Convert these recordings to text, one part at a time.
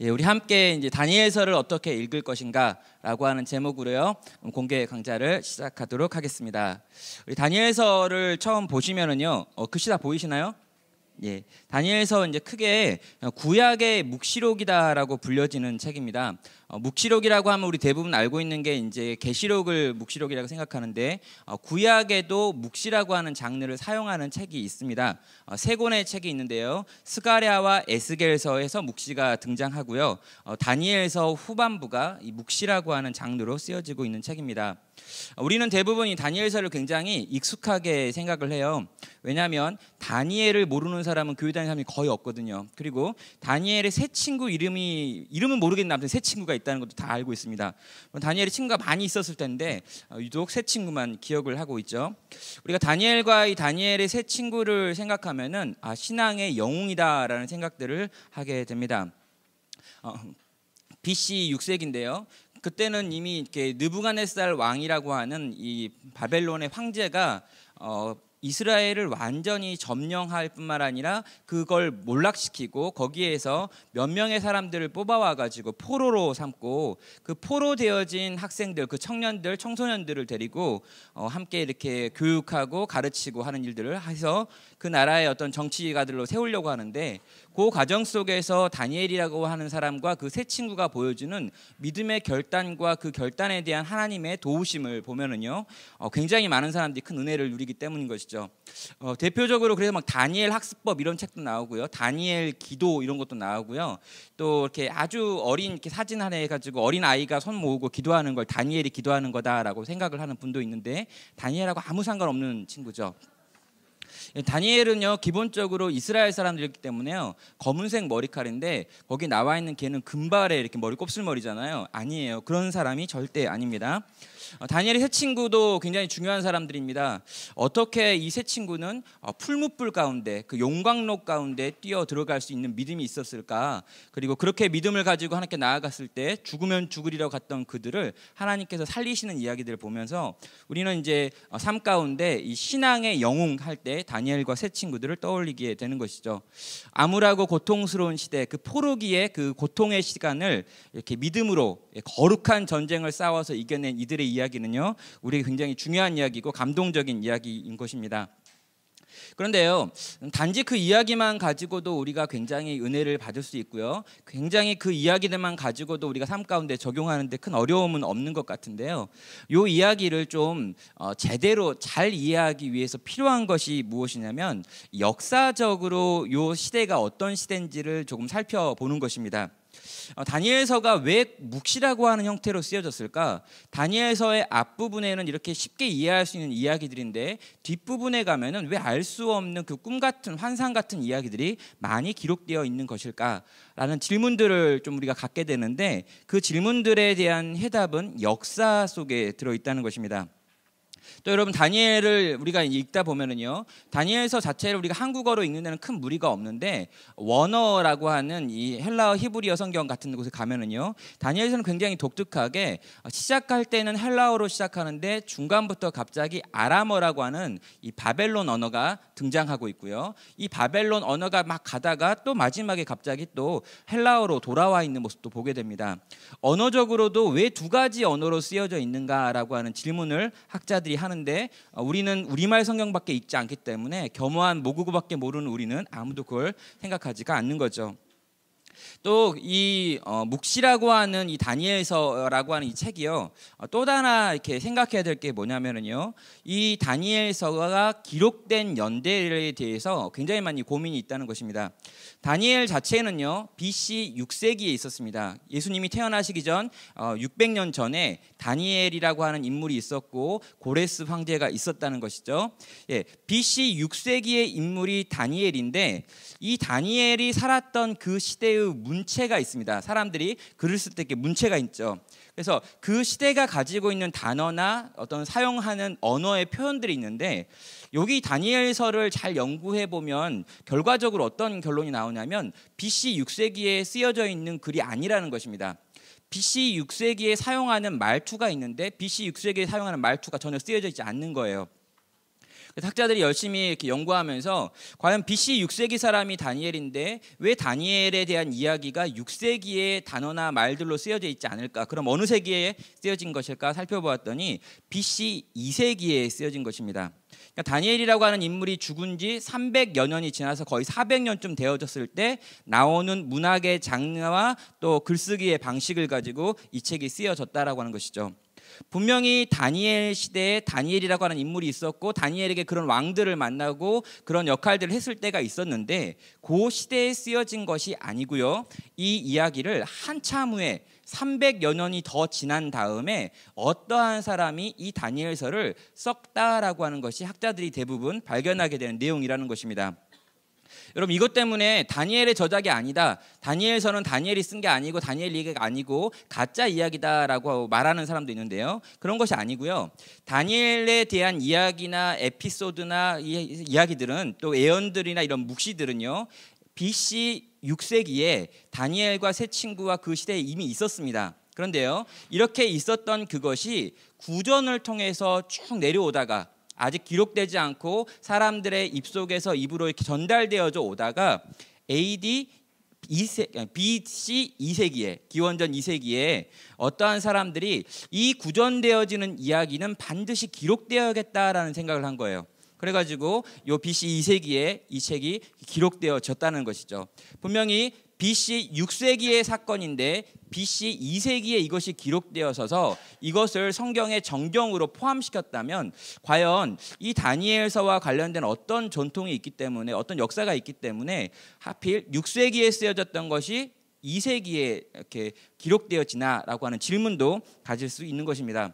예, 우리 함께 이제 다니엘서를 어떻게 읽을 것인가라고 하는 제목으로요 공개 강좌를 시작하도록 하겠습니다. 우리 다니엘서를 처음 보시면은요 어, 글씨 다 보이시나요? 예, 다니엘서 이제 크게 구약의 묵시록이다라고 불려지는 책입니다. 어, 묵시록이라고 하면 우리 대부분 알고 있는 게 이제 계시록을 묵시록이라고 생각하는데 어, 구약에도 묵시라고 하는 장르를 사용하는 책이 있습니다. 어, 세 권의 책이 있는데요. 스가랴와 에스겔서에서 묵시가 등장하고요. 어, 다니엘서 후반부가 이 묵시라고 하는 장르로 쓰여지고 있는 책입니다. 어, 우리는 대부분 이 다니엘서를 굉장히 익숙하게 생각을 해요. 왜냐하면 다니엘을 모르는 사람은 교회 다니는 사람이 거의 없거든요. 그리고 다니엘의 새 친구 이름이 이름은 모르겠는데 아무튼 새 친구가 있 있다는 것도 다 알고 있습니다. 다니엘이 친구가 많이 있었을 텐데 어, 유독 세 친구만 기억을 하고 있죠. 우리가 다니엘과 이 다니엘의 세 친구를 생각하면은 아, 신앙의 영웅이다라는 생각들을 하게 됩니다. 어, BC 6세기인데요. 그때는 이미 이렇게 느부갓네살 왕이라고 하는 이 바벨론의 황제가 어, 이스라엘을 완전히 점령할 뿐만 아니라 그걸 몰락시키고 거기에서 몇 명의 사람들을 뽑아와 가지고 포로로 삼고 그 포로 되어진 학생들 그 청년들 청소년들을 데리고 어, 함께 이렇게 교육하고 가르치고 하는 일들을 해서 그 나라의 어떤 정치가들로 세우려고 하는데 그 과정 속에서 다니엘이라고 하는 사람과 그 세 친구가 보여주는 믿음의 결단과 그 결단에 대한 하나님의 도우심을 보면은요, 어, 굉장히 많은 사람들이 큰 은혜를 누리기 때문인 것이죠. 어, 대표적으로 그래서 막 다니엘 학습법 이런 책도 나오고요, 다니엘 기도 이런 것도 나오고요, 또 이렇게 아주 어린 이렇게 사진 하나 해가지고 어린 아이가 손 모으고 기도하는 걸 다니엘이 기도하는 거다라고 생각을 하는 분도 있는데 다니엘하고 아무 상관없는 친구죠. 다니엘은요 기본적으로 이스라엘 사람들이기 때문에요 검은색 머리칼인데 거기 나와 있는 걔는 금발에 이렇게 머리 곱슬머리잖아요. 아니에요. 그런 사람이 절대 아닙니다. 어, 다니엘의 세 친구도 굉장히 중요한 사람들입니다. 어떻게 이 세 친구는 어, 풀무불 가운데 그 용광로 가운데 뛰어 들어갈 수 있는 믿음이 있었을까? 그리고 그렇게 믿음을 가지고 하나님께 나아갔을 때 죽으면 죽으리라 갔던 그들을 하나님께서 살리시는 이야기들을 보면서 우리는 이제 어, 삶 가운데 이 신앙의 영웅 할 때 다니엘과 세 친구들을 떠올리게 되는 것이죠. 암울하고 고통스러운 시대 그 포로기의 그 고통의 시간을 이렇게 믿음으로 예, 거룩한 전쟁을 싸워서 이겨낸 이들의 이야기 이야기는요, 우리에게 굉장히 중요한 이야기고 감동적인 이야기인 것입니다. 그런데요, 단지 그 이야기만 가지고도 우리가 굉장히 은혜를 받을 수 있고요. 굉장히 그 이야기들만 가지고도 우리가 삶 가운데 적용하는데 큰 어려움은 없는 것 같은데요. 요 이야기를 좀 어, 제대로 잘 이해하기 위해서 필요한 것이 무엇이냐면 역사적으로 요 시대가 어떤 시대인지를 조금 살펴보는 것입니다. 어, 다니엘서가 왜 묵시라고 하는 형태로 쓰여졌을까? 다니엘서의 앞부분에는 이렇게 쉽게 이해할 수 있는 이야기들인데 뒷부분에 가면은 왜 알 수 없는 그 꿈 같은 환상 같은 이야기들이 많이 기록되어 있는 것일까라는 질문들을 좀 우리가 갖게 되는데 그 질문들에 대한 해답은 역사 속에 들어 있다는 것입니다. 또 여러분 다니엘을 우리가 읽다 보면은요. 다니엘서 자체를 우리가 한국어로 읽는 데는 큰 무리가 없는데 원어라고 하는 이 헬라어 히브리어 성경 같은 곳에 가면은요. 다니엘서는 굉장히 독특하게 시작할 때는 헬라어로 시작하는데 중간부터 갑자기 아람어라고 하는 이 바벨론 언어가 등장하고 있고요. 이 바벨론 언어가 막 가다가 또 마지막에 갑자기 또 헬라어로 돌아와 있는 모습도 보게 됩니다. 언어적으로도 왜 두 가지 언어로 쓰여져 있는가라고 하는 질문을 학자들이 하는 하는데 어, 우리는 우리말 성경밖에 읽지 않기 때문에 겸허한 모국어밖에 모르는 우리는 아무도 그걸 생각하지가 않는 거죠. 또이 어, 묵시라고 하는 이 다니엘서라고 하는 이 책이요 어, 또 하나 이렇게 생각해야 될 게 뭐냐면은요 이 다니엘서가 기록된 연대에 대해서 굉장히 많이 고민이 있다는 것입니다. 다니엘 자체는요 BC 6세기에 있었습니다. 예수님이 태어나시기 전 600년 어, 전에 다니엘이라고 하는 인물이 있었고 고레스 황제가 있었다는 것이죠. 예, BC 6세기의 인물이 다니엘인데 이 다니엘이 살았던 그 시대의 문체가 있습니다. 사람들이 글을 쓸 때 문체가 있죠. 그래서 그 시대가 가지고 있는 단어나 어떤 사용하는 언어의 표현들이 있는데 여기 다니엘서를 잘 연구해 보면 결과적으로 어떤 결론이 나오냐면 BC 6세기에 쓰여져 있는 글이 아니라는 것입니다. BC 6세기에 사용하는 말투가 있는데 BC 6세기에 사용하는 말투가 전혀 쓰여져 있지 않는 거예요. 학자들이 열심히 이렇게 연구하면서 과연 BC 6세기 사람이 다니엘인데 왜 다니엘에 대한 이야기가 6세기의 단어나 말들로 쓰여져 있지 않을까? 그럼 어느 세기에 쓰여진 것일까 살펴보았더니 BC 2세기에 쓰여진 것입니다. 그러니까 다니엘이라고 하는 인물이 죽은 지 300여 년이 지나서 거의 400년쯤 되어졌을 때 나오는 문학의 장르와 또 글쓰기의 방식을 가지고 이 책이 쓰여졌다라고 하는 것이죠. 분명히 다니엘 시대에 다니엘이라고 하는 인물이 있었고 다니엘에게 그런 왕들을 만나고 그런 역할들을 했을 때가 있었는데 그 시대에 쓰여진 것이 아니고요. 이 이야기를 한참 후에 300여 년이 더 지난 다음에 어떠한 사람이 이 다니엘서를 썼다라고 하는 것이 학자들이 대부분 발견하게 되는 내용이라는 것입니다. 여러분 이것 때문에 다니엘의 저작이 아니다. 다니엘서는 다니엘이 쓴 게 아니고 다니엘 얘기가 아니고 가짜 이야기다라고 말하는 사람도 있는데요. 그런 것이 아니고요. 다니엘에 대한 이야기나 에피소드나 이야기들은 또 예언들이나 이런 묵시들은요. BC 6세기에 다니엘과 세 친구와 그 시대에 이미 있었습니다. 그런데요, 이렇게 있었던 그것이 구전을 통해서 쭉 내려오다가 아직 기록되지 않고 사람들의 입속에서 입으로 이렇게 전달되어져 오다가 AD 2세, BC 2세기에 기원전 2세기에 어떠한 사람들이 이 구전되어지는 이야기는 반드시 기록되어야겠다라는 생각을 한 거예요. 그래가지고 요 BC 2세기에 이 책이 기록되어졌다는 것이죠. 분명히 BC 6세기의 사건인데 BC 2세기에 이것이 기록되어서서 이것을 성경의 정경으로 포함시켰다면 과연 이 다니엘서와 관련된 어떤 전통이 있기 때문에 어떤 역사가 있기 때문에 하필 6세기에 쓰여졌던 것이 2세기에 이렇게 기록되어지나라고 하는 질문도 가질 수 있는 것입니다.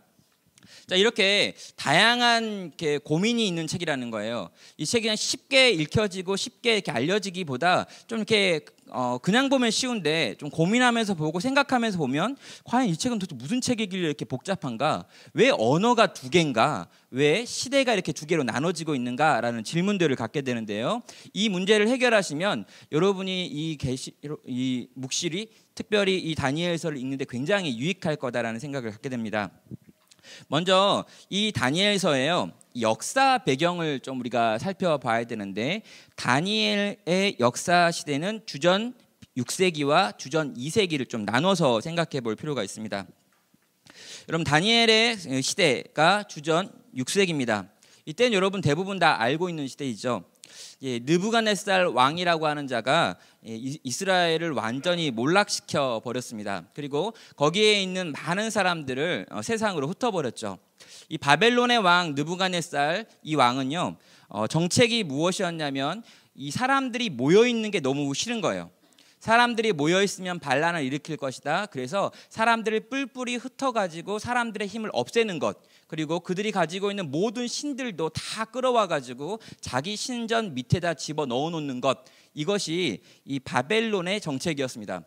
자, 이렇게 다양한 이렇게 고민이 있는 책이라는 거예요. 이 책이 그냥 쉽게 읽혀지고 쉽게 이렇게 알려지기보다 좀 이렇게 어, 그냥 보면 쉬운데 좀 고민하면서 보고 생각하면서 보면 과연 이 책은 도대체 무슨 책이길래 이렇게 복잡한가? 왜 언어가 두 개인가? 왜 시대가 이렇게 두 개로 나눠지고 있는가라는 질문들을 갖게 되는데요. 이 문제를 해결하시면 여러분이 이 게시 이묵시리 특별히 이 다니엘서를 읽는데 굉장히 유익할 거다라는 생각을 갖게 됩니다. 먼저 이 다니엘서에요. 역사 배경을 좀 우리가 살펴봐야 되는데 다니엘의 역사 시대는 주전 6세기와 주전 2세기를 좀 나눠서 생각해 볼 필요가 있습니다. 여러분 다니엘의 시대가 주전 6세기입니다. 이때는 여러분 대부분 다 알고 있는 시대이죠. 예, 느부갓네살 왕이라고 하는 자가 예, 이스라엘을 완전히 몰락시켜 버렸습니다. 그리고 거기에 있는 많은 사람들을 어, 세상으로 흩어버렸죠. 이 바벨론의 왕 느부갓네살 이 왕은요 어, 정책이 무엇이었냐면 이 사람들이 모여 있는 게 너무 싫은 거예요. 사람들이 모여 있으면 반란을 일으킬 것이다. 그래서 사람들을 뿔뿔이 흩어가지고 사람들의 힘을 없애는 것. 그리고 그들이 가지고 있는 모든 신들도 다 끌어와 가지고 자기 신전 밑에다 집어 넣어 놓는 것. 이것이 이 바벨론의 정책이었습니다.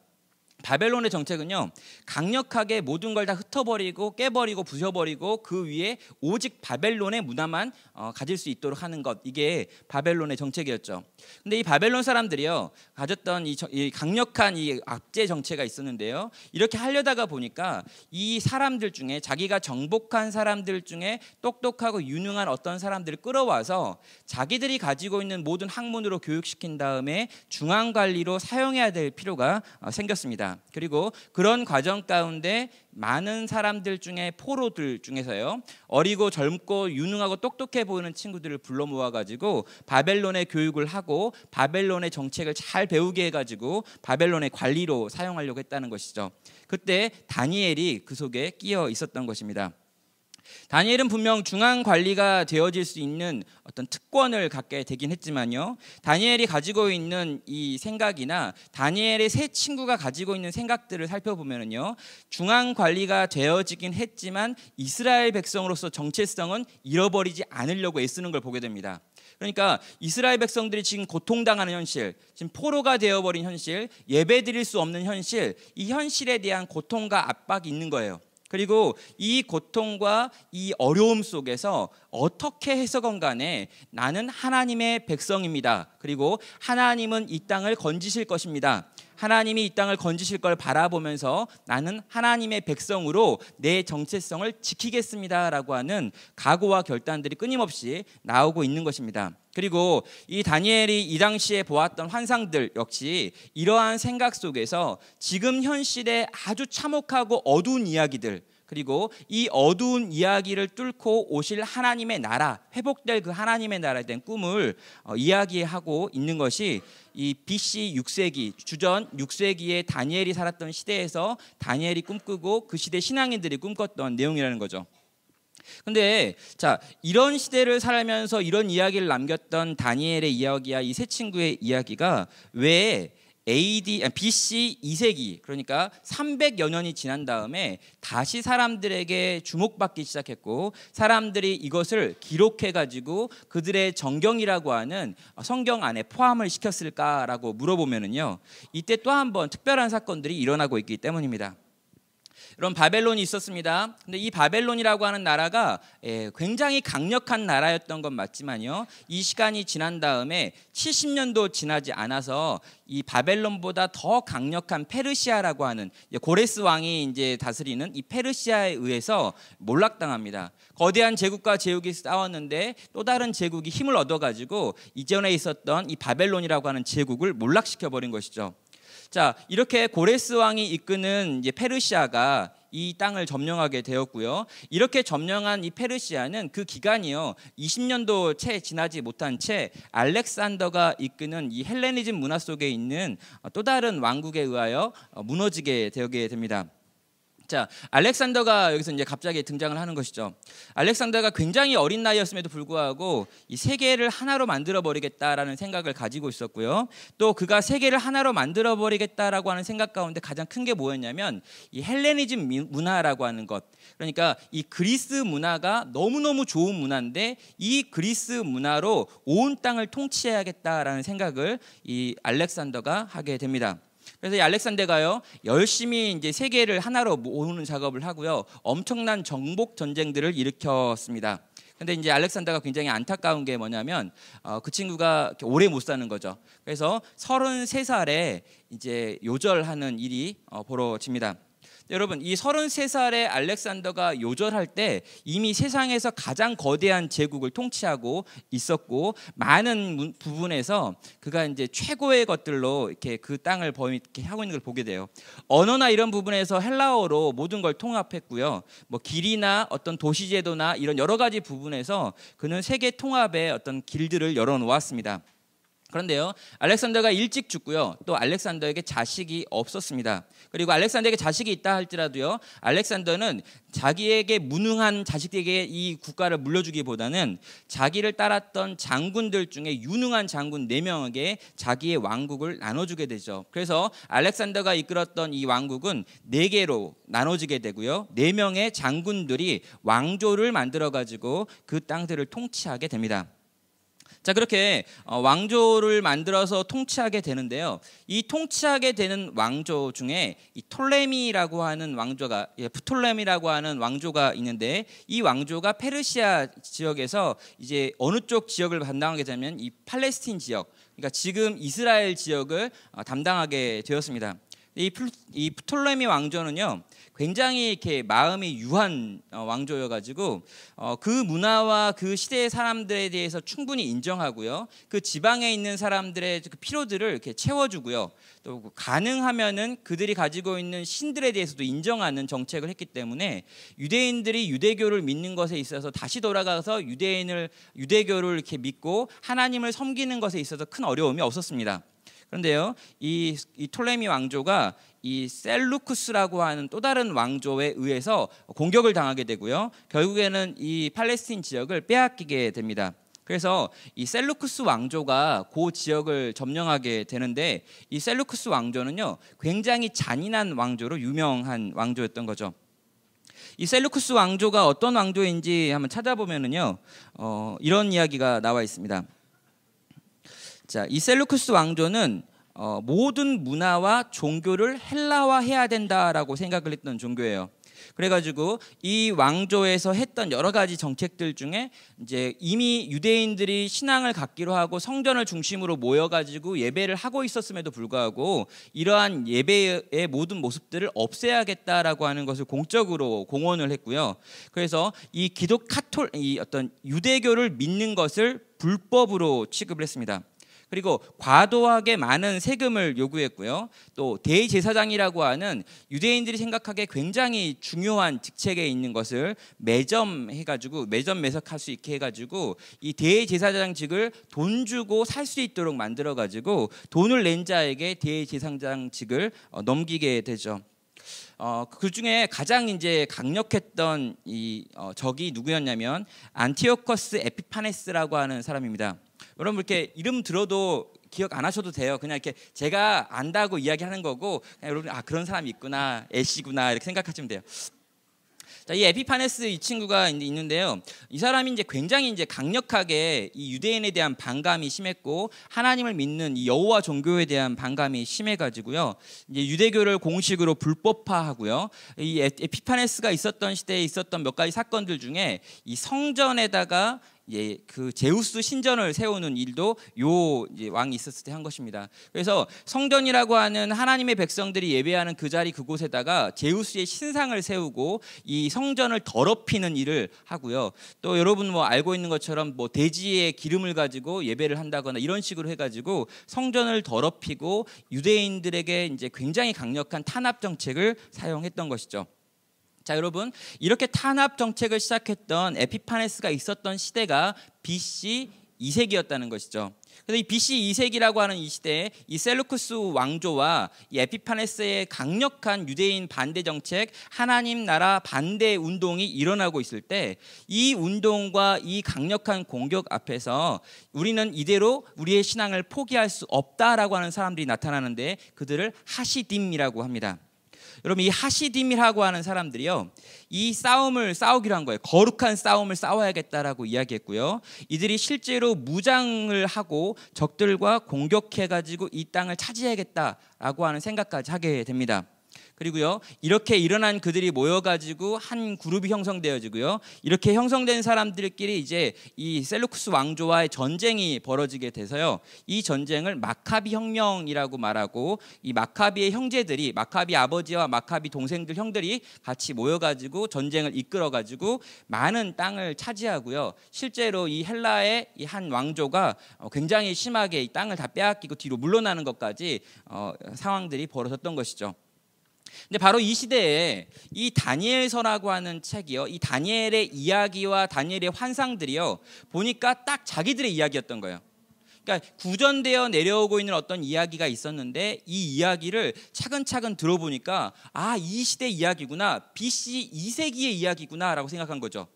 바벨론의 정책은요, 강력하게 모든 걸 다 흩어버리고 깨버리고 부셔버리고 그 위에 오직 바벨론의 문화만 어, 가질 수 있도록 하는 것 이게 바벨론의 정책이었죠. 근데 이 바벨론 사람들이요 가졌던 이, 저, 이 강력한 이 압제 정책이 있었는데요. 이렇게 하려다가 보니까 이 사람들 중에 자기가 정복한 사람들 중에 똑똑하고 유능한 어떤 사람들을 끌어와서 자기들이 가지고 있는 모든 학문으로 교육시킨 다음에 중앙 관리로 사용해야 될 필요가 어, 생겼습니다. 그리고 그런 과정 가운데 많은 사람들 중에 포로들 중에서요. 어리고 젊고 유능하고 똑똑해 보이는 친구들을 불러 모아 가지고 바벨론의 교육을 하고 바벨론의 정책을 잘 배우게 해 가지고 바벨론의 관리로 사용하려고 했다는 것이죠. 그때 다니엘이 그 속에 끼어 있었던 것입니다. 다니엘은 분명 중앙 관리가 되어질 수 있는 어떤 특권을 갖게 되긴 했지만요. 다니엘이 가지고 있는 이 생각이나 다니엘의 새 친구가 가지고 있는 생각들을 살펴보면요. 중앙 관리가 되어지긴 했지만 이스라엘 백성으로서 정체성은 잃어버리지 않으려고 애쓰는 걸 보게 됩니다. 그러니까 이스라엘 백성들이 지금 고통당하는 현실, 지금 포로가 되어버린 현실, 예배 드릴 수 없는 현실, 이 현실에 대한 고통과 압박이 있는 거예요. 그리고 이 고통과 이 어려움 속에서 어떻게 해서건 간에 나는 하나님의 백성입니다. 그리고 하나님은 이 땅을 건지실 것입니다. 하나님이 이 땅을 건지실 걸 바라보면서 나는 하나님의 백성으로 내 정체성을 지키겠습니다라고 하는 각오와 결단들이 끊임없이 나오고 있는 것입니다. 그리고 이 다니엘이 이 당시에 보았던 환상들 역시 이러한 생각 속에서 지금 현실의 아주 참혹하고 어두운 이야기들 그리고 이 어두운 이야기를 뚫고 오실 하나님의 나라, 회복될 그 하나님의 나라에 대한 꿈을 어, 이야기하고 있는 것이 이 BC 6세기, 주전 6세기에 다니엘이 살았던 시대에서 다니엘이 꿈꾸고 그 시대 신앙인들이 꿈꿨던 내용이라는 거죠. 근데 자 이런 시대를 살면서 이런 이야기를 남겼던 다니엘의 이야기와 이 세 친구의 이야기가 왜 AD BC 2세기 그러니까 300여 년이 지난 다음에 다시 사람들에게 주목받기 시작했고 사람들이 이것을 기록해 가지고 그들의 정경이라고 하는 성경 안에 포함을 시켰을까라고 물어보면은요. 이때 또 한 번 특별한 사건들이 일어나고 있기 때문입니다. 이런 바벨론이 있었습니다. 근데 이 바벨론이라고 하는 나라가 예, 굉장히 강력한 나라였던 건 맞지만요. 이 시간이 지난 다음에 70년도 지나지 않아서 이 바벨론보다 더 강력한 페르시아라고 하는 고레스 왕이 이제 다스리는 이 페르시아에 의해서 몰락당합니다. 거대한 제국과 제국이 싸웠는데 또 다른 제국이 힘을 얻어가지고 이전에 있었던 이 바벨론이라고 하는 제국을 몰락시켜 버린 것이죠. 자, 이렇게 고레스 왕이 이끄는 이제 페르시아가 이 땅을 점령하게 되었고요. 이렇게 점령한 이 페르시아는 그 기간이요. 20년도 채 지나지 못한 채 알렉산더가 이끄는 이 헬레니즘 문화 속에 있는 또 다른 왕국에 의하여 어, 무너지게 되게 됩니다. 자, 알렉산더가 여기서 이제 갑자기 등장을 하는 것이죠. 알렉산더가 굉장히 어린 나이였음에도 불구하고 이 세계를 하나로 만들어 버리겠다라는 생각을 가지고 있었고요. 또 그가 세계를 하나로 만들어 버리겠다라고 하는 생각 가운데 가장 큰 게 뭐였냐면 이 헬레니즘 문화라고 하는 것. 그러니까 이 그리스 문화가 너무너무 좋은 문화인데 이 그리스 문화로 온 땅을 통치해야겠다라는 생각을 이 알렉산더가 하게 됩니다. 그래서 이알렉산더가요 열심히 이제 세계를 하나로 모으는 작업을 하고요 엄청난 정복 전쟁들을 일으켰습니다. 근데 이제 알렉산더가 굉장히 안타까운 게 뭐냐면 어, 그 친구가 오래 못 사는 거죠. 그래서 33살에 이제 요절하는 일이 어, 벌어집니다. 여러분 이 33살의 알렉산더가 요절할 때 이미 세상에서 가장 거대한 제국을 통치하고 있었고 많은 부분에서 그가 이제 최고의 것들로 이렇게 그 땅을 범위 이렇게 하고 있는 걸 보게 돼요. 언어나 이런 부분에서 헬라어로 모든 걸 통합했고요. 뭐 길이나 어떤 도시 제도나 이런 여러 가지 부분에서 그는 세계 통합의 어떤 길들을 열어 놓았습니다. 그런데요, 알렉산더가 일찍 죽고요, 또 알렉산더에게 자식이 없었습니다. 그리고 알렉산더에게 자식이 있다 할지라도요, 알렉산더는 자기에게 무능한 자식에게 이 국가를 물려주기보다는 자기를 따랐던 장군들 중에 유능한 장군 4명에게 자기의 왕국을 나눠주게 되죠. 그래서 알렉산더가 이끌었던 이 왕국은 4개로 나눠지게 되고요, 4명의 장군들이 왕조를 만들어가지고 그 땅들을 통치하게 됩니다. 자, 그렇게 어, 왕조를 만들어서 통치하게 되는데요. 이 통치하게 되는 왕조 중에 이 톨레미라고 하는 왕조가 예, 프톨레미라고 하는 왕조가 있는데 이 왕조가 페르시아 지역에서 이제 어느 쪽 지역을 담당하게 되면 이 팔레스틴 지역 그러니까 지금 이스라엘 지역을 어, 담당하게 되었습니다. 이, 플루, 이 프톨레미 왕조는요 굉장히 이렇게 마음이 유한 어, 왕조여가지고 어, 그 문화와 그 시대의 사람들에 대해서 충분히 인정하고요 그 지방에 있는 사람들의 그 필요들을 이렇게 채워주고요 또 가능하면은 그들이 가지고 있는 신들에 대해서도 인정하는 정책을 했기 때문에 유대인들이 유대교를 믿는 것에 있어서 다시 돌아가서 유대인을 유대교를 이렇게 믿고 하나님을 섬기는 것에 있어서 큰 어려움이 없었습니다. 그런데요, 이, 이 톨레미 왕조가 이 셀루쿠스라고 하는 또 다른 왕조에 의해서 공격을 당하게 되고요. 결국에는 이 팔레스틴 지역을 빼앗기게 됩니다. 그래서 이 셀루쿠스 왕조가 그 지역을 점령하게 되는데 이 셀루쿠스 왕조는요 굉장히 잔인한 왕조로 유명한 왕조였던 거죠. 이 셀루쿠스 왕조가 어떤 왕조인지 한번 찾아보면은요 어, 이런 이야기가 나와 있습니다. 자, 이 셀루쿠스 왕조는 어, 모든 문화와 종교를 헬라화해야 된다라고 생각을 했던 종교예요. 그래가지고 이 왕조에서 했던 여러 가지 정책들 중에 이제 이미 유대인들이 신앙을 갖기로 하고 성전을 중심으로 모여가지고 예배를 하고 있었음에도 불구하고 이러한 예배의 모든 모습들을 없애야겠다라고 하는 것을 공적으로 공언을 했고요. 그래서 이 기독 카톨 이 어떤 유대교를 믿는 것을 불법으로 취급을 했습니다. 그리고 과도하게 많은 세금을 요구했고요. 또 대제사장이라고 하는 유대인들이 생각하기에 굉장히 중요한 직책에 있는 것을 매점해가지고 매점 매석할 수 있게 해가지고 이 대제사장직을 돈 주고 살 수 있도록 만들어가지고 돈을 낸 자에게 대제사장직을 어, 넘기게 되죠. 어, 그 중에 가장 이제 강력했던 이 어, 적이 누구였냐면 안티오커스 에피파네스라고 하는 사람입니다. 여러분 이렇게 이름 들어도 기억 안 하셔도 돼요. 그냥 이렇게 제가 안다고 이야기하는 거고 여러분 아 그런 사람이 있구나 애쉬구나 이렇게 생각하시면 돼요. 자, 이 에피파네스 이 친구가 있는데요. 이 사람이 이제 굉장히 이제 강력하게 이 유대인에 대한 반감이 심했고 하나님을 믿는 이 여호와 종교에 대한 반감이 심해가지고요. 이제 유대교를 공식으로 불법화하고요. 이 에피파네스가 있었던 시대에 있었던 몇 가지 사건들 중에 이 성전에다가 예, 그 제우스 신전을 세우는 일도 요 왕이 있었을 때 한 것입니다. 그래서 성전이라고 하는 하나님의 백성들이 예배하는 그 자리 그곳에다가 제우스의 신상을 세우고 이 성전을 더럽히는 일을 하고요. 또 여러분 뭐 알고 있는 것처럼 뭐 돼지의 기름을 가지고 예배를 한다거나 이런 식으로 해가지고 성전을 더럽히고 유대인들에게 이제 굉장히 강력한 탄압 정책을 사용했던 것이죠. 자 여러분 이렇게 탄압 정책을 시작했던 에피파네스가 있었던 시대가 BC 2세기였다는 것이죠. 그래서 이 BC 2세기라고 하는 이 시대에 이 셀루쿠스 왕조와 이 에피파네스의 강력한 유대인 반대 정책, 하나님 나라 반대 운동이 일어나고 있을 때 이 운동과 이 강력한 공격 앞에서 우리는 이대로 우리의 신앙을 포기할 수 없다라고 하는 사람들이 나타나는데 그들을 하시딤이라고 합니다. 여러분 이 하시딤이라고 하는 사람들이요. 이 싸움을 싸우기로 한 거예요. 거룩한 싸움을 싸워야겠다라고 이야기했고요. 이들이 실제로 무장을 하고 적들과 공격해 가지고 이 땅을 차지해야겠다라고 하는 생각까지 하게 됩니다. 그리고요 이렇게 일어난 그들이 모여가지고 한 그룹이 형성되어지고요 이렇게 형성된 사람들끼리 이제 이 셀루쿠스 왕조와의 전쟁이 벌어지게 돼서요 이 전쟁을 마카비 혁명이라고 말하고 이 마카비의 형제들이 마카비 아버지와 마카비 동생들 형들이 같이 모여가지고 전쟁을 이끌어가지고 많은 땅을 차지하고요 실제로 이 헬라의 이 한 왕조가 어, 굉장히 심하게 이 땅을 다 빼앗기고 뒤로 물러나는 것까지 어, 상황들이 벌어졌던 것이죠. 근데 바로 이 시대에 이 다니엘서라고 하는 책이요. 이 다니엘의 이야기와 다니엘의 환상들이요. 보니까 딱 자기들의 이야기였던 거예요. 그러니까 구전되어 내려오고 있는 어떤 이야기가 있었는데 이 이야기를 차근차근 들어보니까 아, 이 시대 이야기구나. BC 2세기의 이야기구나라고 생각한 거죠.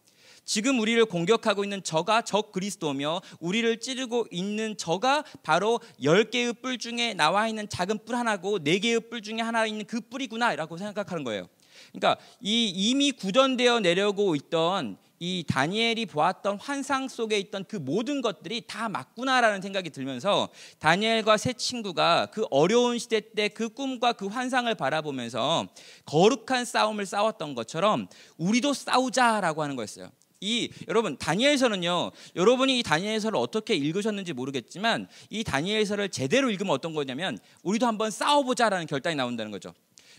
지금 우리를 공격하고 있는 저가 적 그리스도며 우리를 찌르고 있는 저가 바로 10개의 뿔 중에 나와 있는 작은 뿔 하나고 4개의 뿔 중에 하나 있는 그 뿔이구나라고 생각하는 거예요. 그러니까 이 이미 구전되어 내려오고 있던 이 다니엘이 보았던 환상 속에 있던 그 모든 것들이 다 맞구나라는 생각이 들면서 다니엘과 세 친구가 그 어려운 시대 때 그 꿈과 그 환상을 바라보면서 거룩한 싸움을 싸웠던 것처럼 우리도 싸우자라고 하는 거였어요. 이 여러분 다니엘서는요. 여러분이 이 다니엘서를 어떻게 읽으셨는지 모르겠지만 이 다니엘서를 제대로 읽으면 어떤 거냐면 우리도 한번 싸워보자라는 결단이 나온다는 거죠.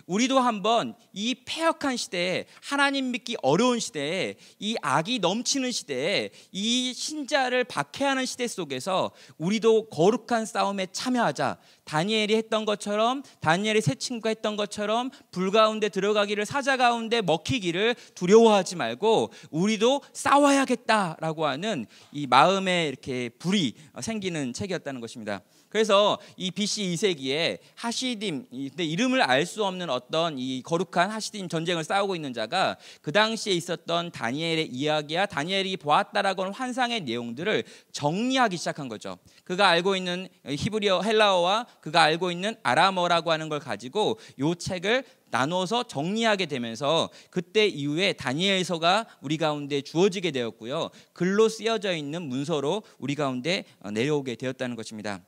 우리도 한번 이 폐역한 시대에 하나님 믿기 어려운 시대에 이 악이 넘치는 시대에 이 신자를 박해하는 시대 속에서 우리도 거룩한 싸움에 참여하자. 다니엘이 했던 것처럼 다니엘이 새 친구가 했던 것처럼 불 가운데 들어가기를 사자 가운데 먹히기를 두려워하지 말고 우리도 싸워야겠다라고 하는 이 마음에 이렇게 불이 생기는 책이었다는 것입니다. 그래서 이 BC 2세기에 하시딤, 근데 이름을 알 수 없는 어떤 이 거룩한 하시딤 전쟁을 싸우고 있는 자가 그 당시에 있었던 다니엘의 이야기와 다니엘이 보았다라고 하는 환상의 내용들을 정리하기 시작한 거죠. 그가 알고 있는 히브리어 헬라어와 그가 알고 있는 아람어라고 하는 걸 가지고 요 책을 나눠서 정리하게 되면서 그때 이후에 다니엘서가 우리 가운데 주어지게 되었고요. 글로 쓰여져 있는 문서로 우리 가운데 내려오게 되었다는 것입니다.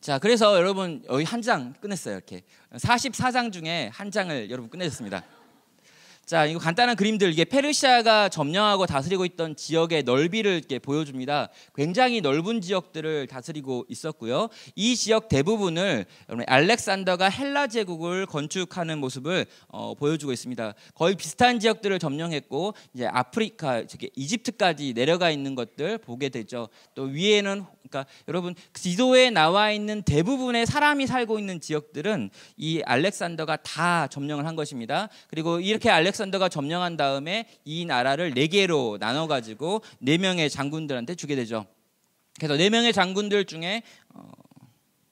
자, 그래서 여러분 여기 한 장 끝냈어요. 이렇게 44장 중에 한 장을 여러분 끝내셨습니다. 자, 이거 간단한 그림들 이게 페르시아가 점령하고 다스리고 있던 지역의 넓이를 이렇게 보여줍니다. 굉장히 넓은 지역들을 다스리고 있었고요. 이 지역 대부분을 여러분 알렉산더가 헬라 제국을 건축하는 모습을 어, 보여주고 있습니다. 거의 비슷한 지역들을 점령했고 이제 아프리카, 이집트까지 내려가 있는 것들 보게 되죠. 또 위에는 그러니까 여러분 지도에 나와 있는 대부분의 사람이 살고 있는 지역들은 이 알렉산더가 다 점령을 한 것입니다. 그리고 이렇게 알렉산더가 점령한 다음에 이 나라를 네 개로 나눠 가지고 네 명의 장군들한테 주게 되죠. 그래서 네 명의 장군들 중에 어,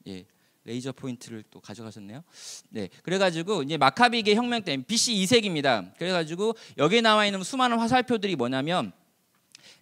예, 레이저 포인트를 또 가져가셨네요. 네, 그래가지고 이제 마카비계 혁명 때 BC 2세기입니다. 그래가지고 여기 나와 있는 수많은 화살표들이 뭐냐면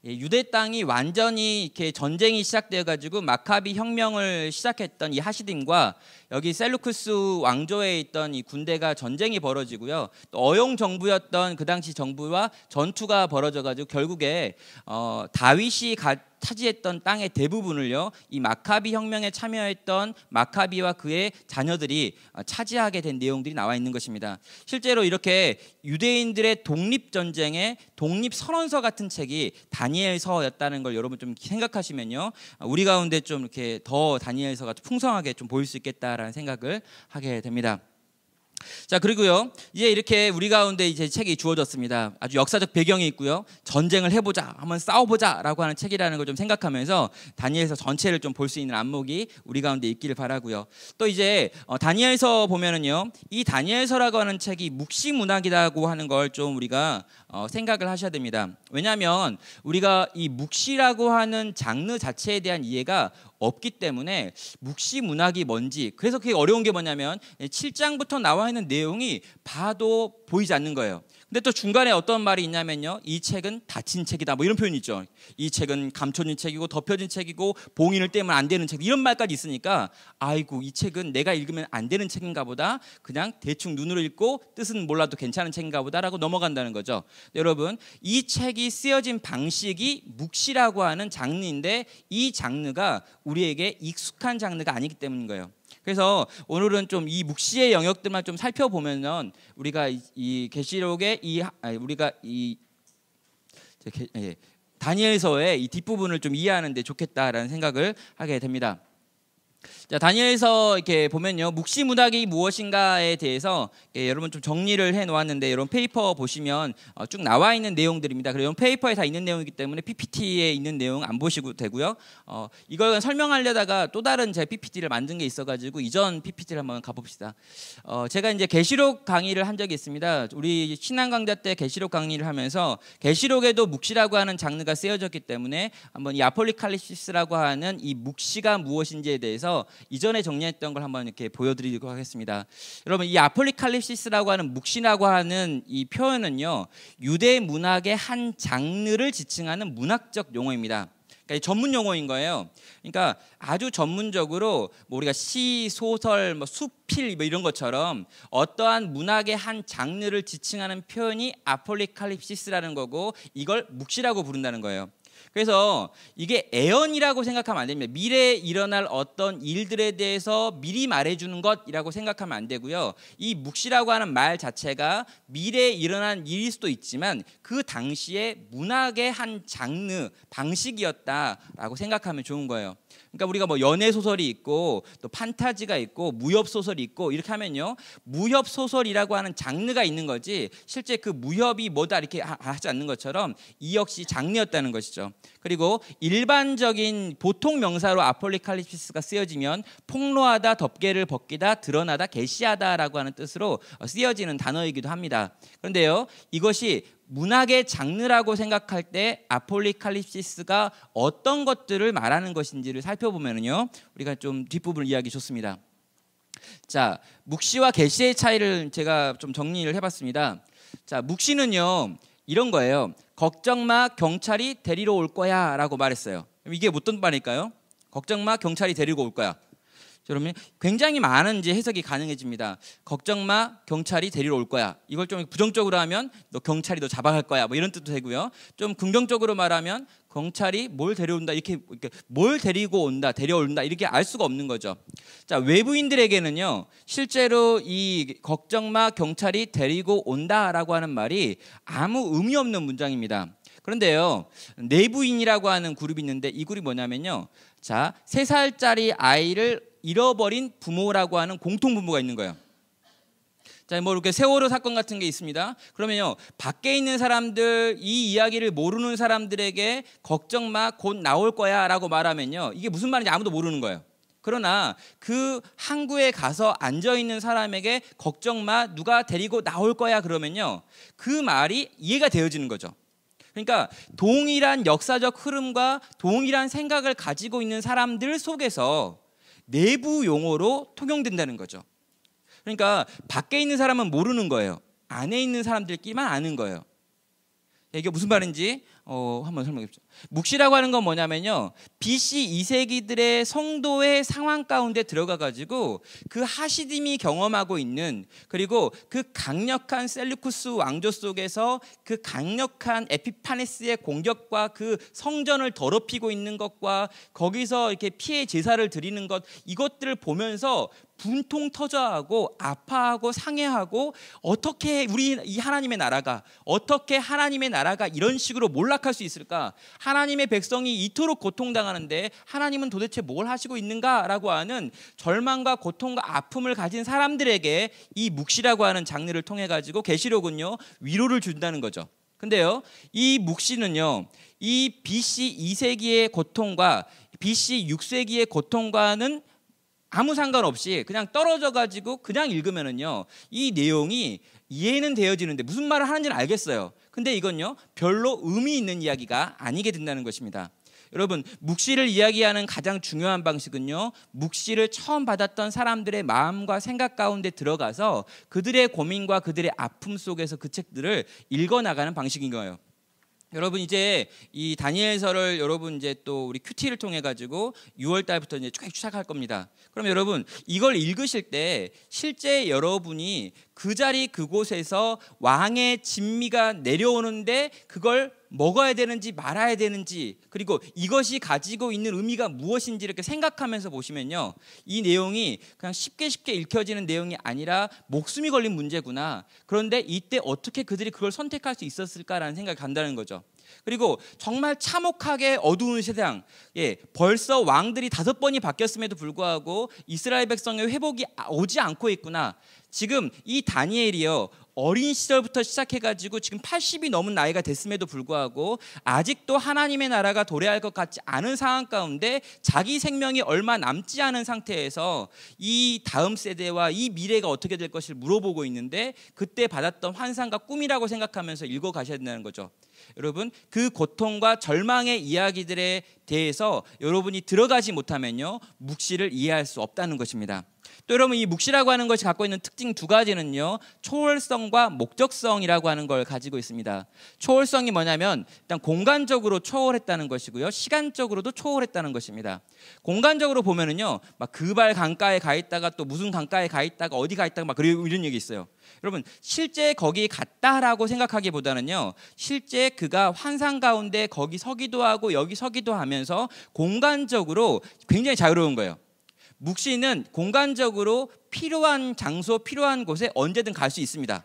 예, 유대 땅이 완전히 이렇게 전쟁이 시작되어 가지고 마카비 혁명을 시작했던 이 하시딘과 여기 셀루쿠스 왕조에 있던 이 군대가 전쟁이 벌어지고요. 또 어용 정부였던 그 당시 정부와 전투가 벌어져 가지고 결국에 어 다윗이 가, 차지했던 땅의 대부분을요 이 마카비 혁명에 참여했던 마카비와 그의 자녀들이 어, 차지하게 된 내용들이 나와 있는 것입니다. 실제로 이렇게 유대인들의 독립 전쟁의 독립 선언서 같은 책이 다니엘서였다는 걸 여러분 좀 생각하시면요 우리 가운데 좀 이렇게 더 다니엘서가 풍성하게 좀 보일 수 있겠다라는 생각을 하게 됩니다. 자, 그리고요. 이제 이렇게 우리 가운데 이제 책이 주어졌습니다. 아주 역사적 배경이 있고요. 전쟁을 해보자, 한번 싸워보자라고 하는 책이라는 걸 좀 생각하면서 다니엘서 전체를 좀 볼 수 있는 안목이 우리 가운데 있기를 바라고요. 또 이제 어, 다니엘서 보면은요. 이 다니엘서라고 하는 책이 묵시 문학이라고 하는 걸 좀 우리가 어, 생각을 하셔야 됩니다. 왜냐하면 우리가 이 묵시라고 하는 장르 자체에 대한 이해가 없기 때문에 묵시 문학이 뭔지 그래서 그게 어려운 게 뭐냐면 7장부터 나와 있는 내용이 봐도 보이지 않는 거예요. 근데 또 중간에 어떤 말이 있냐면요. 이 책은 닫힌 책이다. 뭐 이런 표현이 있죠. 이 책은 감춰진 책이고 덮여진 책이고 봉인을 떼면 안 되는 책. 이런 말까지 있으니까 아이고 이 책은 내가 읽으면 안 되는 책인가 보다. 그냥 대충 눈으로 읽고 뜻은 몰라도 괜찮은 책인가 보다라고 넘어간다는 거죠. 여러분, 이 책이 쓰여진 방식이 묵시라고 하는 장르인데 이 장르가 우리에게 익숙한 장르가 아니기 때문인 거예요. 그래서 오늘은 좀 이 묵시의 영역들만 좀 살펴보면은 우리가 이 계시록의 이, 이 아, 우리가 이 게, 예, 다니엘서의 이 뒷부분을 좀 이해하는데 좋겠다라는 생각을 하게 됩니다. 자, 다니엘서 이렇게 보면요. 묵시문학이 무엇인가에 대해서 여러분 좀 정리를 해 놓았는데 여러분 페이퍼 보시면 어, 쭉 나와 있는 내용들입니다. 그리고 페이퍼에 다 있는 내용이기 때문에 PPT에 있는 내용 안 보시고 되고요. 어, 이걸 설명하려다가 또 다른 제 PPT를 만든 게 있어 가지고 이전 PPT를 한번 가 봅시다. 어, 제가 이제 계시록 강의를 한 적이 있습니다. 우리 신앙 강좌 때 계시록 강의를 하면서 계시록에도 묵시라고 하는 장르가 쓰여졌기 때문에 한번 이아폴리칼리시스라고 하는 이 묵시가 무엇인지에 대해서 이전에 정리했던 걸 한번 이렇게 보여드리도록 하겠습니다. 여러분 이 아폴리칼립시스라고 하는 묵시라고 하는 이 표현은요 유대 문학의 한 장르를 지칭하는 문학적 용어입니다. 그러니까 전문 용어인 거예요. 그러니까 아주 전문적으로 뭐 우리가 시, 소설, 뭐 수필 뭐 이런 것처럼 어떠한 문학의 한 장르를 지칭하는 표현이 아폴리칼립시스라는 거고 이걸 묵시라고 부른다는 거예요. 그래서 이게 애언이라고 생각하면 안 됩니다. 미래에 일어날 어떤 일들에 대해서 미리 말해주는 것이라고 생각하면 안 되고요. 이 묵시라고 하는 말 자체가 미래에 일어난 일일 수도 있지만 그 당시에 문학의 한 장르, 방식이었다라고 생각하면 좋은 거예요. 그러니까 우리가 뭐 연애 소설이 있고 또 판타지가 있고 무협 소설이 있고 이렇게 하면요. 무협 소설이라고 하는 장르가 있는 거지 실제 그 무협이 뭐다 이렇게 하지 않는 것처럼 이 역시 장르였다는 것이죠. 그리고 일반적인 보통 명사로 아폴리칼립시스가 쓰여지면 폭로하다, 덮개를 벗기다, 드러나다, 개시하다라고 하는 뜻으로 어, 쓰여지는 단어이기도 합니다. 그런데요. 이것이 문학의 장르라고 생각할 때 아폴리칼립시스가 어떤 것들을 말하는 것인지를 살펴보면요. 우리가 좀 뒷부분 을 이야기 좋습니다. 자, 묵시와 개시의 차이를 제가 좀 정리를 해 봤습니다. 자, 묵시는요. 이런 거예요. 걱정 마, 경찰이 데리러 올 거야라고 말했어요. 이게 어떤 말일까요? 걱정 마, 경찰이 데리고 올 거야. 여러분 굉장히 많은 이제 해석이 가능해집니다. 걱정 마, 경찰이 데리러 올 거야. 이걸 좀 부정적으로 하면 너 경찰이 너 잡아갈 거야. 뭐 이런 뜻도 되고요. 좀 긍정적으로 말하면 경찰이 뭘 데려온다 이렇게, 이렇게 뭘 데리고 온다 데려온다 이렇게 알 수가 없는 거죠. 자 외부인들에게는요 실제로 이 걱정 마 경찰이 데리고 온다라고 하는 말이 아무 의미 없는 문장입니다. 그런데요 내부인이라고 하는 그룹이 있는데 이 그룹이 뭐냐면요 자세 살짜리 아이를 잃어버린 부모라고 하는 공통분모가 있는 거예요. 자, 뭐 이렇게 세월호 사건 같은 게 있습니다. 그러면요, 밖에 있는 사람들, 이 이야기를 모르는 사람들에게 걱정 마, 곧 나올 거야 라고 말하면요. 이게 무슨 말인지 아무도 모르는 거예요. 그러나 그 항구에 가서 앉아 있는 사람에게 걱정 마, 누가 데리고 나올 거야 그러면요. 그 말이 이해가 되어지는 거죠. 그러니까 동일한 역사적 흐름과 동일한 생각을 가지고 있는 사람들 속에서 내부 용어로 통용된다는 거죠. 그러니까 밖에 있는 사람은 모르는 거예요. 안에 있는 사람들끼만 아는 거예요. 이게 무슨 말인지 어, 한번 설명해 보죠. 묵시라고 하는 건 뭐냐면요. BC 2세기들의 성도의 상황 가운데 들어가 가지고 그 하시딤이 경험하고 있는 그리고 그 강력한 셀루쿠스 왕조 속에서 그 강력한 에피파네스의 공격과 그 성전을 더럽히고 있는 것과 거기서 이렇게 피해 제사를 드리는 것 이것들을 보면서 분통 터져하고 아파하고 상해하고 어떻게 우리 이 하나님의 나라가 어떻게 하나님의 나라가 이런 식으로 몰락할 수 있을까? 하나님의 백성이 이토록 고통당하는데 하나님은 도대체 뭘 하시고 있는가라고 하는 절망과 고통과 아픔을 가진 사람들에게 이 묵시라고 하는 장르를 통해 가지고 계시록은요 위로를 준다는 거죠. 근데요 이 묵시는요 이 BC 2세기의 고통과 BC 6세기의 고통과는 아무 상관없이 그냥 떨어져 가지고 그냥 읽으면은요 이 내용이 이해는 되어지는데 무슨 말을 하는지는 알겠어요. 근데 이건요, 별로 의미 있는 이야기가 아니게 된다는 것입니다. 여러분, 묵시를 이야기하는 가장 중요한 방식은요, 묵시를 처음 받았던 사람들의 마음과 생각 가운데 들어가서 그들의 고민과 그들의 아픔 속에서 그 책들을 읽어나가는 방식인 거예요. 여러분 이제 이 다니엘서를 여러분 이제 또 우리 큐티를 통해 가지고 6월 달부터 이제 쭉 시작할 겁니다. 그럼 여러분 이걸 읽으실 때 실제 여러분이 그 자리 그곳에서 왕의 진미가 내려오는데 그걸 먹어야 되는지 말아야 되는지 그리고 이것이 가지고 있는 의미가 무엇인지 이렇게 생각하면서 보시면요. 이 내용이 그냥 쉽게 쉽게 읽혀지는 내용이 아니라 목숨이 걸린 문제구나. 그런데 이때 어떻게 그들이 그걸 선택할 수 있었을까라는 생각이 간다는 거죠. 그리고 정말 참혹하게 어두운 세상, 예, 벌써 왕들이 다섯 번이 바뀌었음에도 불구하고 이스라엘 백성의 회복이 오지 않고 있구나. 지금 이 다니엘이요 어린 시절부터 시작해가지고 지금 80이 넘은 나이가 됐음에도 불구하고 아직도 하나님의 나라가 도래할 것 같지 않은 상황 가운데 자기 생명이 얼마 남지 않은 상태에서 이 다음 세대와 이 미래가 어떻게 될 것을 물어보고 있는데 그때 받았던 환상과 꿈이라고 생각하면서 읽어가셔야 된다는 거죠. 여러분 그 고통과 절망의 이야기들에 대해서 여러분이 들어가지 못하면요 묵시를 이해할 수 없다는 것입니다. 또 여러분 이 묵시라고 하는 것이 갖고 있는 특징 두 가지는요 초월성과 목적성이라고 하는 걸 가지고 있습니다. 초월성이 뭐냐면 일단 공간적으로 초월했다는 것이고요 시간적으로도 초월했다는 것입니다. 공간적으로 보면은요 막 그 발 강가에 가 있다가 또 무슨 강가에 가 있다가 어디 가 있다가 막그리 이런 얘기 있어요. 여러분 실제 거기 갔다라고 생각하기보다는요 실제 그가 환상 가운데 거기 서기도 하고 여기 서기도 하면서 공간적으로 굉장히 자유로운 거예요. 묵시는 공간적으로 필요한 장소, 필요한 곳에 언제든 갈 수 있습니다.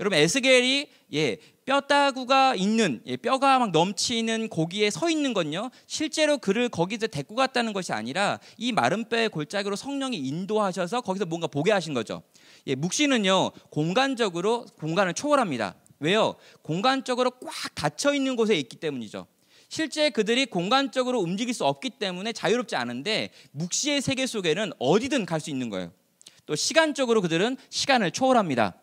여러분 에스겔이 예, 뼈다구가 있는 예, 뼈가 막 넘치는 고기에 서 있는 건요 실제로 그를 거기서 데리고 갔다는 것이 아니라 이 마른 뼈의 골짜기로 성령이 인도하셔서 거기서 뭔가 보게 하신 거죠 예, 묵시는요 공간적으로 공간을 초월합니다. 왜요? 공간적으로 꽉 닫혀 있는 곳에 있기 때문이죠. 실제 그들이 공간적으로 움직일 수 없기 때문에 자유롭지 않은데 묵시의 세계 속에는 어디든 갈 수 있는 거예요. 또 시간적으로 그들은 시간을 초월합니다.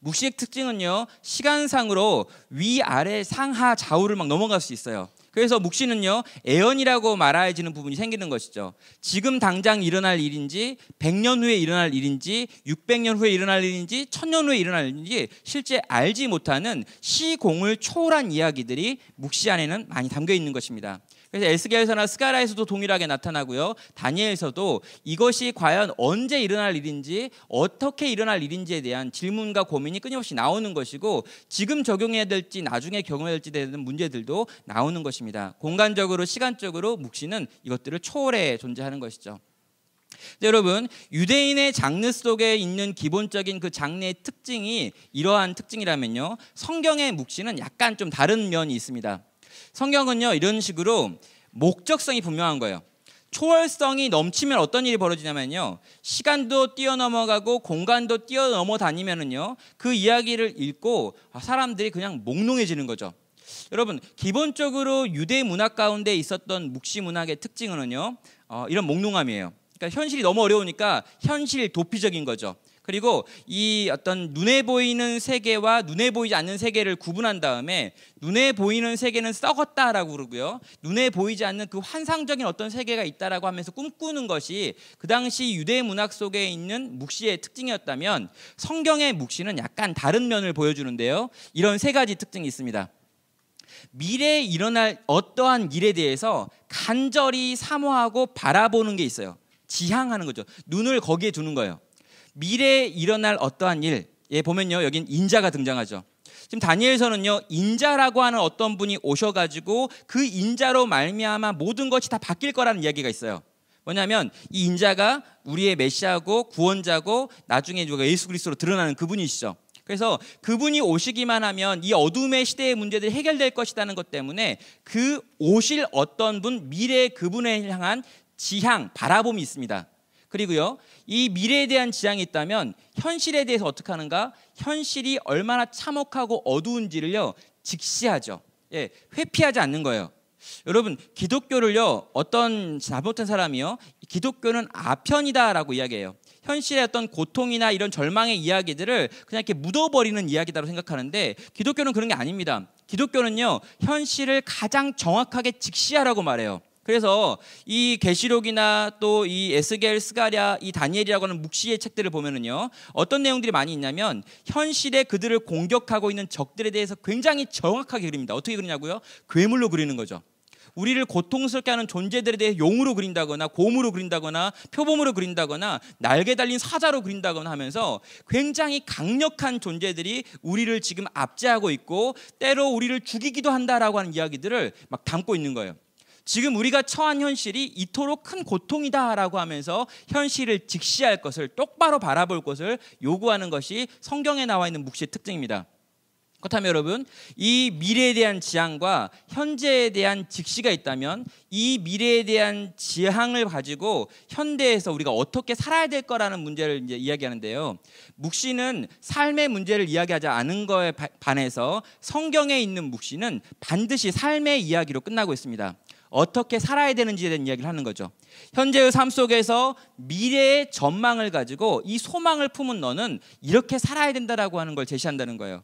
묵시의 특징은요 시간상으로 위 아래 상하 좌우를 막 넘어갈 수 있어요. 그래서 묵시는요 애연이라고 말해지는 부분이 생기는 것이죠. 지금 당장 일어날 일인지 100년 후에 일어날 일인지 600년 후에 일어날 일인지 1000년 후에 일어날 일인지 실제 알지 못하는 시공을 초월한 이야기들이 묵시 안에는 많이 담겨 있는 것입니다. 그래서 에스겔서나 스가라에서도 동일하게 나타나고요. 다니엘서도 이것이 과연 언제 일어날 일인지 어떻게 일어날 일인지에 대한 질문과 고민이 끊임없이 나오는 것이고 지금 적용해야 될지 나중에 경험해지 되는 문제들도 나오는 것입니다. 공간적으로 시간적으로 묵시는 이것들을 초월해 존재하는 것이죠. 여러분 유대인의 장르 속에 있는 기본적인 그 장르의 특징이 이러한 특징이라면요 성경의 묵시는 약간 좀 다른 면이 있습니다. 성경은요 이런 식으로 목적성이 분명한 거예요. 초월성이 넘치면 어떤 일이 벌어지냐면요. 시간도 뛰어넘어가고 공간도 뛰어넘어 다니면은요. 그 이야기를 읽고 사람들이 그냥 몽롱해지는 거죠. 여러분, 기본적으로 유대 문학 가운데 있었던 묵시 문학의 특징은요. 어, 이런 몽롱함이에요. 그러니까 현실이 너무 어려우니까 현실 도피적인 거죠. 그리고 이 어떤 눈에 보이는 세계와 눈에 보이지 않는 세계를 구분한 다음에 눈에 보이는 세계는 썩었다라고 그러고요. 눈에 보이지 않는 그 환상적인 어떤 세계가 있다라고 하면서 꿈꾸는 것이 그 당시 유대 문학 속에 있는 묵시의 특징이었다면 성경의 묵시는 약간 다른 면을 보여주는데요. 이런 세 가지 특징이 있습니다. 미래에 일어날 어떠한 일에 대해서 간절히 사모하고 바라보는 게 있어요. 지향하는 거죠. 눈을 거기에 두는 거예요. 미래에 일어날 어떠한 일, 예, 보면요. 여긴 인자가 등장하죠. 지금 다니엘서는요. 인자라고 하는 어떤 분이 오셔 가지고 그 인자로 말미암아 모든 것이 다 바뀔 거라는 이야기가 있어요. 뭐냐면 이 인자가 우리의 메시아고 구원자고 나중에 누가 예수 그리스도로 드러나는 그분이시죠. 그래서 그분이 오시기만 하면 이 어둠의 시대의 문제들이 해결될 것이라는 것 때문에 그 오실 어떤 분 미래의 그분에 향한 지향 바라봄이 있습니다. 그리고요, 이 미래에 대한 지향이 있다면 현실에 대해서 어떻게 하는가? 현실이 얼마나 참혹하고 어두운지를요, 직시하죠. 예, 회피하지 않는 거예요. 여러분, 기독교를요, 어떤 잘못된 사람이요, 기독교는 아편이다라고 이야기해요. 현실의 어떤 고통이나 이런 절망의 이야기들을 그냥 이렇게 묻어버리는 이야기다라고 생각하는데 기독교는 그런 게 아닙니다. 기독교는요, 현실을 가장 정확하게 직시하라고 말해요. 그래서 이 계시록이나 또 이 에스겔, 스가랴, 이 다니엘이라고 하는 묵시의 책들을 보면은요. 어떤 내용들이 많이 있냐면 현실에 그들을 공격하고 있는 적들에 대해서 굉장히 정확하게 그립니다. 어떻게 그리냐고요? 괴물로 그리는 거죠. 우리를 고통스럽게 하는 존재들에 대해 용으로 그린다거나 곰으로 그린다거나 표범으로 그린다거나 날개 달린 사자로 그린다거나 하면서 굉장히 강력한 존재들이 우리를 지금 압제하고 있고 때로 우리를 죽이기도 한다라고 하는 이야기들을 막 담고 있는 거예요. 지금 우리가 처한 현실이 이토록 큰 고통이다라고 하면서 현실을 직시할 것을 똑바로 바라볼 것을 요구하는 것이 성경에 나와 있는 묵시의 특징입니다. 그렇다면 여러분, 이 미래에 대한 지향과 현재에 대한 직시가 있다면 이 미래에 대한 지향을 가지고 현대에서 우리가 어떻게 살아야 될 거라는 문제를 이제 이야기하는데요. 묵시는 삶의 문제를 이야기하지 않은 거에 반해서 성경에 있는 묵시는 반드시 삶의 이야기로 끝나고 있습니다. 어떻게 살아야 되는지에 대한 이야기를 하는 거죠. 현재의 삶 속에서 미래의 전망을 가지고 이 소망을 품은 너는 이렇게 살아야 된다라고 하는 걸 제시한다는 거예요.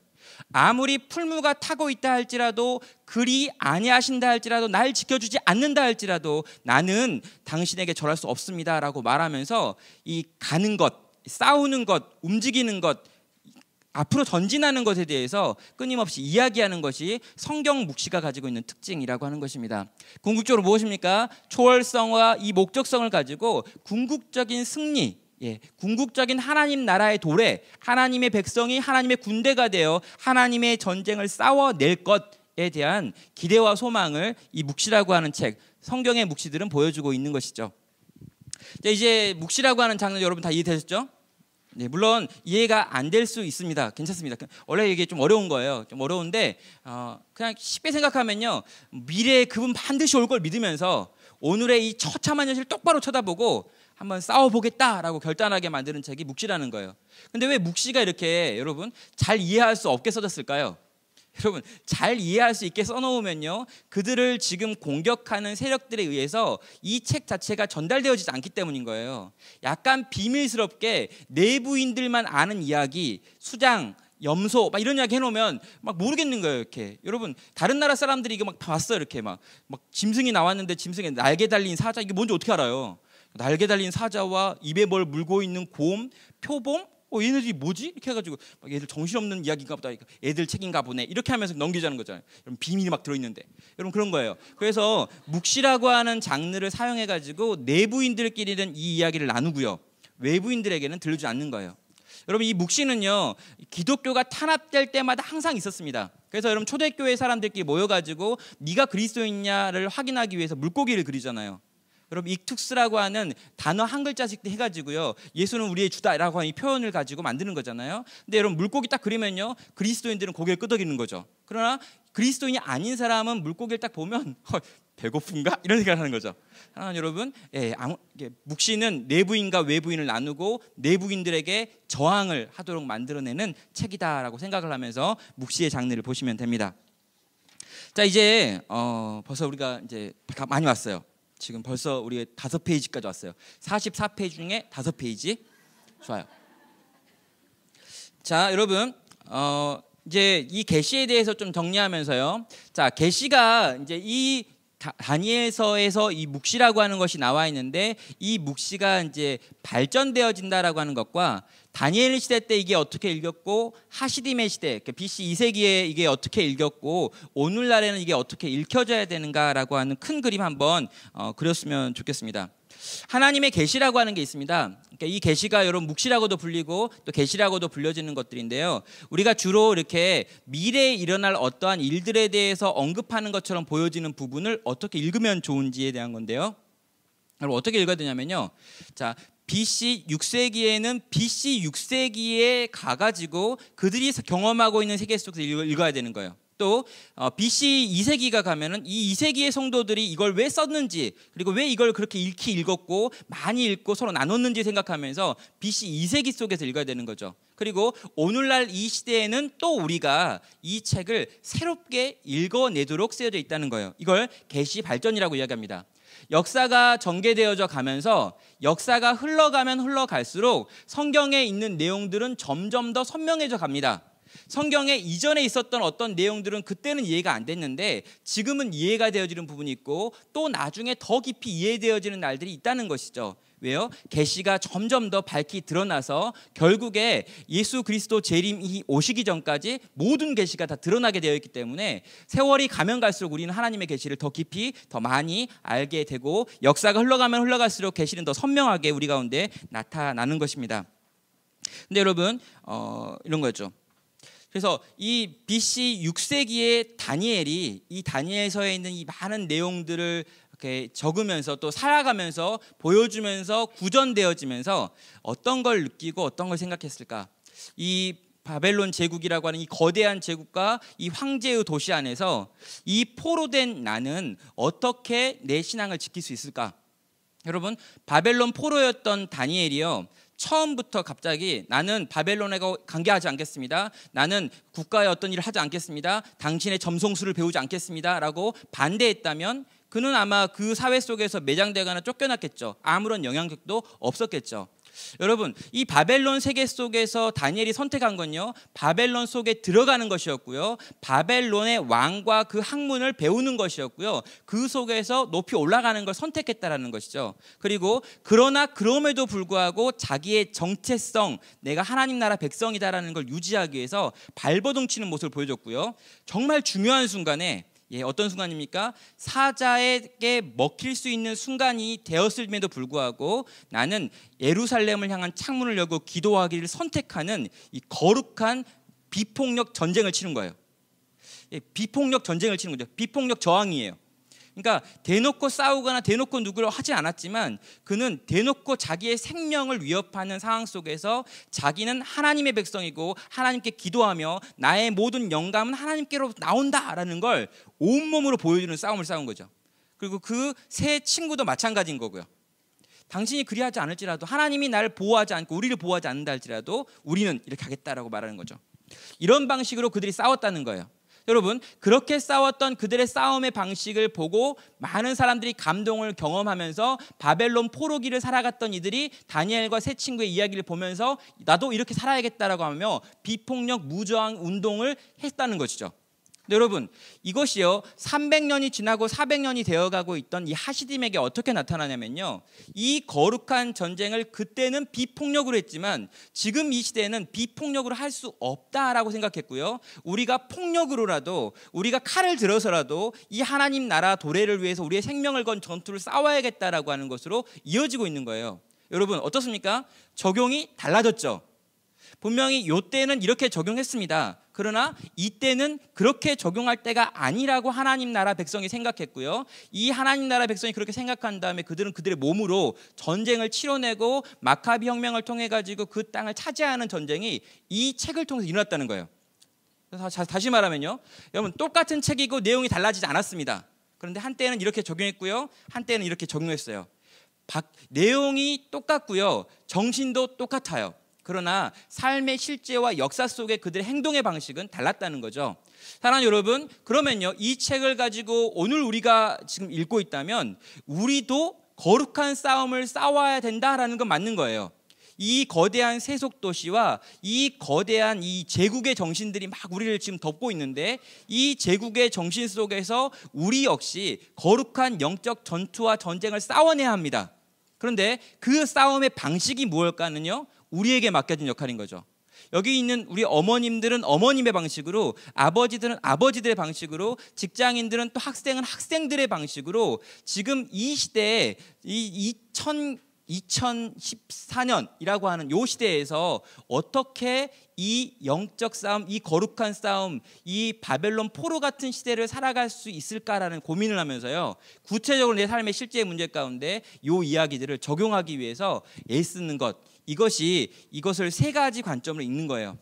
아무리 풀무가 타고 있다 할지라도 그리 아니하신다 할지라도 날 지켜주지 않는다 할지라도 나는 당신에게 절할 수 없습니다라고 말하면서 이 가는 것, 싸우는 것, 움직이는 것 앞으로 전진하는 것에 대해서 끊임없이 이야기하는 것이 성경 묵시가 가지고 있는 특징이라고 하는 것입니다. 궁극적으로 무엇입니까? 초월성과 이 목적성을 가지고 궁극적인 승리, 예, 궁극적인 하나님 나라의 도래, 하나님의 백성이 하나님의 군대가 되어 하나님의 전쟁을 싸워낼 것에 대한 기대와 소망을 이 묵시라고 하는 책, 성경의 묵시들은 보여주고 있는 것이죠. 이제 묵시라고 하는 장르 여러분 다 이해되셨죠? 네, 물론 이해가 안 될 수 있습니다. 괜찮습니다. 그 원래 이게 좀 어려운 거예요. 좀 어려운데 어, 그냥 쉽게 생각하면요. 미래에 그분 반드시 올 걸 믿으면서 오늘의 이 처참한 현실 똑바로 쳐다보고 한번 싸워보겠다라고 결단하게 만드는 책이 묵시라는 거예요. 근데 왜 묵시가 이렇게 여러분 잘 이해할 수 없게 써졌을까요? 여러분 잘 이해할 수 있게 써놓으면요 그들을 지금 공격하는 세력들에 의해서 이 책 자체가 전달되어지지 않기 때문인 거예요 약간 비밀스럽게 내부인들만 아는 이야기 수장 염소 막 이런 이야기 해놓으면 막 모르겠는 거예요 이렇게 여러분 다른 나라 사람들이 이거 막 봤어요 이렇게 막, 막 짐승이 나왔는데 짐승에 날개 달린 사자 이게 뭔지 어떻게 알아요 날개 달린 사자와 입에 뭘 물고 있는 곰 표범 어, 얘네들이 뭐지? 이렇게 해가지고 막 얘들 정신없는 이야기인가 보다. 그러니까 애들 책인가 보네. 이렇게 하면서 넘기자는 거잖아요. 여러분 비밀이 막 들어있는데. 여러분 그런 거예요. 그래서 묵시라고 하는 장르를 사용해가지고 내부인들끼리는 이 이야기를 나누고요. 외부인들에게는 들려주지 않는 거예요. 여러분 이 묵시는요 기독교가 탄압될 때마다 항상 있었습니다. 그래서 여러분 초대교회 사람들끼리 모여가지고 네가 그리스도인냐를 확인하기 위해서 물고기를 그리잖아요. 여러분 익툭스라고 하는 단어 한 글자씩 해가지고요. 예수는 우리의 주다라고 하는 이 표현을 가지고 만드는 거잖아요. 근데 여러분 물고기 딱 그리면요. 그리스도인들은 고개를 끄덕이는 거죠. 그러나 그리스도인이 아닌 사람은 물고기를 딱 보면 배고픈가 이런 생각을 하는 거죠. 하나 아, 여러분, 예, 아무, 예, 묵시는 내부인과 외부인을 나누고 내부인들에게 저항을 하도록 만들어내는 책이다라고 생각을 하면서 묵시의 장르를 보시면 됩니다. 자 이제 어, 벌써 우리가 이제 많이 왔어요. 지금 벌써 우리 다섯 페이지까지 왔어요. 44페이지 중에 다섯 페이지. 좋아요. 자, 여러분. 어, 이제 이 계시에 대해서 좀 정리하면서요. 자, 계시가 이제 이 다니엘서에서 이 묵시라고 하는 것이 나와 있는데 이 묵시가 이제 발전되어진다라고 하는 것과 다니엘 시대 때 이게 어떻게 읽었고 하시딤의 시대 그러니까 BC 2세기에 이게 어떻게 읽었고 오늘날에는 이게 어떻게 읽혀져야 되는가라고 하는 큰 그림 한번 어, 그렸으면 좋겠습니다. 하나님의 계시라고 하는 게 있습니다. 그러니까 이 계시가 여러분 묵시라고도 불리고 또 계시라고도 불려지는 것들인데요. 우리가 주로 이렇게 미래에 일어날 어떠한 일들에 대해서 언급하는 것처럼 보여지는 부분을 어떻게 읽으면 좋은지에 대한 건데요. 여러분 어떻게 읽어야 되냐면요. 자, BC 6세기에는 BC 6세기에 가가지고 그들이 경험하고 있는 세계 속에서 읽어야 되는 거예요. 또 어, BC 2세기가 가면은 이 2세기의 성도들이 이걸 왜 썼는지 그리고 왜 이걸 그렇게 읽히 읽었고 많이 읽고 서로 나눴는지 생각하면서 BC 2세기 속에서 읽어야 되는 거죠. 그리고 오늘날 이 시대에는 또 우리가 이 책을 새롭게 읽어내도록 쓰여져 있다는 거예요. 이걸 계시 발전이라고 이야기합니다. 역사가 전개되어져 가면서 역사가 흘러가면 흘러갈수록 성경에 있는 내용들은 점점 더 선명해져 갑니다. 성경에 이전에 있었던 어떤 내용들은 그때는 이해가 안 됐는데 지금은 이해가 되어지는 부분이 있고 또 나중에 더 깊이 이해되어지는 날들이 있다는 것이죠. 왜요? 계시가 점점 더 밝히 드러나서 결국에 예수 그리스도 재림이 오시기 전까지 모든 계시가 다 드러나게 되어 있기 때문에 세월이 가면 갈수록 우리는 하나님의 계시를 더 깊이 더 많이 알게 되고 역사가 흘러가면 흘러갈수록 계시는 더 선명하게 우리 가운데 나타나는 것입니다. 근데 여러분 어, 이런 거죠 그래서 이 BC 6세기의 다니엘이 이 다니엘서에 있는 이 많은 내용들을 이렇게 적으면서 또 살아가면서 보여주면서 구전되어지면서 어떤 걸 느끼고 어떤 걸 생각했을까? 이 바벨론 제국이라고 하는 이 거대한 제국과 이 황제의 도시 안에서 이 포로 된 나는 어떻게 내 신앙을 지킬 수 있을까? 여러분, 바벨론 포로였던 다니엘이요. 처음부터 갑자기 나는 바벨론에 관계하지 않겠습니다. 나는 국가의 어떤 일을 하지 않겠습니다. 당신의 점성술을 배우지 않겠습니다. 라고 반대했다면 그는 아마 그 사회 속에서 매장되거나 쫓겨났겠죠. 아무런 영향력도 없었겠죠. 여러분, 이 바벨론 세계 속에서 다니엘이 선택한 건요, 바벨론 속에 들어가는 것이었고요, 바벨론의 왕과 그 학문을 배우는 것이었고요, 그 속에서 높이 올라가는 걸 선택했다라는 것이죠. 그리고 그러나 그럼에도 불구하고 자기의 정체성, 내가 하나님 나라 백성이다라는 걸 유지하기 위해서 발버둥치는 모습을 보여줬고요. 정말 중요한 순간에 예, 어떤 순간입니까? 사자에게 먹힐 수 있는 순간이 되었음에도 불구하고 나는 예루살렘을 향한 창문을 열고 기도하기를 선택하는 이 거룩한 비폭력 전쟁을 치는 거예요. 예, 비폭력 전쟁을 치는 거죠. 비폭력 저항이에요. 그러니까 대놓고 싸우거나 대놓고 누구를 하지 않았지만 그는 대놓고 자기의 생명을 위협하는 상황 속에서 자기는 하나님의 백성이고 하나님께 기도하며 나의 모든 영감은 하나님께로 나온다라는 걸 온몸으로 보여주는 싸움을 싸운 거죠. 그리고 그새 친구도 마찬가지인 거고요. 당신이 그리하지 않을지라도 하나님이 나를 보호하지 않고 우리를 보호하지 않는다 할지라도 우리는 이렇게 하겠다라고 말하는 거죠. 이런 방식으로 그들이 싸웠다는 거예요. 여러분 그렇게 싸웠던 그들의 싸움의 방식을 보고 많은 사람들이 감동을 경험하면서 바벨론 포로기를 살아갔던 이들이 다니엘과 세 친구의 이야기를 보면서 나도 이렇게 살아야겠다라고 하며 비폭력 무저항 운동을 했다는 것이죠. 여러분 이것이요 300년이 지나고 400년이 되어가고 있던 이 하시딤에게 어떻게 나타나냐면요 이 거룩한 전쟁을 그때는 비폭력으로 했지만 지금 이 시대에는 비폭력으로 할 수 없다라고 생각했고요 우리가 폭력으로라도 우리가 칼을 들어서라도 이 하나님 나라 도래를 위해서 우리의 생명을 건 전투를 싸워야겠다라고 하는 것으로 이어지고 있는 거예요 여러분 어떻습니까 적용이 달라졌죠 분명히 요때는 이렇게 적용했습니다. 그러나 이때는 그렇게 적용할 때가 아니라고 하나님 나라 백성이 생각했고요. 이 하나님 나라 백성이 그렇게 생각한 다음에 그들은 그들의 몸으로 전쟁을 치러내고 마카비 혁명을 통해 가지고 그 땅을 차지하는 전쟁이 이 책을 통해서 일어났다는 거예요. 다시 말하면요. 여러분 똑같은 책이고 내용이 달라지지 않았습니다. 그런데 한때는 이렇게 적용했고요. 한때는 이렇게 적용했어요. 내용이 똑같고요. 정신도 똑같아요. 그러나 삶의 실제와 역사 속의 그들의 행동의 방식은 달랐다는 거죠. 사랑 여러분, 그러면요. 이 책을 가지고 오늘 우리가 지금 읽고 있다면 우리도 거룩한 싸움을 싸워야 된다라는 건 맞는 거예요. 이 거대한 세속 도시와 이 거대한 이 제국의 정신들이 막 우리를 지금 덮고 있는데 이 제국의 정신 속에서 우리 역시 거룩한 영적 전투와 전쟁을 싸워내야 합니다. 그런데 그 싸움의 방식이 무엇일까는요? 우리에게 맡겨진 역할인 거죠. 여기 있는 우리 어머님들은 어머님의 방식으로 아버지들은 아버지들의 방식으로 직장인들은 또 학생은 학생들의 방식으로 지금 이 시대에 이 2000, 2014년이라고 하는 요 시대에서 어떻게 이 영적 싸움, 이 거룩한 싸움, 이 바벨론 포로 같은 시대를 살아갈 수 있을까라는 고민을 하면서요. 구체적으로 내 삶의 실제 문제 가운데 요 이야기들을 적용하기 위해서 애쓰는 것, 이것이 이것을 세 가지 관점으로 읽는 거예요.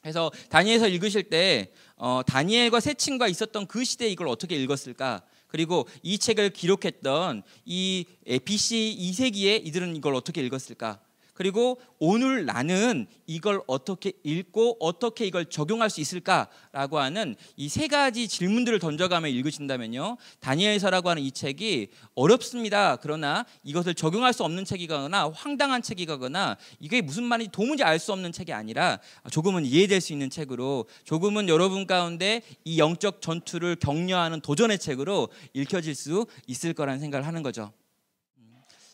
그래서 다니엘서 읽으실 때 어, 다니엘과 세친과 있었던 그 시대에 이걸 어떻게 읽었을까? 그리고 이 책을 기록했던 이 BC 2세기에 이들은 이걸 어떻게 읽었을까? 그리고 오늘 나는 이걸 어떻게 읽고 어떻게 이걸 적용할 수 있을까라고 하는 이 세 가지 질문들을 던져가며 읽으신다면요. 다니엘서라고 하는 이 책이 어렵습니다. 그러나 이것을 적용할 수 없는 책이거나 황당한 책이거나 이게 무슨 말인지 도무지 알 수 없는 책이 아니라 조금은 이해될 수 있는 책으로 조금은 여러분 가운데 이 영적 전투를 격려하는 도전의 책으로 읽혀질 수 있을 거라는 생각을 하는 거죠.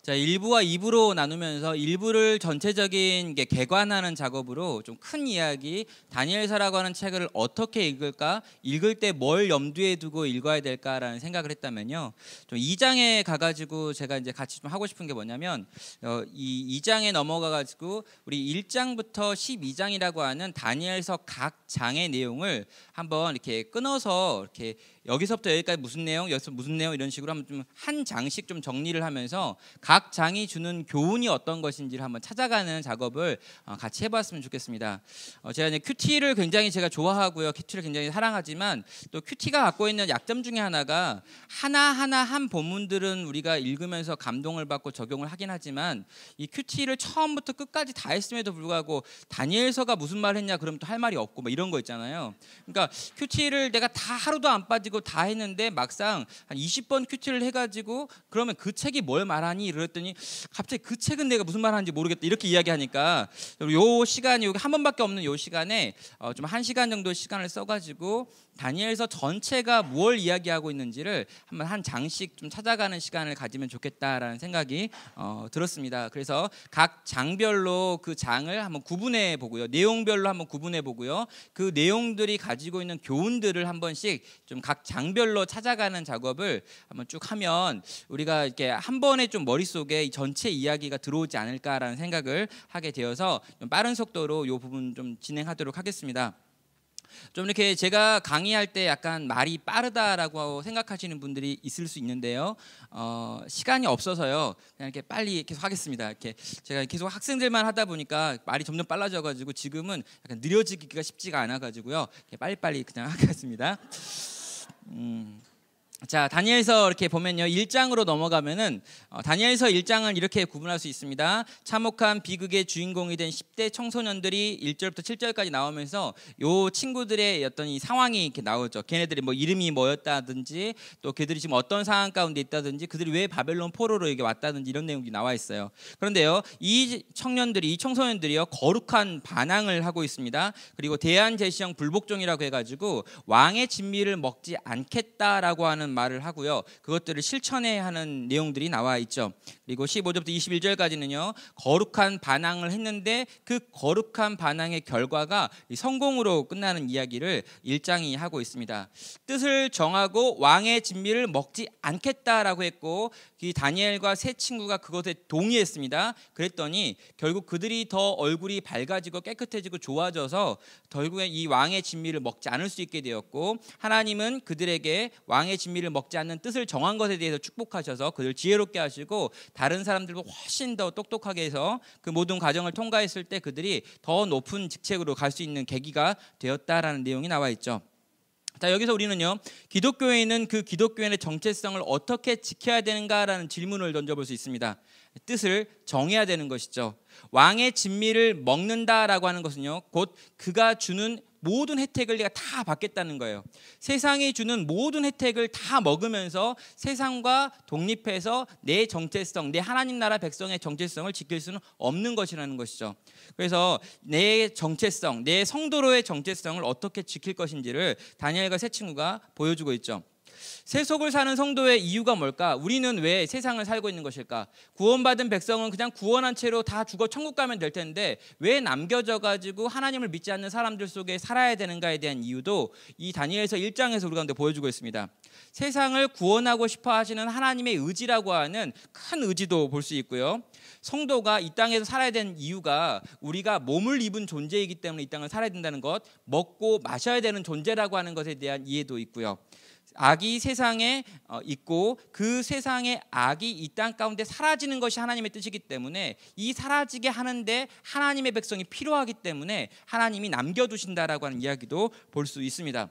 자, 1부와 2부로 나누면서 1부를 전체적인 게 개관하는 작업으로 좀 큰 이야기 다니엘사라고 하는 책을 어떻게 읽을까? 읽을 때 뭘 염두에 두고 읽어야 될까라는 생각을 했다면요. 좀 2장에 가 가지고 제가 이제 같이 좀 하고 싶은 게 뭐냐면 어, 이 2장에 넘어가 가지고 우리 1장부터 12장이라고 하는 다니엘서 각 장의 내용을 한번 이렇게 끊어서 이렇게 여기서부터 여기까지 무슨 내용, 여기서 무슨 내용 이런 식으로 한번 좀 한 장씩 좀 정리를 하면서 각 장이 주는 교훈이 어떤 것인지를 한번 찾아가는 작업을 어, 같이 해봤으면 좋겠습니다. 어, 제가 이제 큐티를 굉장히 제가 좋아하고요, 큐티를 굉장히 사랑하지만 또 큐티가 갖고 있는 약점 중에 하나가 하나 하나 한 본문들은 우리가 읽으면서 감동을 받고 적용을 하긴 하지만 이 큐티를 처음부터 끝까지 다 했음에도 불구하고 다니엘서가 무슨 말 했냐 그럼또 할 말이 없고 막 뭐 이런 거 있잖아요. 그러니까 큐티를 내가 다 하루도 안 빠지고 다 했는데 막상 한 20번 큐티를 해가지고 그러면 그 책이 뭘 말하니? 이랬더니 갑자기 그 책은 내가 무슨 말하는지 모르겠다 이렇게 이야기하니까 요 시간이 여기 한 번밖에 없는 요 시간에 어 좀한 시간 정도 시간을 써가지고 다니엘서 전체가 무엇 이야기하고 있는지를 한번 한 장씩 좀 찾아가는 시간을 가지면 좋겠다라는 생각이 어, 들었습니다. 그래서 각 장별로 그 장을 한번 구분해 보고요. 내용별로 한번 구분해 보고요. 그 내용들이 가지고 있는 교훈들을 한 번씩 좀 각 장별로 찾아가는 작업을 한번 쭉 하면 우리가 이렇게 한 번에 좀 머릿속에 이 전체 이야기가 들어오지 않을까라는 생각을 하게 되어서 빠른 속도로 이 부분 좀 진행하도록 하겠습니다. 좀 이렇게 제가 강의할 때 약간 말이 빠르다라고 생각하시는 분들이 있을 수 있는데요. 어, 시간이 없어서요. 그냥 이렇게 빨리 계속 하겠습니다. 이렇게 제가 계속 학생들만 하다 보니까 말이 점점 빨라져가지고 지금은 약간 느려지기가 쉽지가 않아가지고요. 빨리빨리 그냥 하겠습니다. 음. 자, 다니엘서 이렇게 보면요. 1장으로 넘어가면은 어, 다니엘서 1장을 이렇게 구분할 수 있습니다. 참혹한 비극의 주인공이 된 10대 청소년들이 1절부터 7절까지 나오면서 요 친구들의 어떤 이 상황이 이렇게 나오죠. 걔네들이 뭐 이름이 뭐였다든지 또 걔들이 지금 어떤 상황 가운데 있다든지 그들이 왜 바벨론 포로로 이게 왔다든지 이런 내용이 나와 있어요. 그런데요. 이 청년들이 이 청소년들이요. 거룩한 반항을 하고 있습니다. 그리고 대한 제시형 불복종이라고 해 가지고 왕의 진미를 먹지 않겠다라고 하는 있다는 말을 하고요. 그것들을 실천해야 하는 내용들이 나와 있죠. 그리고 15절부터 21절까지는요. 거룩한 반항을 했는데 그 거룩한 반항의 결과가 성공으로 끝나는 이야기를 일장이 하고 있습니다. 뜻을 정하고 왕의 진미를 먹지 않겠다라고 했고 이 다니엘과 세 친구가 그것에 동의했습니다. 그랬더니 결국 그들이 더 얼굴이 밝아지고 깨끗해지고 좋아져서 결국에이 왕의 진미를 먹지 않을 수 있게 되었고 하나님은 그들에게 왕의 진미 백미를 먹지 않는 뜻을 정한 것에 대해서 축복하셔서 그들 지혜롭게 하시고 다른 사람들보다 훨씬 더 똑똑하게 해서 그 모든 과정을 통과했을 때 그들이 더 높은 직책으로 갈 수 있는 계기가 되었다라는 내용이 나와 있죠. 자 여기서 우리는요 기독교에 있는 그 기독교인의 정체성을 어떻게 지켜야 되는가라는 질문을 던져볼 수 있습니다. 뜻을 정해야 되는 것이죠. 왕의 진미를 먹는다라고 하는 것은요 곧 그가 주는 모든 혜택을 내가 다 받겠다는 거예요. 세상이 주는 모든 혜택을 다 먹으면서 세상과 독립해서 내 정체성, 내 하나님 나라 백성의 정체성을 지킬 수는 없는 것이라는 것이죠. 그래서 내 정체성, 내 성도로의 정체성을 어떻게 지킬 것인지를 다니엘과 세 친구가 보여주고 있죠. 세속을 사는 성도의 이유가 뭘까? 우리는 왜 세상을 살고 있는 것일까? 구원받은 백성은 그냥 구원한 채로 다 죽어 천국 가면 될 텐데 왜 남겨져 가지고 하나님을 믿지 않는 사람들 속에 살아야 되는가에 대한 이유도 이 다니엘서 1장에서 우리 가운데 보여주고 있습니다. 세상을 구원하고 싶어 하시는 하나님의 의지라고 하는 큰 의지도 볼 수 있고요. 성도가 이 땅에서 살아야 되는 이유가 우리가 몸을 입은 존재이기 때문에 이 땅을 살아야 된다는 것, 먹고 마셔야 되는 존재라고 하는 것에 대한 이해도 있고요. 악이 세상에 어, 있고 그세상에 악이 이 땅 가운데 사라지는 것이 하나님의 뜻이기 때문에 이 사라지게 하는데 하나님의 백성이 필요하기 때문에 하나님이 남겨두신다라고 하는 이야기도 볼 수 있습니다.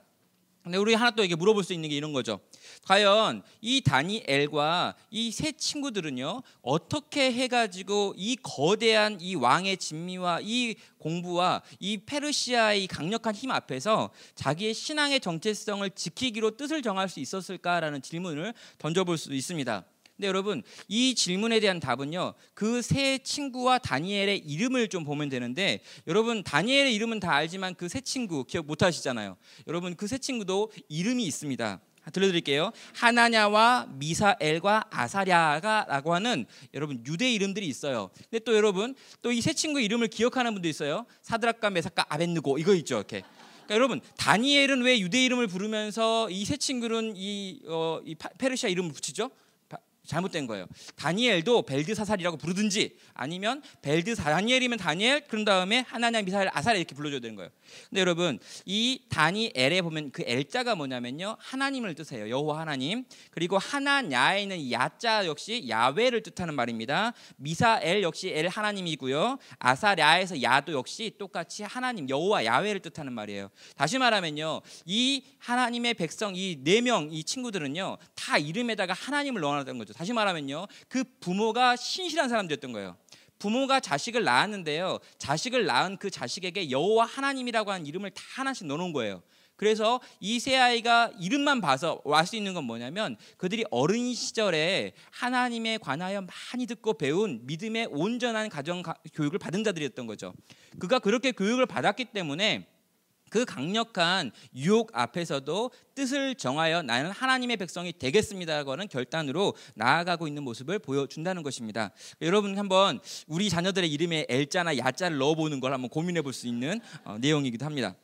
근데 우리 하나 또 이게 물어볼 수 있는 게 이런 거죠. 과연 이 다니엘과 이 세 친구들은요 어떻게 해가지고 이 거대한 이 왕의 진미와 이 공부와 이 페르시아의 강력한 힘 앞에서 자기의 신앙의 정체성을 지키기로 뜻을 정할 수 있었을까라는 질문을 던져볼 수 있습니다. 근데 여러분 이 질문에 대한 답은요. 그 세 친구와 다니엘의 이름을 좀 보면 되는데 여러분 다니엘의 이름은 다 알지만 그 세 친구 기억 못 하시잖아요. 여러분 그 세 친구도 이름이 있습니다. 들려드릴게요. 하나냐와 미사엘과 아사랴가라고 하는 여러분 유대 이름들이 있어요. 근데 또 여러분 또 이 세 친구 이름을 기억하는 분도 있어요. 사드락과 메사과아벳누고 이거 있죠. 이렇게. 그러니까 여러분 다니엘은 왜 유대 이름을 부르면서 이 세 친구는 이, 어, 이 페르시아 이름을 붙이죠? 잘못된 거예요. 다니엘도 벨드사살이라고 부르든지 아니면 벨드 사 다니엘이면 다니엘 그런 다음에 하나냐 미사일 아살 이렇게 불러줘야 되는 거예요. 근데 여러분 이 다니엘에 보면 그 엘자가 뭐냐면요 하나님을 뜻해요 여호와 하나님 그리고 하나냐에 있는 야자 역시 야외를 뜻하는 말입니다. 미사엘 역시 엘 하나님이고요 아사랴에서 야도 역시 똑같이 하나님 여호와 야외를 뜻하는 말이에요. 다시 말하면요 이 하나님의 백성 이 네 명이 네 친구들은요 다 이름에다가 하나님을 넣어놨던 거죠. 다시 말하면요. 그 부모가 신실한 사람들이었던 거예요. 부모가 자식을 낳았는데요. 자식을 낳은 그 자식에게 여호와 하나님이라고 하는 이름을 다 하나씩 넣어놓은 거예요. 그래서 이 세 아이가 이름만 봐서 알 수 있는 건 뭐냐면 그들이 어린 시절에 하나님에 관하여 많이 듣고 배운 믿음의 온전한 가정 교육을 받은 자들이었던 거죠. 그가 그렇게 교육을 받았기 때문에 그 강력한 유혹 앞에서도 뜻을 정하여 나는 하나님의 백성이 되겠습니다라는 결단으로 나아가고 있는 모습을 보여준다는 것입니다. 여러분 한번 우리 자녀들의 이름에 L자나 야자를 넣어보는 걸 한번 고민해 볼 수 있는 어, 내용이기도 합니다.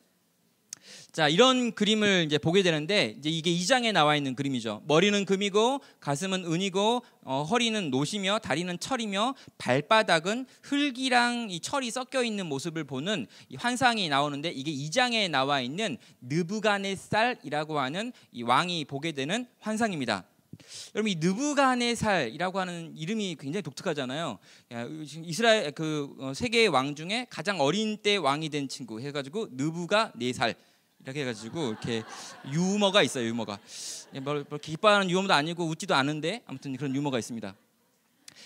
자, 이런 그림을 이제 보게 되는데 이제 이게 2장에 나와 있는 그림이죠. 머리는 금이고 가슴은 은이고 어, 허리는 노시며 다리는 철이며 발바닥은 흙이랑 이 철이 섞여 있는 모습을 보는 환상이 나오는데 이게 2장에 나와 있는 느부갓네살이라고 하는 이 왕이 보게 되는 환상입니다. 여러분 이 느부갓네살이라고 하는 이름이 굉장히 독특하잖아요. 이스라엘 그 어, 세계의 왕 중에 가장 어린 때 왕이 된 친구 해가지고 느부갓네살 이렇게 해가지고 이렇게 유머가 있어요 유머가 예, 뭐, 뭐 기뻐하는 유머도 아니고 웃지도 않은데 아무튼 그런 유머가 있습니다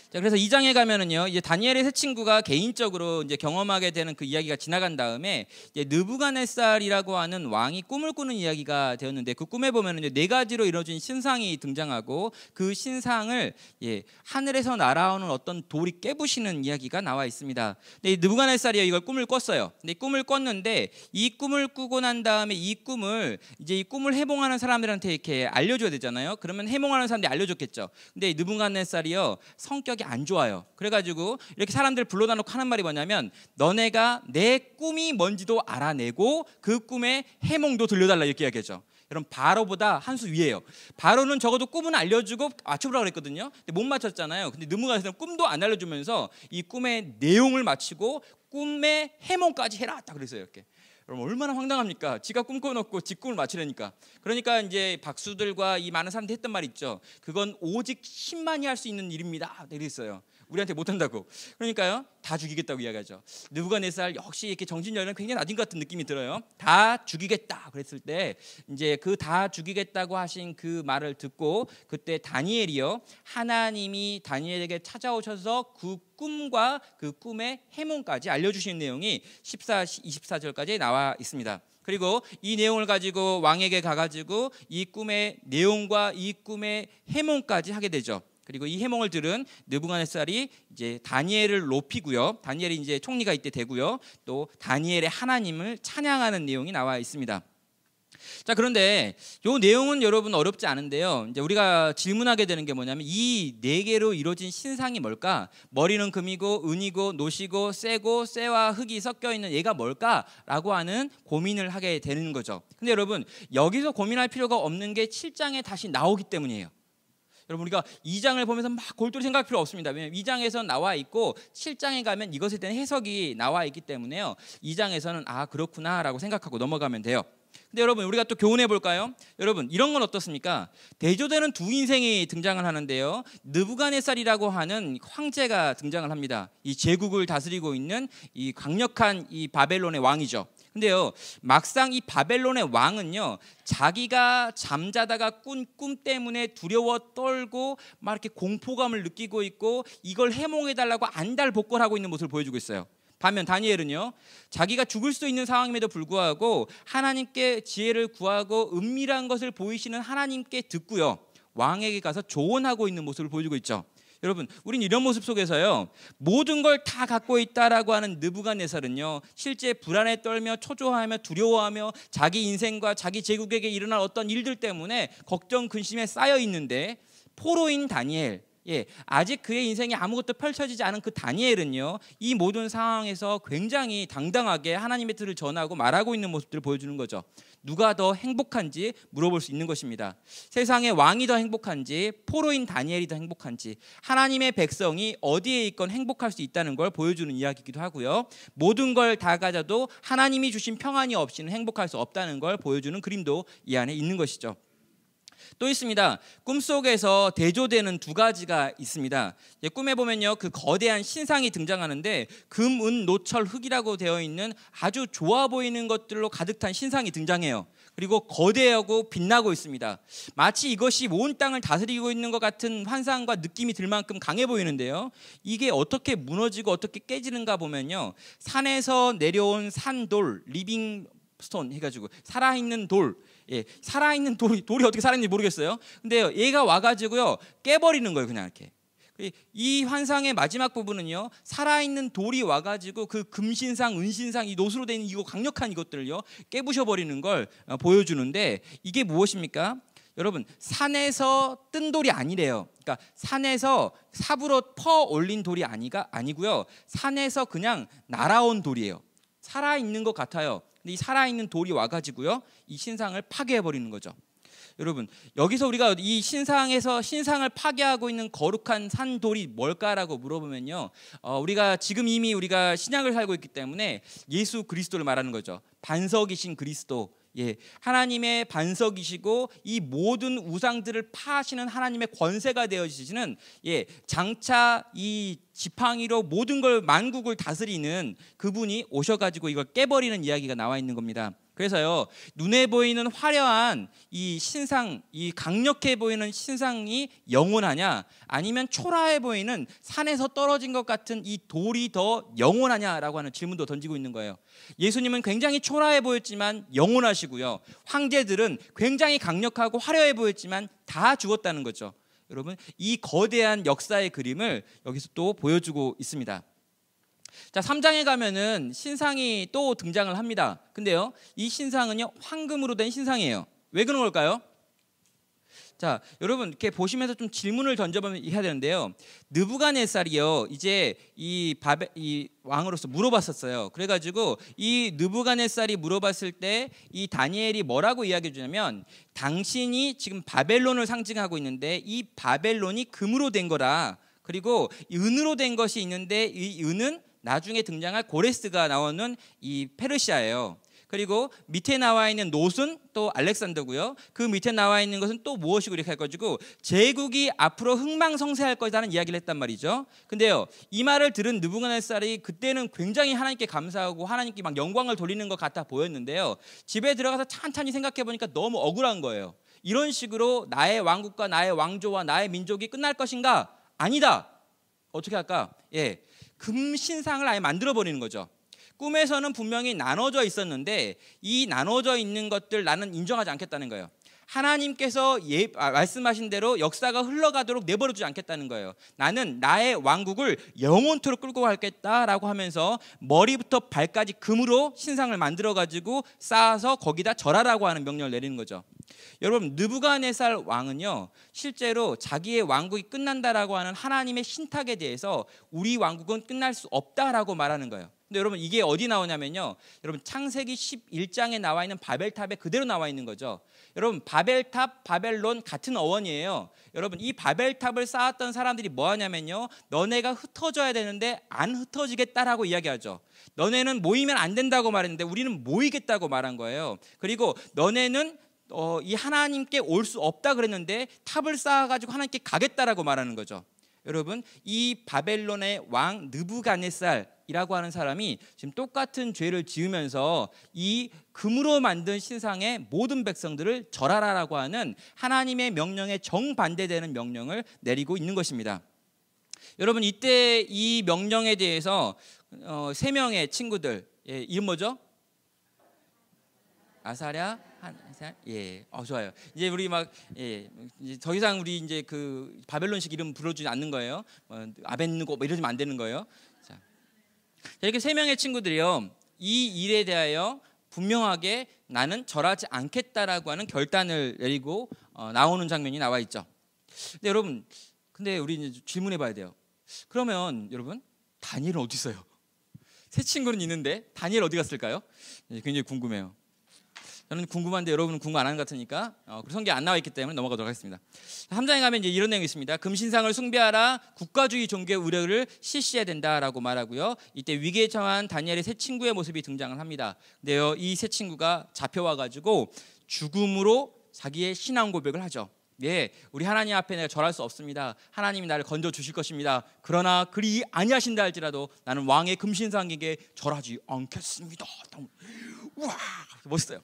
자, 그래서 이장에 가면은요, 이제 다니엘의 세 친구가 개인적으로 이제 경험하게 되는 그 이야기가 지나간 다음에 이제 느부갓네살이라고 하는 왕이 꿈을 꾸는 이야기가 되었는데 그 꿈에 보면은 이제 네 가지로 이루어진 신상이 등장하고 그 신상을 예, 하늘에서 날아오는 어떤 돌이 깨부시는 이야기가 나와 있습니다. 근데 느부갓네살이 이걸 꿈을 꿨어요. 근데 꿈을 꿨는데 이 꿈을 꾸고 난 다음에 이 꿈을 이제 이 꿈을 해몽하는 사람들한테 이렇게 알려줘야 되잖아요. 그러면 해몽하는 사람들이 알려줬겠죠. 근데 느부갓네살이요 성격 성격이 안 좋아요. 그래가지고 이렇게 사람들 불러다 놓고 하는 말이 뭐냐면 너네가 내 꿈이 뭔지도 알아내고 그 꿈의 해몽도 들려달라 이렇게 이야기하죠. 여러분 바로보다 한 수 위에요. 바로는 적어도 꿈은 알려주고 맞춰보라 고 그랬거든요. 근데 못 맞췄잖아요. 근데 느무가에서는 꿈도 안 알려주면서 이 꿈의 내용을 맞히고 꿈의 해몽까지 해라 딱 그랬어요. 이렇게 여러분 얼마나 황당합니까? 지가 꿈꿔놓고 지 꿈을 맞추려니까. 그러니까 이제 박수들과 이 많은 사람들이 했던 말 있죠. 그건 오직 신만이 할 수 있는 일입니다. 아, 네, 이랬어요. 우리한테 못한다고. 그러니까요, 다 죽이겠다고 이야기하죠. 느부갓네살 역시 이렇게 정신력은 굉장히 낮은 것 같은 느낌이 들어요. 다 죽이겠다 그랬을 때 이제 그 다 죽이겠다고 하신 그 말을 듣고 그때 다니엘이요 하나님이 다니엘에게 찾아오셔서 그 꿈과 그 꿈의 해몽까지 알려주신 내용이 14, 24절까지 나와 있습니다. 그리고 이 내용을 가지고 왕에게 가가지고 이 꿈의 내용과 이 꿈의 해몽까지 하게 되죠. 그리고 이 해몽을 들은 느부갓네살이 이제 다니엘을 높이고요. 다니엘이 이제 총리가 이때 되고요. 또 다니엘의 하나님을 찬양하는 내용이 나와 있습니다. 자 그런데 요 내용은 여러분 어렵지 않은데요. 이제 우리가 질문하게 되는 게 뭐냐면 이 네 개로 이루어진 신상이 뭘까? 머리는 금이고 은이고 노시고 쇠고 쇠와 흙이 섞여 있는 얘가 뭘까라고 하는 고민을 하게 되는 거죠. 근데 여러분 여기서 고민할 필요가 없는 게 7장에 다시 나오기 때문이에요. 여러분 우리가 2장을 보면서 막 골똘히 생각할 필요 없습니다. 왜냐하면 2장에서 나와 있고 7장에 가면 이것에 대한 해석이 나와 있기 때문에요. 2장에서는 아 그렇구나라고 생각하고 넘어가면 돼요. 근데 여러분 우리가 또 교훈해 볼까요? 여러분 이런 건 어떻습니까? 대조되는 두 인생이 등장을 하는데요. 느부갓네살이라고 하는 황제가 등장을 합니다. 이 제국을 다스리고 있는 이 강력한 이 바벨론의 왕이죠. 근데요, 막상 이 바벨론의 왕은요, 자기가 잠자다가 꾼 꿈 때문에 두려워 떨고 막 이렇게 공포감을 느끼고 있고 이걸 해몽해달라고 안달복걸하고 있는 모습을 보여주고 있어요. 반면 다니엘은요, 자기가 죽을 수 있는 상황임에도 불구하고 하나님께 지혜를 구하고 은밀한 것을 보이시는 하나님께 듣고요, 왕에게 가서 조언하고 있는 모습을 보여주고 있죠. 여러분, 우린 이런 모습 속에서요. 모든 걸 다 갖고 있다라고 하는 느부갓네살은요. 실제 불안에 떨며 초조하며 두려워하며 자기 인생과 자기 제국에게 일어날 어떤 일들 때문에 걱정 근심에 쌓여 있는데 포로인 다니엘 예, 아직 그의 인생이 아무것도 펼쳐지지 않은 그 다니엘은요, 이 모든 상황에서 굉장히 당당하게 하나님의 뜻을 전하고 말하고 있는 모습들을 보여주는 거죠. 누가 더 행복한지 물어볼 수 있는 것입니다. 세상의 왕이 더 행복한지 포로인 다니엘이 더 행복한지 하나님의 백성이 어디에 있건 행복할 수 있다는 걸 보여주는 이야기이기도 하고요. 모든 걸 다 가져도 하나님이 주신 평안이 없이는 행복할 수 없다는 걸 보여주는 그림도 이 안에 있는 것이죠. 또 있습니다. 꿈속에서 대조되는 두 가지가 있습니다. 예, 꿈에 보면요. 그 거대한 신상이 등장하는데 금, 은, 노철, 흙이라고 되어 있는 아주 좋아 보이는 것들로 가득 한 신상이 등장해요. 그리고 거대하고 빛나고 있습니다. 마치 이것이 온 땅을 다스리고 있는 것 같은 환상과 느낌이 들 만큼 강해 보이는데요. 이게 어떻게 무너지고 어떻게 깨지는가 보면요. 산에서 내려온 산돌, 리빙 스톤 해가지고 살아있는 돌 예, 살아있는 돌이 돌이 어떻게 살았는지 모르겠어요. 근데 얘가 와가지고요 깨버리는 거예요 그냥 이렇게. 그 이 환상의 마지막 부분은요 살아있는 돌이 와가지고 그 금신상 은신상 이 노수로 된 이거 강력한 이것들을요 깨부셔 버리는 걸 어, 보여주는데 이게 무엇입니까? 여러분 산에서 뜬 돌이 아니래요. 그러니까 산에서 삽으로 퍼 올린 돌이 아니가 아니고요 산에서 그냥 날아온 돌이에요. 살아 있는 것 같아요. 근데 이 살아있는 돌이 와가지고요 이 신상을 파괴해 버리는 거죠. 여러분 여기서 우리가 이 신상에서 신상을 파괴하고 있는 거룩한 산돌이 뭘까라고 물어보면요 어, 우리가 지금 이미 우리가 신약을 살고 있기 때문에 예수 그리스도를 말하는 거죠 반석이신 그리스도 예, 하나님의 반석이시고 이 모든 우상들을 파시는 하 하나님의 권세가 되어지시는 예, 장차 이 지팡이로 모든 걸 만국을 다스리는 그분이 오셔가지고 이걸 깨버리는 이야기가 나와 있는 겁니다. 그래서요 눈에 보이는 화려한 이 신상, 이 강력해 보이는 신상이 영원하냐, 아니면 초라해 보이는 산에서 떨어진 것 같은 이 돌이 더 영원하냐라고 하는 질문도 던지고 있는 거예요. 예수님은 굉장히 초라해 보였지만 영원하시고요. 황제들은 굉장히 강력하고 화려해 보였지만 다 죽었다는 거죠. 여러분 이 거대한 역사의 그림을 여기서 또 보여주고 있습니다. 자, 3장에 가면은 신상이 또 등장을 합니다. 근데요, 이 신상은요, 황금으로 된 신상이에요. 왜 그런 걸까요? 자, 여러분 이렇게 보시면서 좀 질문을 던져보면 해야 되는데요. 느부가네살이요 이제 이 바벨 이 왕으로서 물어봤었어요. 그래가지고 이느부가네살이 물어봤을 때 이 다니엘이 뭐라고 이야기해 주냐면 당신이 지금 바벨론을 상징하고 있는데 이 바벨론이 금으로 된 거라. 그리고 은으로 된 것이 있는데 이 은은 나중에 등장할 고레스가 나오는 이 페르시아예요. 그리고 밑에 나와 있는 노순또 알렉산더고요. 그 밑에 나와 있는 것은 또 무엇이고 이렇게 해가지고 제국이 앞으로 흥망성쇠할 것이라는 이야기를 했단 말이죠. 근데요 이 말을 들은 느부갓네살이 그때는 굉장히 하나님께 감사하고 하나님께 막 영광을 돌리는 것 같아 보였는데요. 집에 들어가서 찬찬히 생각해 보니까 너무 억울한 거예요. 이런 식으로 나의 왕국과 나의 왕조와 나의 민족이 끝날 것인가? 아니다. 어떻게 할까? 예, 금신상을 아예 만들어 버리는 거죠. 꿈에서는 분명히 나눠져 있었는데 이 나눠져 있는 것들 나는 인정하지 않겠다는 거예요. 하나님께서 예, 아, 말씀하신 대로 역사가 흘러가도록 내버려 두지 않겠다는 거예요. 나는 나의 왕국을 영원토록 끌고 갈겠다라고 하면서 머리부터 발까지 금으로 신상을 만들어 가지고 쌓아서 거기다 절하라고 하는 명령을 내리는 거죠. 여러분 느부갓네살 왕은요. 실제로 자기의 왕국이 끝난다라고 하는 하나님의 신탁에 대해서 우리 왕국은 끝날 수 없다라고 말하는 거예요. 근데 여러분 이게 어디 나오냐면요. 여러분 창세기 11장에 나와 있는 바벨탑에 그대로 나와 있는 거죠. 여러분 바벨탑, 바벨론 같은 어원이에요. 여러분 이 바벨탑을 쌓았던 사람들이 뭐 하냐면요. 너네가 흩어져야 되는데 안 흩어지겠다라고 이야기하죠. 너네는 모이면 안 된다고 말했는데 우리는 모이겠다고 말한 거예요. 그리고 너네는 어, 이 하나님께 올 수 없다 그랬는데 탑을 쌓아가지고 하나님께 가겠다라고 말하는 거죠. 여러분 이 바벨론의 왕 느부갓네살 이라고 하는 사람이 지금 똑같은 죄를 지으면서 이 금으로 만든 신상의 모든 백성들을 절하라라고 하는 하나님의 명령에 정반대되는 명령을 내리고 있는 것입니다. 여러분 이때 이 명령에 대해서 어, 세 명의 친구들 예, 이름 뭐죠? 아사랴 한사 예, 어 좋아요. 이제 우리 막 예, 이제 더 이상 우리 이제 그 바벨론식 이름 불러주지 않는 거예요. 어, 아벤누고 뭐 이러면 안 되는 거예요. 이렇게 세 명의 친구들이요. 이 일에 대하여 분명하게 나는 절하지 않겠다라고 하는 결단을 내리고 어, 나오는 장면이 나와 있죠. 근데 여러분, 근데 우리 이제 질문해 봐야 돼요. 그러면 여러분, 다니엘은 어디 있어요? 세 친구는 있는데 다니엘 어디 갔을까요? 예, 굉장히 궁금해요. 저는 궁금한데 여러분은 궁금 안 하는 것 같으니까 어, 그리고 성경 안 나와 있기 때문에 넘어가도록 하겠습니다. 3장에 가면 이제 이런 내용이 있습니다. 금신상을 숭배하라 국가주의 종교의 우려를 실시해야 된다라고 말하고요. 이때 위기에 처한 다니엘의 새 친구의 모습이 등장을 합니다. 근데요 이새 친구가 잡혀와 가지고 죽음으로 자기의 신앙 고백을 하죠. 예, 우리 하나님 앞에 내가 절할 수 없습니다. 하나님이 나를 건져 주실 것입니다. 그러나 그리 아니하신다 할지라도 나는 왕의 금신상에게 절하지 않겠습니다. 와, 멋있어요.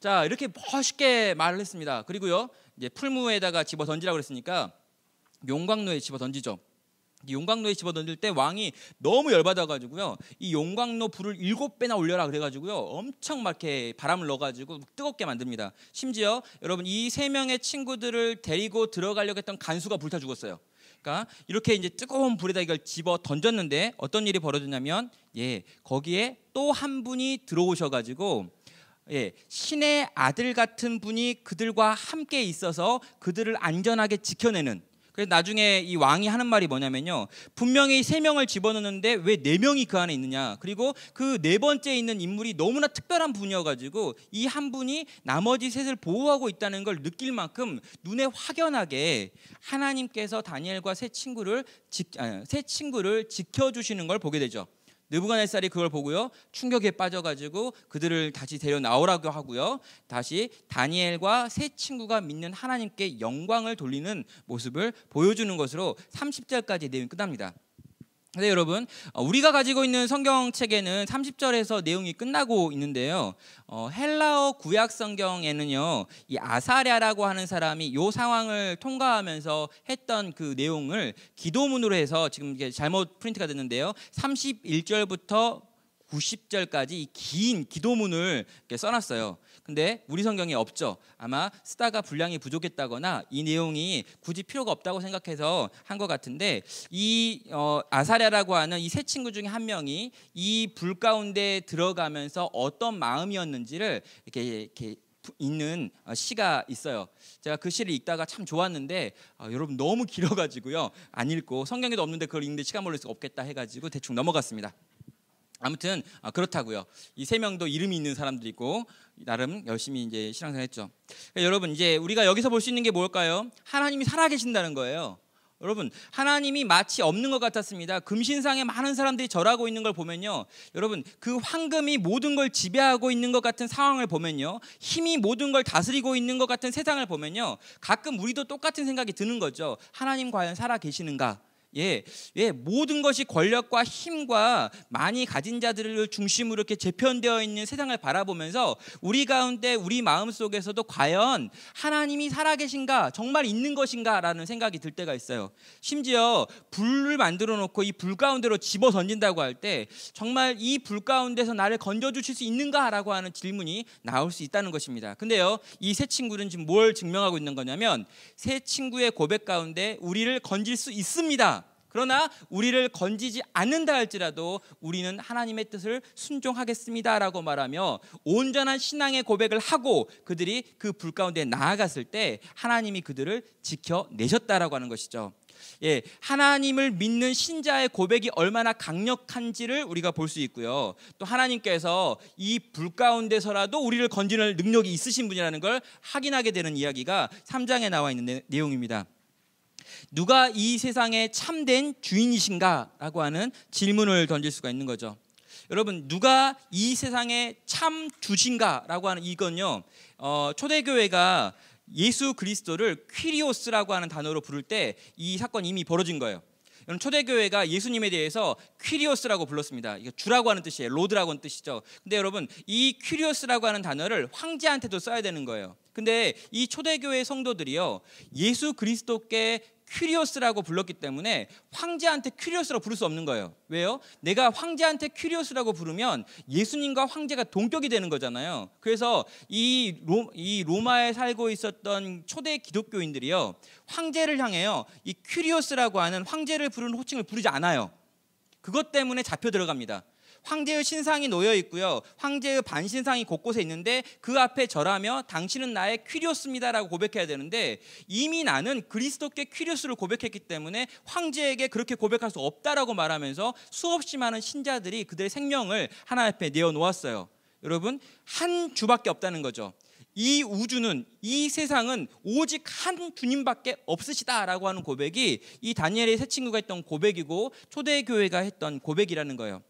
자, 이렇게 멋있게 말을 했습니다. 그리고요. 이제 풀무에다가 집어 던지라고 그랬으니까 용광로에 집어 던지죠. 용광로에 집어 던질 때 왕이 너무 열받아가지고요. 이 용광로 불을 일곱 배나 올려라 그래가지고요. 엄청 막 이렇게 바람을 넣어가지고 뜨겁게 만듭니다. 심지어 여러분 이 세 명의 친구들을 데리고 들어가려고 했던 간수가 불타 죽었어요. 그러니까 이렇게 이제 뜨거운 불에다 이걸 집어 던졌는데 어떤 일이 벌어졌냐면 예 거기에 또 한 분이 들어오셔가지고 예, 신의 아들 같은 분이 그들과 함께 있어서 그들을 안전하게 지켜내는 그래서 나중에 이 왕이 하는 말이 뭐냐면요. 분명히 세 명을 집어넣는데 왜 네 명이 그 안에 있느냐. 그리고 그 네 번째 있는 인물이 너무나 특별한 분이어가지고 이 한 분이 나머지 셋을 보호하고 있다는 걸 느낄 만큼 눈에 확연하게 하나님께서 다니엘과 세 친구를 지, 아니, 세 친구를 지켜주시는 걸 보게 되죠. 느부갓네살이 그걸 보고요. 충격에 빠져가지고 그들을 다시 데려 나오라고 하고요. 다시 다니엘과 세 친구가 믿는 하나님께 영광을 돌리는 모습을 보여주는 것으로 30절까지 내용이 끝납니다. 근데 네, 여러분 어, 우리가 가지고 있는 성경책에는 30절에서 내용이 끝나고 있는데요. 어, 헬라어 구약 성경에는요. 이 아사랴라고 하는 사람이 요 상황을 통과하면서 했던 그 내용을 기도문으로 해서 지금 이게 잘못 프린트가 됐는데요. 31절부터 90절까지 이 긴 기도문을 써놨어요. 근데 우리 성경에 없죠. 아마 쓰다가 분량이 부족했다거나 이 내용이 굳이 필요가 없다고 생각해서 한 것 같은데 이 어, 아사랴라고 하는 이 세 친구 중에 한 명이 이 불 가운데 들어가면서 어떤 마음이었는지를 이렇게, 이렇게 있는 어, 시가 있어요. 제가 그 시를 읽다가 참 좋았는데 아, 여러분 너무 길어가지고요 안 읽고 성경에도 없는데 그걸 읽는데 시간 걸릴 수가 없겠다 해가지고 대충 넘어갔습니다. 아무튼 아, 그렇다고요. 이 세 명도 이름이 있는 사람들이고 나름 열심히 이제 신앙생활했죠. 그러니까 여러분 이제 우리가 여기서 볼 수 있는 게 뭘까요? 하나님이 살아계신다는 거예요. 여러분 하나님이 마치 없는 것 같았습니다. 금신상에 많은 사람들이 절하고 있는 걸 보면요, 여러분 그 황금이 모든 걸 지배하고 있는 것 같은 상황을 보면요, 힘이 모든 걸 다스리고 있는 것 같은 세상을 보면요, 가끔 우리도 똑같은 생각이 드는 거죠. 하나님 과연 살아 계시는가? 예, 예, 모든 것이 권력과 힘과 많이 가진 자들을 중심으로 이렇게 재편되어 있는 세상을 바라보면서 우리 가운데 우리 마음 속에서도 과연 하나님이 살아계신가, 정말 있는 것인가라는 생각이 들 때가 있어요. 심지어 불을 만들어 놓고 이 불 가운데로 집어 던진다고 할 때 정말 이 불 가운데서 나를 건져 주실 수 있는가라고 하는 질문이 나올 수 있다는 것입니다. 근데요, 이 세 친구는 지금 뭘 증명하고 있는 거냐면 세 친구의 고백 가운데 우리를 건질 수 있습니다. 그러나 우리를 건지지 않는다 할지라도 우리는 하나님의 뜻을 순종하겠습니다라고 말하며 온전한 신앙의 고백을 하고 그들이 그 불 가운데 나아갔을 때 하나님이 그들을 지켜내셨다라고 하는 것이죠. 예, 하나님을 믿는 신자의 고백이 얼마나 강력한지를 우리가 볼 수 있고요. 또 하나님께서 이 불 가운데서라도 우리를 건지는 능력이 있으신 분이라는 걸 확인하게 되는 이야기가 3장에 나와 있는 내, 내용입니다. 누가 이 세상의 참된 주인이신가라고 하는 질문을 던질 수가 있는 거죠. 여러분 누가 이 세상의 참 주신가라고 하는 이건요 어, 초대교회가 예수 그리스도를 퀴리오스라고 하는 단어로 부를 때 이 사건 이미 벌어진 거예요. 여러분 초대교회가 예수님에 대해서 퀴리오스라고 불렀습니다. 이거 주라고 하는 뜻이에요. 로드라고 하는 뜻이죠. 근데 여러분 이 퀴리오스라고 하는 단어를 황제한테도 써야 되는 거예요. 근데 이 초대교회 성도들이요 예수 그리스도께 큐리오스라고 불렀기 때문에 황제한테 큐리오스라고 부를 수 없는 거예요. 왜요? 내가 황제한테 큐리오스라고 부르면 예수님과 황제가 동격이 되는 거잖아요. 그래서 이, 로, 이 로마에 살고 있었던 초대 기독교인들이요. 황제를 향해요. 이 큐리오스라고 하는 황제를 부르는 호칭을 부르지 않아요. 그것 때문에 잡혀 들어갑니다. 황제의 신상이 놓여 있고요. 황제의 반신상이 곳곳에 있는데 그 앞에 절하며 당신은 나의 퀴리오스입니다라고 고백해야 되는데 이미 나는 그리스도께 퀴리오스를 고백했기 때문에 황제에게 그렇게 고백할 수 없다라고 말하면서 수없이 많은 신자들이 그들의 생명을 하나 앞에 내어 놓았어요. 여러분 한 주밖에 없다는 거죠. 이 우주는 이 세상은 오직 한 주님밖에 없으시다라고 하는 고백이 이 다니엘의 새 친구가 했던 고백이고 초대 교회가 했던 고백이라는 거예요.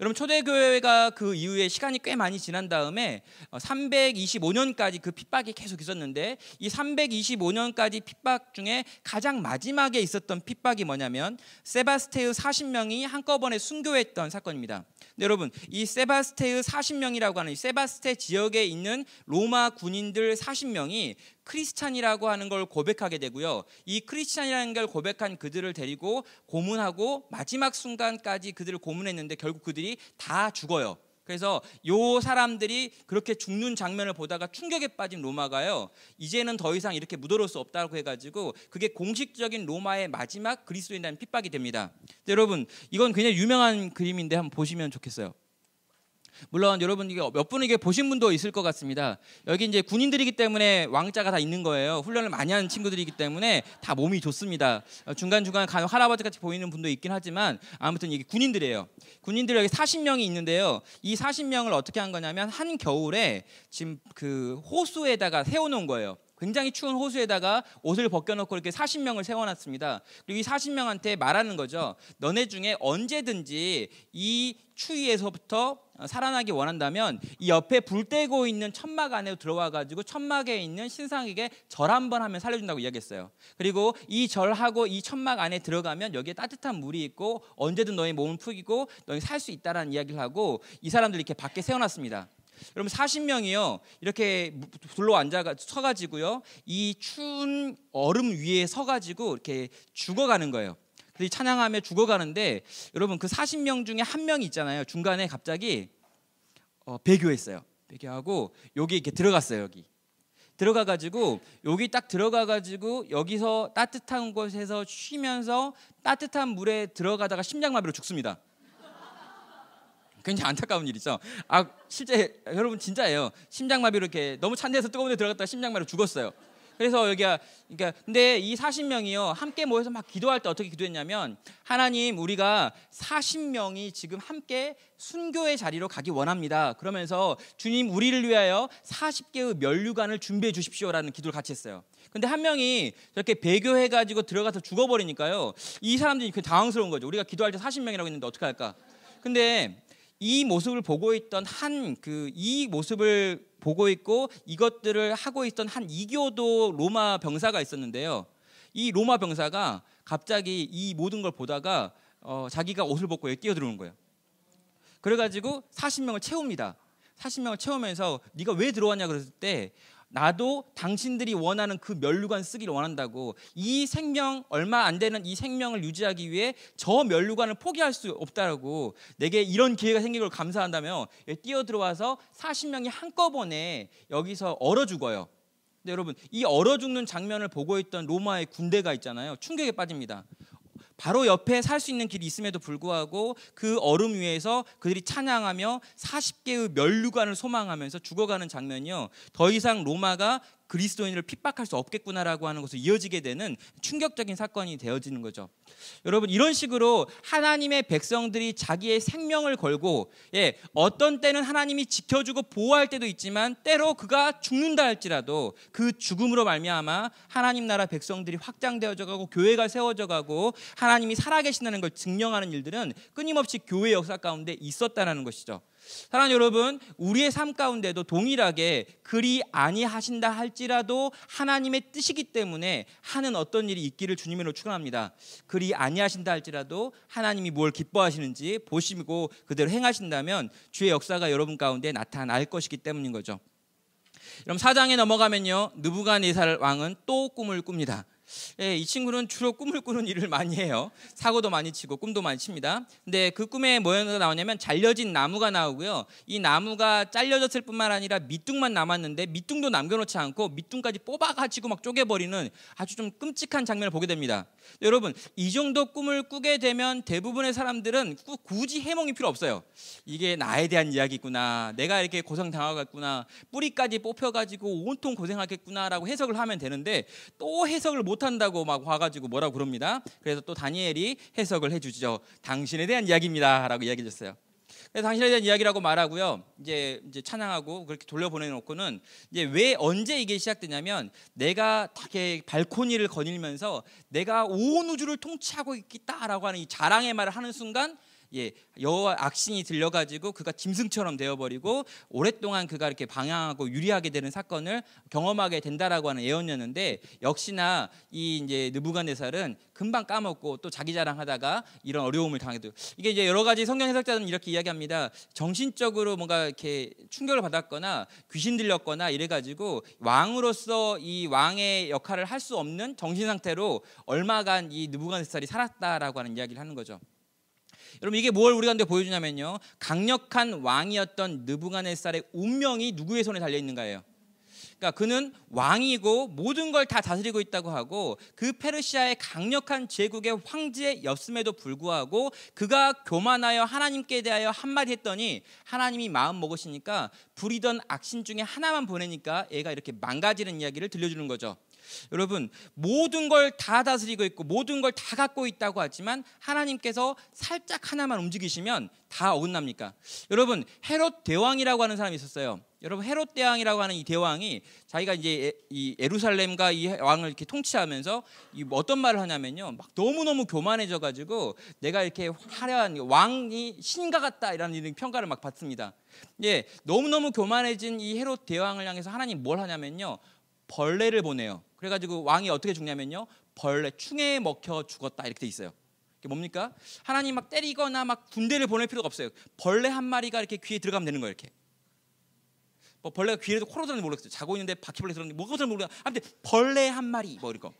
여러분 초대교회가 그 이후에 시간이 꽤 많이 지난 다음에 325년까지 어, 그 핍박이 계속 있었는데 이 325년까지 핍박 중에 가장 마지막에 있었던 핍박이 뭐냐면 세바스테의 40명이 한꺼번에 순교했던 사건입니다. 근데 여러분 이 세바스테의 40명이라고 하는 세바스테 지역에 있는 로마 군인들 40명이 크리스찬이라고 하는 걸 고백하게 되고요. 이 크리스찬이라는 걸 고백한 그들을 데리고 고문하고 마지막 순간까지 그들을 고문했는데 결국 그들이 다 죽어요. 그래서 요 사람들이 그렇게 죽는 장면을 보다가 충격에 빠진 로마가요. 이제는 더 이상 이렇게 묻어놓을 수 없다고 해가지고 그게 공식적인 로마의 마지막 그리스도인이라는 핍박이 됩니다. 여러분 이건 굉장히 유명한 그림인데 한번 보시면 좋겠어요. 물론 여러분 이게 몇 분은 이게 보신 분도 있을 것 같습니다. 여기 이제 군인들이기 때문에 왕자가 다 있는 거예요. 훈련을 많이 하는 친구들이기 때문에 다 몸이 좋습니다. 어, 중간 중간 간 할아버지 같이 보이는 분도 있긴 하지만 아무튼 이게 군인들이에요. 군인들 여기 40명이 있는데요. 이 40명을 어떻게 한 거냐면 한 겨울에 지금 그 호수에다가 세워놓은 거예요. 굉장히 추운 호수에다가 옷을 벗겨놓고 이렇게 40명을 세워놨습니다. 그리고 이 40명한테 말하는 거죠. 너네 중에 언제든지 이 추위에서부터 살아나기 원한다면 이 옆에 불 떼고 있는 천막 안에 들어와 가지고 천막에 있는 신상에게 절 한번 하면 살려준다고 이야기했어요. 그리고 이 절하고 이 천막 안에 들어가면 여기에 따뜻한 물이 있고 언제든 너희 몸을 풀기고 너희 살 수 있다라는 이야기를 하고 이 사람들 이렇게 밖에 세워놨습니다. 여러분 40명이요. 이렇게 둘러 앉아 서 가지고요. 이 추운 얼음 위에 서 가지고 이렇게 죽어 가는 거예요. 그래서 찬양하며 죽어 가는데 여러분 그 40명 중에 한 명이 있잖아요. 중간에 갑자기 어, 배교했어요. 배교하고 여기 이렇게 들어갔어요, 여기. 들어가 가지고 여기 딱 들어가 가지고 여기서 따뜻한 곳에서 쉬면서 따뜻한 물에 들어가다가 심장마비로 죽습니다. 굉장히 안타까운 일이죠. 아 실제 여러분 진짜예요. 심장마비로 이렇게 너무 찬 데서 뜨거운 데 들어갔다가 심장마비로 죽었어요. 그래서 여기가 그러니까 근데 이 40명이요. 함께 모여서 막 기도할 때 어떻게 기도했냐면 하나님 우리가 40명이 지금 함께 순교의 자리로 가기 원합니다. 그러면서 주님 우리를 위하여 40개의 면류관을 준비해 주십시오라는 기도를 같이 했어요. 근데 한 명이 저렇게 배교해 가지고 들어가서 죽어 버리니까요. 이 사람들이 그 당황스러운 거죠. 우리가 기도할 때 40명이라고 했는데 어떻게 할까? 근데 이 모습을 보고 있던 한 그 이 모습을 보고 있고 이것들을 하고 있던 한 이교도 로마 병사가 있었는데요. 이 로마 병사가 갑자기 이 모든 걸 보다가 어, 자기가 옷을 벗고 뛰어들어오는 거예요. 그래가지고 40명을 채웁니다. 40명을 채우면서 네가 왜 들어왔냐 그랬을 때 나도 당신들이 원하는 그 면류관 쓰기를 원한다고 이 생명 얼마 안 되는 이 생명을 유지하기 위해 저 면류관을 포기할 수 없다라고 내게 이런 기회가 생긴 걸 감사한다며 뛰어 들어와서 40명이 한꺼번에 여기서 얼어 죽어요. 근데 여러분 이 얼어 죽는 장면을 보고 있던 로마의 군대가 있잖아요. 충격에 빠집니다. 바로 옆에 살 수 있는 길이 있음에도 불구하고 그 얼음 위에서 그들이 찬양하며 40개의 멸류관을 소망하면서 죽어가는 장면이요. 더 이상 로마가 그리스도인을 핍박할 수 없겠구나라고 하는 것을 이어지게 되는 충격적인 사건이 되어지는 거죠. 여러분 이런 식으로 하나님의 백성들이 자기의 생명을 걸고 예, 어떤 때는 하나님이 지켜주고 보호할 때도 있지만 때로 그가 죽는다 할지라도 그 죽음으로 말미암아 하나님 나라 백성들이 확장되어져 가고 교회가 세워져 가고 하나님이 살아계신다는 걸 증명하는 일들은 끊임없이 교회 역사 가운데 있었다라는 것이죠. 사랑하는 여러분, 우리의 삶 가운데도 동일하게 그리 아니하신다 할지라도 하나님의 뜻이기 때문에 하는 어떤 일이 있기를 주님으로 축원합니다. 그리 아니하신다 할지라도 하나님이 뭘 기뻐하시는지 보시고 그대로 행하신다면 주의 역사가 여러분 가운데 나타날 것이기 때문인 거죠. 그럼 사장에 넘어가면요. 느부갓네살 왕은 또 꿈을 꿉니다. 예, 이 친구는 주로 꿈을 꾸는 일을 많이 해요. 사고도 많이 치고 꿈도 많이 칩니다. 근데 그 꿈에 뭐가 나오냐면 잘려진 나무가 나오고요. 이 나무가 잘려졌을 뿐만 아니라 밑둥만 남았는데 밑둥도 남겨놓지 않고 밑둥까지 뽑아가지고 막 쪼개버리는 아주 좀 끔찍한 장면을 보게 됩니다. 여러분 이 정도 꿈을 꾸게 되면 대부분의 사람들은 꾸, 굳이 해몽이 필요 없어요. 이게 나에 대한 이야기구나. 내가 이렇게 고생 당하겠구나. 뿌리까지 뽑혀가지고 온통 고생하겠구나라고 해석을 하면 되는데 또 해석을 못 못한다고 막와가지고 뭐라고 그럽니다. 그래서 또 다니엘이 해석을 해주죠. 당신에 대한 이야기입니다라고 이야기해 줬어요. 그래서 당신에 대한 이야기라고 말하고요. 이제 이제 찬양하고 그렇게 돌려보내놓고는 이제 왜 언제 이게 시작되냐면 내가 닭의 발코니를 거닐면서 내가 온 우주를 통치하고 있겠다라고 하는 이 자랑의 말을 하는 순간 예, 여호와 악신이 들려가지고 그가 짐승처럼 되어버리고 오랫동안 그가 이렇게 방향하고 유리하게 되는 사건을 경험하게 된다라고 하는 예언이었는데 역시나 이 이제 느부갓네살은 금방 까먹고 또 자기 자랑하다가 이런 어려움을 당해도 이게 이제 여러 가지 성경 해석자들은 이렇게 이야기합니다. 정신적으로 뭔가 이렇게 충격을 받았거나 귀신 들렸거나 이래가지고 왕으로서 이 왕의 역할을 할 수 없는 정신 상태로 얼마간 이 느부갓네살이 살았다라고 하는 이야기를 하는 거죠. 여러분 이게 뭘 우리 가운데 보여주냐면요. 강력한 왕이었던 느부갓네살의 운명이 누구의 손에 달려 있는 가예요. 그러니까 그는 왕이고 모든 걸 다 다스리고 있다고 하고 그 페르시아의 강력한 제국의 황제였음에도 불구하고 그가 교만하여 하나님께 대하여 한마디 했더니 하나님이 마음 먹으시니까 부리던 악신 중에 하나만 보내니까 얘가 이렇게 망가지는 이야기를 들려주는 거죠. 여러분 모든 걸 다 다스리고 있고 모든 걸 다 갖고 있다고 하지만 하나님께서 살짝 하나만 움직이시면 다 어긋납니까? 여러분 헤롯 대왕이라고 하는 사람이 있었어요. 여러분 헤롯 대왕이라고 하는 이 대왕이 자기가 이제 이 예루살렘과 이 왕을 이렇게 통치하면서 이 뭐 어떤 말을 하냐면요. 막 너무너무 교만해져 가지고 내가 이렇게 화려한 왕이 신과 같다 이런 평가를 막 받습니다. 예. 너무너무 교만해진 이 헤롯 대왕을 향해서 하나님 뭘 하냐면요. 벌레를 보내요. 그래가지고 왕이 어떻게 죽냐면요. 벌레 충에 먹혀 죽었다 이렇게 돼 있어요. 이게 뭡니까? 하나님 막 때리거나 막 군대를 보낼 필요가 없어요. 벌레 한 마리가 이렇게 귀에 들어가면 되는 거예요. 이렇게. 뭐 벌레가 귀에도 코로 들었는지 모르겠어요. 자고 있는데 바퀴벌레 들었는지 뭐가 들 모르겠어요. 아무튼 벌레 한 마리 뭐이 거.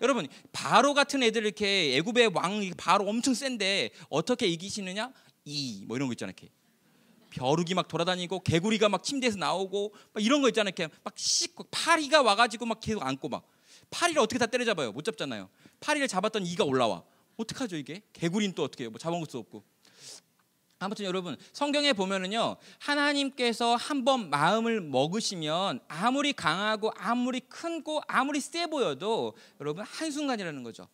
여러분 바로 같은 애들 이렇게 애굽의 왕이 바로 엄청 센데 어떻게 이기시느냐? 이 뭐 이런 거 있잖아요. 이렇게. 벼룩이 막 돌아다니고 개구리가 막 침대에서 나오고 막 이런 거 있잖아요. 이렇게 막 씻고 파리가 와가지고 막 계속 안고 막 파리를 어떻게 다 때려잡아요? 못 잡잖아요. 파리를 잡았던 이가 올라와. 어떡하죠 이게? 개구리는 또 어떻게 요뭐 잡아먹을 없고. 아무튼 여러분 성경에 보면은요 하나님께서 한 번 마음을 먹으시면 아무리 강하고 아무리 큰고 아무리 세 보여도 여러분 한 순간이라는 거죠.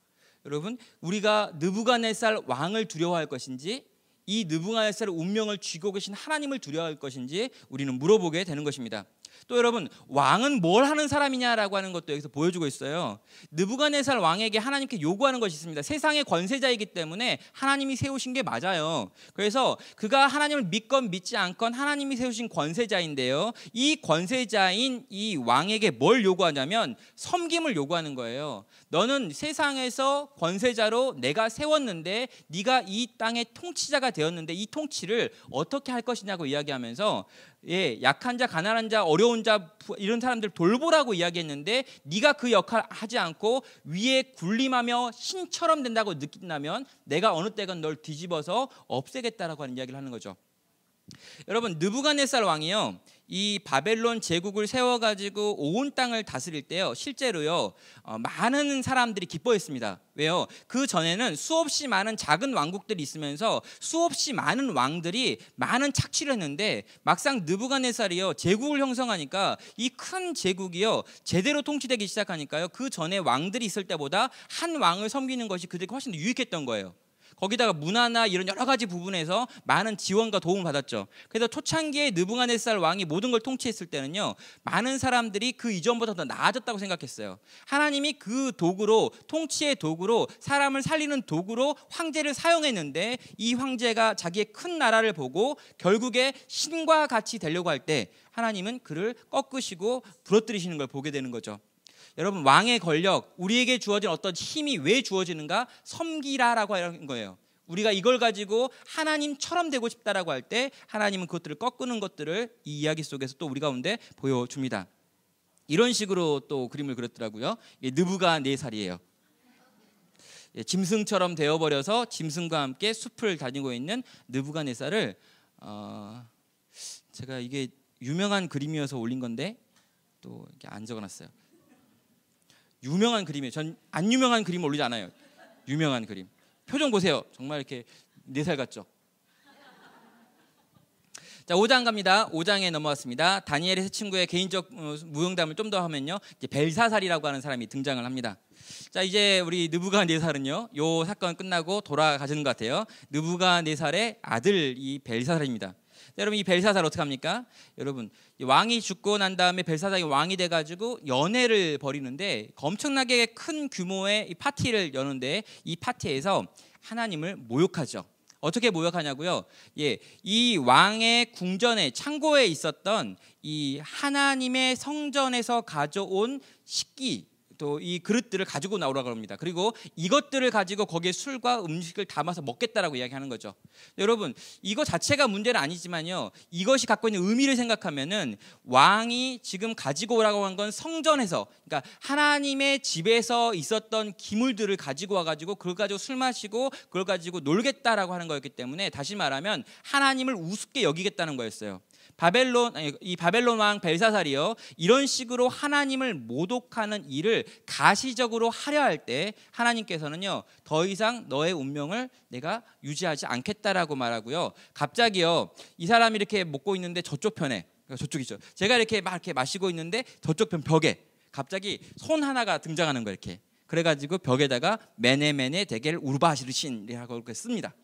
여러분 우리가 느부갓네살 왕을 두려워할 것인지 이 느부갓네살의 운명을 쥐고 계신 하나님을 두려워할 것인지 우리는 물어보게 되는 것입니다. 또 여러분 왕은 뭘 하는 사람이냐라고 하는 것도 여기서 보여주고 있어요. 느부갓네살 왕에게 하나님께 요구하는 것이 있습니다. 세상의 권세자이기 때문에 하나님이 세우신 게 맞아요. 그래서 그가 하나님을 믿건 믿지 않건 하나님이 세우신 권세자인데요. 이 권세자인 이 왕에게 뭘 요구하냐면 섬김을 요구하는 거예요. 너는 세상에서 권세자로 내가 세웠는데 네가 이 땅의 통치자가 되었는데 이 통치를 어떻게 할 것이냐고 이야기하면서 예, 약한 자, 가난한 자, 어려운 자 이런 사람들 돌보라고 이야기했는데 네가 그 역할 하지 않고 위에 군림하며 신처럼 된다고 느낀다면 내가 어느 때건 널 뒤집어서 없애겠다라고 하는 이야기를 하는 거죠. 여러분 느부갓네살 왕이요 이 바벨론 제국을 세워가지고 온 땅을 다스릴 때요, 실제로요, 어, 많은 사람들이 기뻐했습니다. 왜요? 그 전에는 수없이 많은 작은 왕국들이 있으면서 수없이 많은 왕들이 많은 착취를 했는데 막상 느부갓네살이요 제국을 형성하니까 이 큰 제국이요 제대로 통치되기 시작하니까요 그 전에 왕들이 있을 때보다 한 왕을 섬기는 것이 그들에게 훨씬 더 유익했던 거예요. 거기다가 문화나 이런 여러 가지 부분에서 많은 지원과 도움을 받았죠. 그래서 초창기에 느부갓네살 왕이 모든 걸 통치했을 때는요. 많은 사람들이 그 이전보다 더 나아졌다고 생각했어요. 하나님이 그 도구로 통치의 도구로 사람을 살리는 도구로 황제를 사용했는데 이 황제가 자기의 큰 나라를 보고 결국에 신과 같이 되려고 할 때 하나님은 그를 꺾으시고 부러뜨리시는 걸 보게 되는 거죠. 여러분 왕의 권력 우리에게 주어진 어떤 힘이 왜 주어지는가? 섬기라라고 하는 거예요. 우리가 이걸 가지고 하나님처럼 되고 싶다라고 할 때 하나님은 그것들을 꺾는 것들을 이 이야기 속에서 또 우리 가운데 보여줍니다. 이런 식으로 또 그림을 그렸더라고요. 느부가 네 살이에요. 예, 짐승처럼 되어버려서 짐승과 함께 숲을 다니고 있는 느부갓네살을 어, 제가 이게 유명한 그림이어서 올린 건데 또 이렇게 안 적어놨어요. 유명한 그림이에요. 전 안 유명한 그림 올리지 않아요. 유명한 그림. 표정 보세요. 정말 이렇게 네 살 같죠? 자, 5장 갑니다. 5장에 넘어왔습니다. 다니엘의 세 친구의 개인적 어, 무용담을 좀 더 하면요. 이제 벨사살이라고 하는 사람이 등장을 합니다. 자, 이제 우리 느부가네살은요. 요 사건 끝나고 돌아가시는 것 같아요. 느부가네살의 아들 이 벨사살입니다. 여러분 이 벨사살 어떻게 합니까? 여러분 왕이 죽고 난 다음에 벨사살이 왕이 돼가지고 연회를 벌이는데 엄청나게 큰 규모의 이 파티를 여는데 이 파티에서 하나님을 모욕하죠. 어떻게 모욕하냐고요? 예, 이 왕의 궁전에 창고에 있었던 이 하나님의 성전에서 가져온 식기 또이 그릇들을 가지고 나오라고 합니다. 그리고 이것들을 가지고 거기에 술과 음식을 담아서 먹겠다라고 이야기하는 거죠. 여러분, 이거 자체가 문제는 아니지만요. 이것이 갖고 있는 의미를 생각하면은 왕이 지금 가지고 오라고 한 건 성전에서 그러니까 하나님의 집에서 있었던 기물들을 가지고 와 가지고 그걸 가지고 술 마시고 그걸 가지고 놀겠다라고 하는 거였기 때문에 다시 말하면 하나님을 우습게 여기겠다는 거였어요. 바벨론 이 바벨론 왕 벨사살이요 이런 식으로 하나님을 모독하는 일을 가시적으로 하려 할 때 하나님께서는요 더 이상 너의 운명을 내가 유지하지 않겠다라고 말하고요 갑자기요 이 사람이 이렇게 먹고 있는데 저쪽 편에 그러니까 저쪽이죠 제가 이렇게 막 이렇게 마시고 있는데 저쪽 편 벽에 갑자기 손 하나가 등장하는 거 이렇게 그래가지고 벽에다가 메네메네 대겔 우르바시르신이라고 이렇게 씁니다.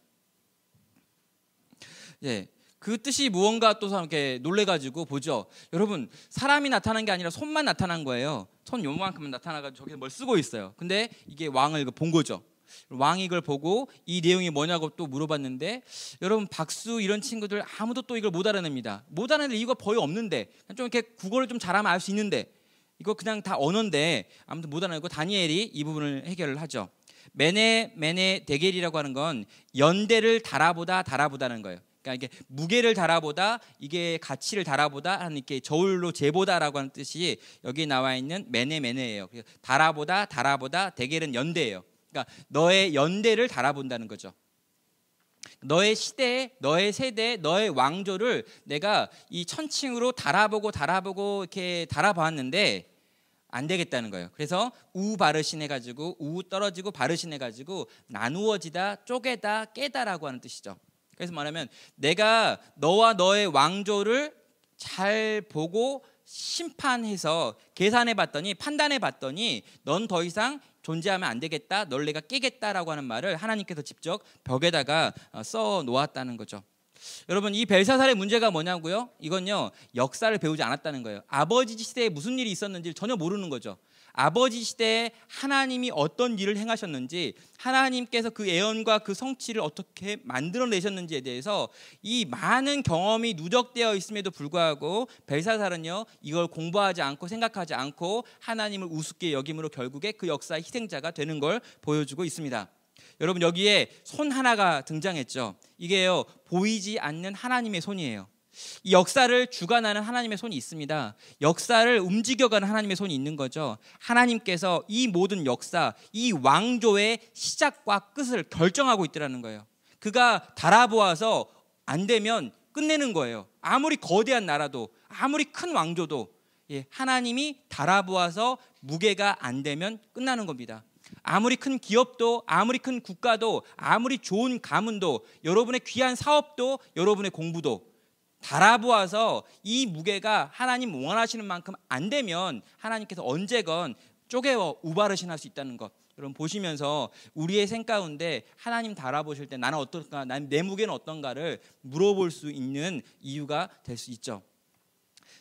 예, 그 뜻이 무언가 또 이렇게 놀래가지고 보죠. 여러분 사람이 나타난 게 아니라 손만 나타난 거예요. 손 요만큼만 나타나가 지고 저기 뭘 쓰고 있어요. 근데 이게 왕을 그 본 거죠. 왕이 이걸 보고 이 내용이 뭐냐고 또 물어봤는데 여러분 박수 이런 친구들 아무도 또 이걸 못 알아냅니다. 못 알아낼 이유가 거의 없는데 좀 이렇게 국어를 좀 잘하면 알 수 있는데 이거 그냥 다 언어인데 아무튼 못 알아내고 다니엘이 이 부분을 해결을 하죠. 메네 메네 대결이라고 하는 건 연대를 달아보다 달아보다는 거예요. 그러니까 이게 무게를 달아보다 이게 가치를 달아보다 하는 게 저울로 재보다라고 하는 뜻이 여기 나와 있는 매네 매네예요. 달아보다 달아보다 대개는 연대예요. 그러니까 너의 연대를 달아본다는 거죠. 너의 시대, 너의 세대, 너의 왕조를 내가 이 천칭으로 달아보고 달아보고 이렇게 달아봤는데 안 되겠다는 거예요. 그래서 우 바르신 해가지고 우 떨어지고 바르신 해가지고 나누어지다, 쪼개다, 깨다라고 하는 뜻이죠. 그래서 말하면 내가 너와 너의 왕조를 잘 보고 심판해서 계산해 봤더니 판단해 봤더니 넌 더 이상 존재하면 안 되겠다. 널 내가 깨겠다라고 하는 말을 하나님께서 직접 벽에다가 어, 써 놓았다는 거죠. 여러분 이 벨사살의 문제가 뭐냐고요? 이건요 역사를 배우지 않았다는 거예요. 아버지 시대에 무슨 일이 있었는지 전혀 모르는 거죠. 아버지 시대에 하나님이 어떤 일을 행하셨는지 하나님께서 그 예언과 그 성취를 어떻게 만들어내셨는지에 대해서 이 많은 경험이 누적되어 있음에도 불구하고 벨사살은요 이걸 공부하지 않고 생각하지 않고 하나님을 우습게 여김으로 결국에 그 역사의 희생자가 되는 걸 보여주고 있습니다. 여러분 여기에 손 하나가 등장했죠. 이게요 보이지 않는 하나님의 손이에요. 이 역사를 주관하는 하나님의 손이 있습니다. 역사를 움직여가는 하나님의 손이 있는 거죠. 하나님께서 이 모든 역사, 이 왕조의 시작과 끝을 결정하고 있더라는 거예요. 그가 달아보아서 안 되면 끝내는 거예요. 아무리 거대한 나라도, 아무리 큰 왕조도 예, 하나님이 달아보아서 무게가 안 되면 끝나는 겁니다. 아무리 큰 기업도 아무리 큰 국가도 아무리 좋은 가문도 여러분의 귀한 사업도 여러분의 공부도 달아보아서 이 무게가 하나님 원하시는 만큼 안 되면 하나님께서 언제건 쪼개어 우발르신할 수 있다는 것. 여러분 보시면서 우리의 생 가운데 하나님 달아보실 때 나는 어떨까, 난내 무게는 어떤가를 물어볼 수 있는 이유가 될 수 있죠.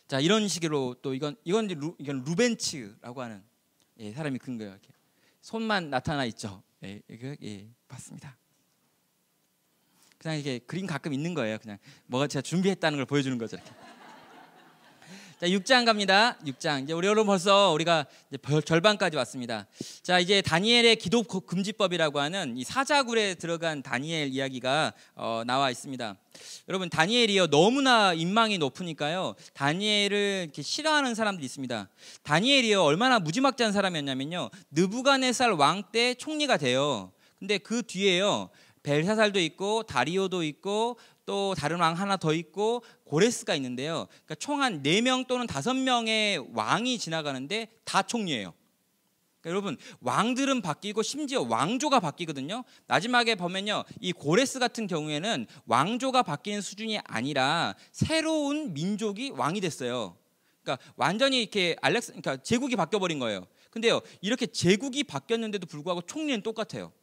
자 이런 식으로 또 이건 이건 루, 이건 루벤츠라고 하는 예, 사람이 근 거예요. 손만 나타나 있죠. 예, 이거 그, 예, 봤습니다. 그냥 이게 렇 그림 가끔 있는 거예요. 그냥 뭐가 제가 준비했다는 걸 보여주는 거죠. 이렇게. 자, 6장 갑니다. 6장. 이제 우리 여러분 벌써 우리가 절반까지 왔습니다. 자, 이제 다니엘의 기도 금지법이라고 하는 이 사자굴에 들어간 다니엘 이야기가 어, 나와 있습니다. 여러분 다니엘이요 너무나 인망이 높으니까요 다니엘을 이렇게 싫어하는 사람들이 있습니다. 다니엘이요 얼마나 무지막지한 사람이었냐면요 느부간네살왕 때 총리가 돼요. 근데 그 뒤에요 벨사살도 있고 다리오도 있고 또 다른 왕 하나 더 있고 고레스가 있는데요. 그러니까 총한네명 또는 다섯 명의 왕이 지나가는데 다 총리예요. 그러니까 여러분 왕들은 바뀌고 심지어 왕조가 바뀌거든요. 마지막에 보면요. 이 고레스 같은 경우에는 왕조가 바뀌는 수준이 아니라 새로운 민족이 왕이 됐어요. 그러니까 완전히 이렇게 알렉스 그러니까 제국이 바뀌어 버린 거예요. 근데요. 이렇게 제국이 바뀌었는데도 불구하고 총리는 똑같아요.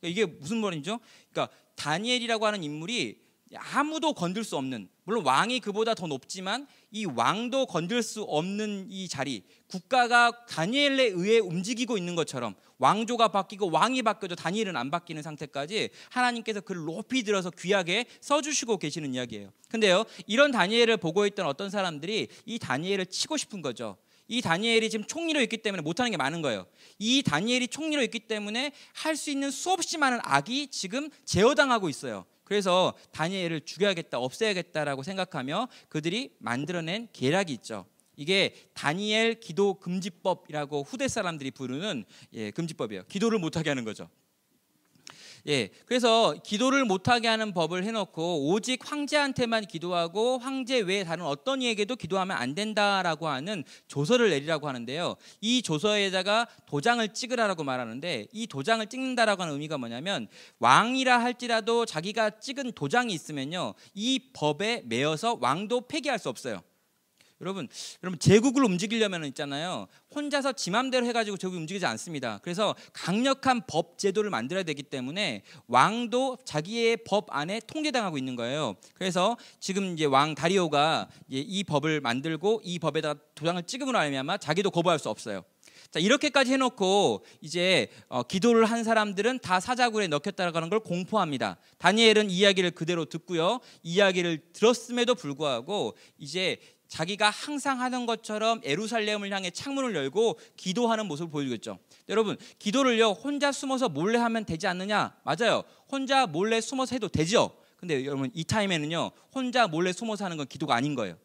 그러니까 이게 무슨 말이죠? 그러니까 다니엘이라고 하는 인물이 아무도 건들 수 없는 물론 왕이 그보다 더 높지만 이 왕도 건들 수 없는 이 자리 국가가 다니엘에 의해 움직이고 있는 것처럼 왕조가 바뀌고 왕이 바뀌어도 다니엘은 안 바뀌는 상태까지 하나님께서 그를 높이 들어서 귀하게 써주시고 계시는 이야기예요 근데요 이런 다니엘을 보고 있던 어떤 사람들이 이 다니엘을 치고 싶은 거죠 이 다니엘이 지금 총리로 있기 때문에 못하는 게 많은 거예요. 이 다니엘이 총리로 있기 때문에 할 수 있는 수없이 많은 악이 지금 제어당하고 있어요. 그래서 다니엘을 죽여야겠다, 없애야겠다라고 생각하며 그들이 만들어낸 계략이 있죠. 이게 다니엘 기도 금지법이라고 후대 사람들이 부르는 예, 금지법이에요. 기도를 못하게 하는 거죠. 예, 그래서 기도를 못하게 하는 법을 해놓고 오직 황제한테만 기도하고 황제 외에 다른 어떤 이에게도 기도하면 안 된다라고 하는 조서를 내리라고 하는데요. 이 조서에다가 도장을 찍으라라고 말하는데 이 도장을 찍는다라고 하는 의미가 뭐냐면 왕이라 할지라도 자기가 찍은 도장이 있으면요, 이 법에 매여서 왕도 폐기할 수 없어요. 여러분, 여러분 제국을 움직이려면 있잖아요. 혼자서 지맘대로 해가지고 제국이 움직이지 않습니다. 그래서 강력한 법 제도를 만들어야 되기 때문에 왕도 자기의 법 안에 통제당하고 있는 거예요. 그래서 지금 이제 왕 다리오가 이제 이 법을 만들고 이법에다 도장을 찍음으로 알면암아 자기도 거부할 수 없어요. 자 이렇게까지 해놓고 이제 어, 기도를 한 사람들은 다 사자굴에 넣겠다라는 걸 공포합니다. 다니엘은 이야기를 그대로 듣고요, 이야기를 들었음에도 불구하고 이제 자기가 항상 하는 것처럼 에루살렘을 향해 창문을 열고 기도하는 모습을 보여주겠죠. 여러분, 기도를요, 혼자 숨어서 몰래 하면 되지 않느냐? 맞아요. 혼자 몰래 숨어서 해도 되죠. 근데 여러분, 이 타임에는요, 혼자 몰래 숨어서 하는 건 기도가 아닌 거예요.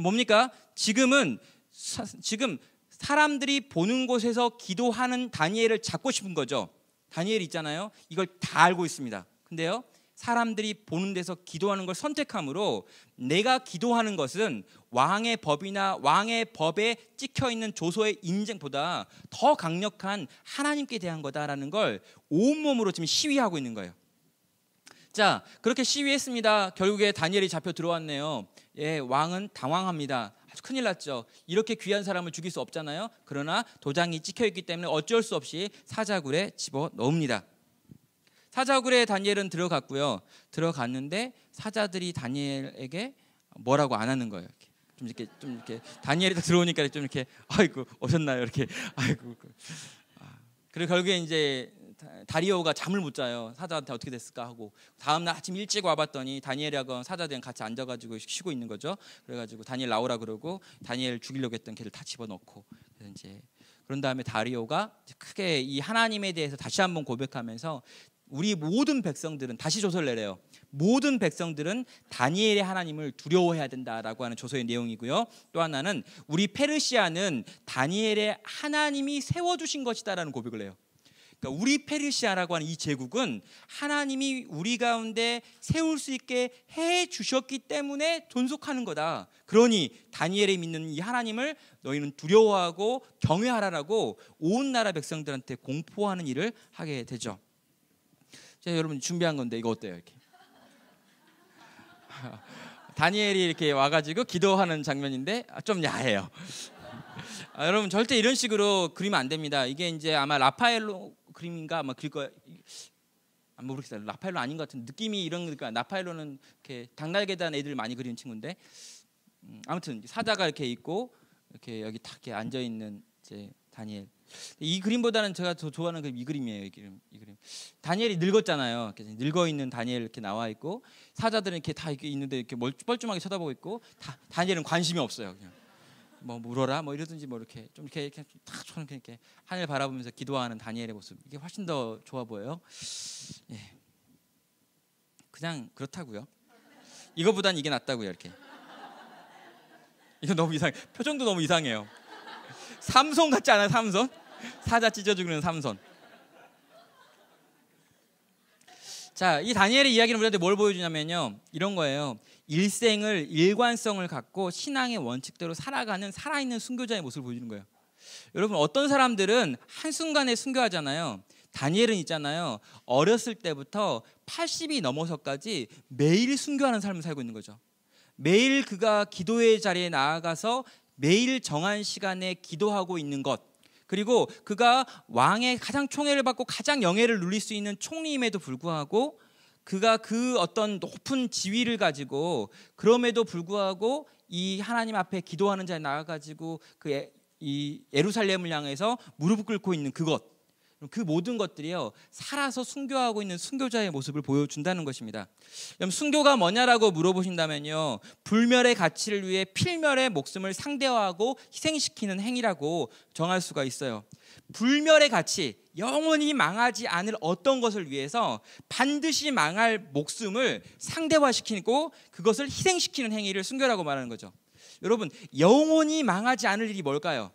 뭡니까? 지금은, 사, 지금 사람들이 보는 곳에서 기도하는 다니엘을 잡고 싶은 거죠. 다니엘 있잖아요. 이걸 다 알고 있습니다. 근데요, 사람들이 보는 데서 기도하는 걸 선택함으로 내가 기도하는 것은 왕의 법이나 왕의 법에 찍혀 있는 조서의 인증보다 더 강력한 하나님께 대한 거다라는 걸 온몸으로 지금 시위하고 있는 거예요. 자, 그렇게 시위했습니다. 결국에 다니엘이 잡혀 들어왔네요. 예, 왕은 당황합니다. 아주 큰일 났죠. 이렇게 귀한 사람을 죽일 수 없잖아요. 그러나 도장이 찍혀 있기 때문에 어쩔 수 없이 사자굴에 집어 넣습니다. 사자굴에 다니엘은 들어갔고요. 들어갔는데 사자들이 다니엘에게 뭐라고 안 하는 거예요. 이렇게. 좀 이렇게 좀 이렇게 다니엘이 들어오니까 좀 이렇게 아이고 오셨나요? 이렇게 아이고. 아, 그리고 결국에 이제 다리오가 잠을 못 자요. 사자한테 어떻게 됐을까 하고 다음 날 아침 일찍 와봤더니 다니엘하고 사자들이랑 같이 앉아가지고 쉬고 있는 거죠. 그래가지고 다니엘 나오라 그러고 다니엘 죽이려고 했던 걔를 다 집어넣고 그래서 이제 그런 다음에 다리오가 크게 이 하나님에 대해서 다시 한번 고백하면서 우리 모든 백성들은 다시 조서를 내려요. 모든 백성들은 다니엘의 하나님을 두려워해야 된다라고 하는 조서의 내용이고요. 또 하나는 우리 페르시아는 다니엘의 하나님이 세워 주신 것이다라는 고백을 해요. 그러니까 우리 페르시아라고 하는 이 제국은 하나님이 우리 가운데 세울 수 있게 해 주셨기 때문에 존속하는 거다. 그러니 다니엘이 믿는 이 하나님을 너희는 두려워하고 경외하라라고 온 나라 백성들한테 공포하는 일을 하게 되죠. 제가 여러분 준비한 건데 이거 어때요 이렇게? 다니엘이 이렇게 와가지고 기도하는 장면인데 아, 좀 야해요. 아, 여러분 절대 이런 식으로 그리면 안 됩니다. 이게 이제 아마 라파엘로 그림인가 아마 그거 안 아, 모르겠어요. 라파엘로 아닌 것 같은 느낌이 이런 거니까 라파엘로는 이렇게 당나귀단 애들 많이 그리는 친구인데 음, 아무튼 사자가 이렇게 있고 이렇게 여기 탁 이렇게 앉아 있는 이제 다니엘. 이 그림보다는 제가 더 좋아하는 그림 이 그림이에요. 이 그림. 이 그림. 다니엘이 늙었잖아요. 늙어 있는 다니엘 이렇게 나와 있고 사자들은 이렇게 다 이렇게 있는데 이렇게 멀쩡하게 쳐다보고 있고 다, 다니엘은 관심이 없어요. 그냥 뭐 물어라 뭐, 뭐 이러든지 뭐 이렇게 좀 이렇게 이렇게 탁 저는 이렇게 하늘 바라보면서 기도하는 다니엘의 모습 이게 훨씬 더 좋아 보여요. 예. 그냥 그렇다고요. 이거보단 이게 낫다고요. 이렇게. 이거 너무 이상해. 표정도 너무 이상해요. 삼손 같지 않아요? 삼손? 사자 찢어 죽는 삼손. 자, 이 다니엘의 이야기는 우리한테 뭘 보여주냐면요. 이런 거예요. 일생을 일관성을 갖고 신앙의 원칙대로 살아가는 살아있는 순교자의 모습을 보여주는 거예요. 여러분, 어떤 사람들은 한순간에 순교하잖아요. 다니엘은 있잖아요. 어렸을 때부터 80이 넘어서까지 매일 순교하는 삶을 살고 있는 거죠. 매일 그가 기도의 자리에 나아가서 매일 정한 시간에 기도하고 있는 것. 그리고 그가 왕의 가장 총애를 받고 가장 영예를 누릴 수 있는 총리임에도 불구하고 그가 그 어떤 높은 지위를 가지고 그럼에도 불구하고 이 하나님 앞에 기도하는 자에 나가 가지고 그 이 예루살렘을 향해서 무릎 꿇고 있는 그것 그 모든 것들이요 살아서 순교하고 있는 순교자의 모습을 보여준다는 것입니다. 그럼 순교가 뭐냐라고 물어보신다면요 불멸의 가치를 위해 필멸의 목숨을 상대화하고 희생시키는 행위라고 정할 수가 있어요. 불멸의 가치, 영원히 망하지 않을 어떤 것을 위해서 반드시 망할 목숨을 상대화시키고 그것을 희생시키는 행위를 순교라고 말하는 거죠. 여러분, 영원히 망하지 않을 일이 뭘까요?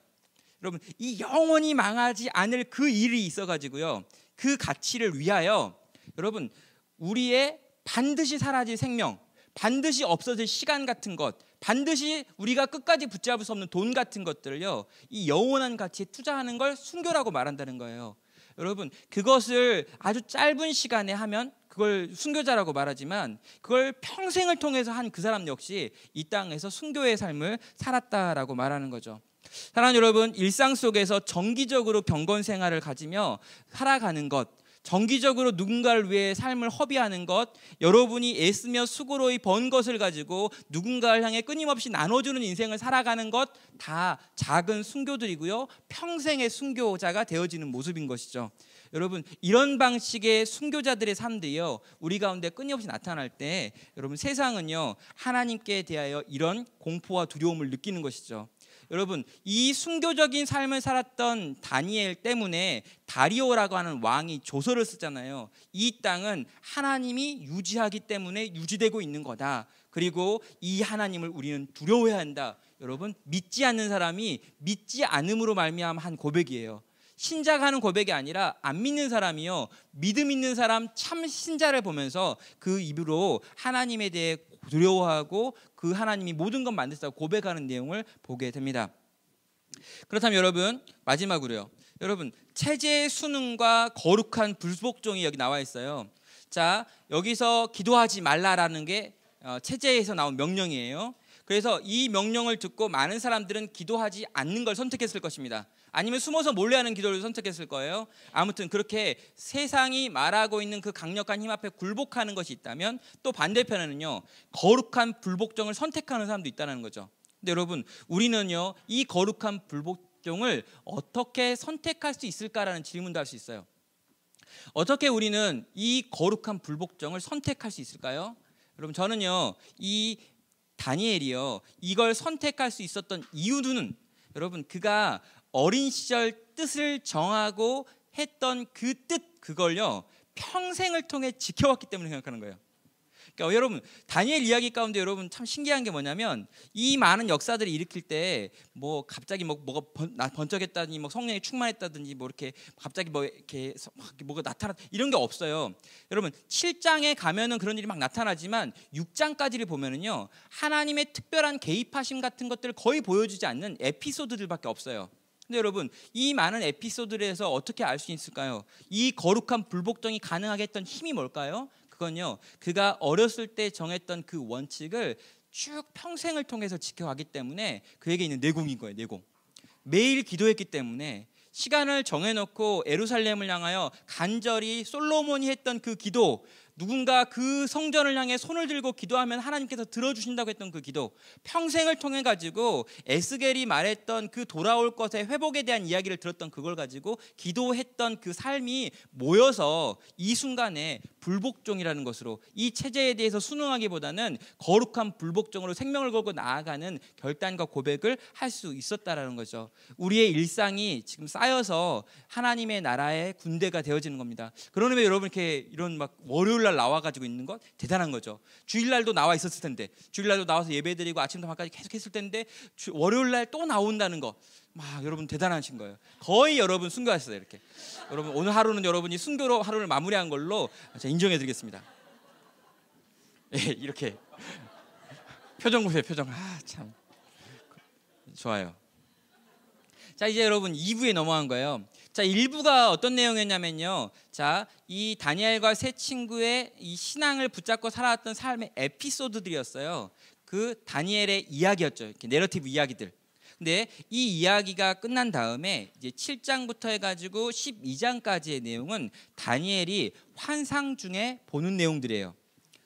여러분 이 영원히 망하지 않을 그 일이 있어 가지고요. 그 가치를 위하여 여러분 우리의 반드시 사라질 생명, 반드시 없어질 시간 같은 것, 반드시 우리가 끝까지 붙잡을 수 없는 돈 같은 것들을요. 이 영원한 가치에 투자하는 걸 순교라고 말한다는 거예요. 여러분 그것을 아주 짧은 시간에 하면 그걸 순교자라고 말하지만 그걸 평생을 통해서 한 그 사람 역시 이 땅에서 순교의 삶을 살았다라고 말하는 거죠. 사랑하는 여러분, 일상 속에서 정기적으로 경건 생활을 가지며 살아가는 것, 정기적으로 누군가를 위해 삶을 허비하는 것, 여러분이 애쓰며 수고로이 번 것을 가지고 누군가를 향해 끊임없이 나눠주는 인생을 살아가는 것, 다 작은 순교들이고요. 평생의 순교자가 되어지는 모습인 것이죠. 여러분, 이런 방식의 순교자들의 삶들이요. 우리 가운데 끊임없이 나타날 때, 여러분, 세상은요. 하나님께 대하여 이런 공포와 두려움을 느끼는 것이죠. 여러분 이 순교적인 삶을 살았던 다니엘 때문에 다리오라고 하는 왕이 조서를 쓰잖아요. 이 땅은 하나님이 유지하기 때문에 유지되고 있는 거다. 그리고 이 하나님을 우리는 두려워해야 한다. 여러분 믿지 않는 사람이 믿지 않음으로 말미암아 한 고백이에요. 신자가는 고백이 아니라 안 믿는 사람이요 믿음 있는 사람 참 신자를 보면서 그 입으로 하나님에 대해 두려워하고 그 하나님이 모든 것만드셨다고 고백하는 내용을 보게 됩니다. 그렇다면 여러분 마지막으로요. 여러분 체제의 수능과 거룩한 불복종이 여기 나와 있어요. 자 여기서 기도하지 말라라는 게 어, 체제에서 나온 명령이에요. 그래서 이 명령을 듣고 많은 사람들은 기도하지 않는 걸 선택했을 것입니다. 아니면 숨어서 몰래 하는 기도를 선택했을 거예요. 아무튼 그렇게 세상이 말하고 있는 그 강력한 힘 앞에 굴복하는 것이 있다면 또 반대편에는요. 거룩한 불복종을 선택하는 사람도 있다는 거죠. 근데 여러분, 우리는요. 이 거룩한 불복종을 어떻게 선택할 수 있을까라는 질문도 할 수 있어요. 어떻게 우리는 이 거룩한 불복종을 선택할 수 있을까요? 여러분 저는요. 이 다니엘이요 이걸 선택할 수 있었던 이유는 여러분 그가 어린 시절 뜻을 정하고 했던 그 뜻 그걸요 평생을 통해 지켜왔기 때문에 생각하는 거예요. 그러니까 여러분 다니엘 이야기 가운데 여러분 참 신기한 게 뭐냐면 이 많은 역사들을 일으킬 때 뭐 갑자기 뭐 뭐가 번, 번쩍했다든지 뭐 성령이 충만했다든지 뭐 이렇게 갑자기 뭐 이렇게 뭐가 나타나 이런 게 없어요. 여러분 7장에 가면은 그런 일이 막 나타나지만 6장까지를 보면은요 하나님의 특별한 개입하심 같은 것들을 거의 보여주지 않는 에피소드들밖에 없어요. 근데 여러분 이 많은 에피소드에서 어떻게 알 수 있을까요? 이 거룩한 불복종이 가능하게 했던 힘이 뭘까요? 그건요 그가 어렸을 때 정했던 그 원칙을 쭉 평생을 통해서 지켜가기 때문에 그에게 있는 내공인 거예요 내공 매일 기도했기 때문에 시간을 정해놓고 에루살렘을 향하여 간절히 솔로몬이 했던 그 기도 누군가 그 성전을 향해 손을 들고 기도하면 하나님께서 들어주신다고 했던 그 기도 평생을 통해 가지고 에스겔이 말했던 그 돌아올 것의 회복에 대한 이야기를 들었던 그걸 가지고 기도했던 그 삶이 모여서 이 순간에 불복종이라는 것으로 이 체제에 대해서 순응하기보다는 거룩한 불복종으로 생명을 걸고 나아가는 결단과 고백을 할 수 있었다라는 거죠. 우리의 일상이 지금 쌓여서 하나님의 나라의 군대가 되어지는 겁니다. 그러면 여러분 이렇게 이런 막 월요일 주일날 나와 가지고 있는 것 대단한 거죠. 주일날도 나와 있었을 텐데 주일날도 나와서 예배드리고 아침부터 밤까지 계속 했을 텐데 주, 월요일날 또 나온다는 거. 막 여러분 대단하신 거예요. 거의 여러분 순교하셨어요 이렇게. 여러분 오늘 하루는 여러분이 순교로 하루를 마무리한 걸로 인정해드리겠습니다. 예, 이렇게 표정 보세요 표정. 아참 좋아요. 자 이제 여러분 2부에 넘어간 거예요. 자, 일부가 어떤 내용이었냐면요. 자, 이 다니엘과 세 친구의 이 신앙을 붙잡고 살아왔던 삶의 에피소드들이었어요. 그 다니엘의 이야기였죠. 이렇게 내러티브 이야기들. 근데 이 이야기가 끝난 다음에 이제 7장부터 해가지고 12장까지의 내용은 다니엘이 환상 중에 보는 내용들이에요.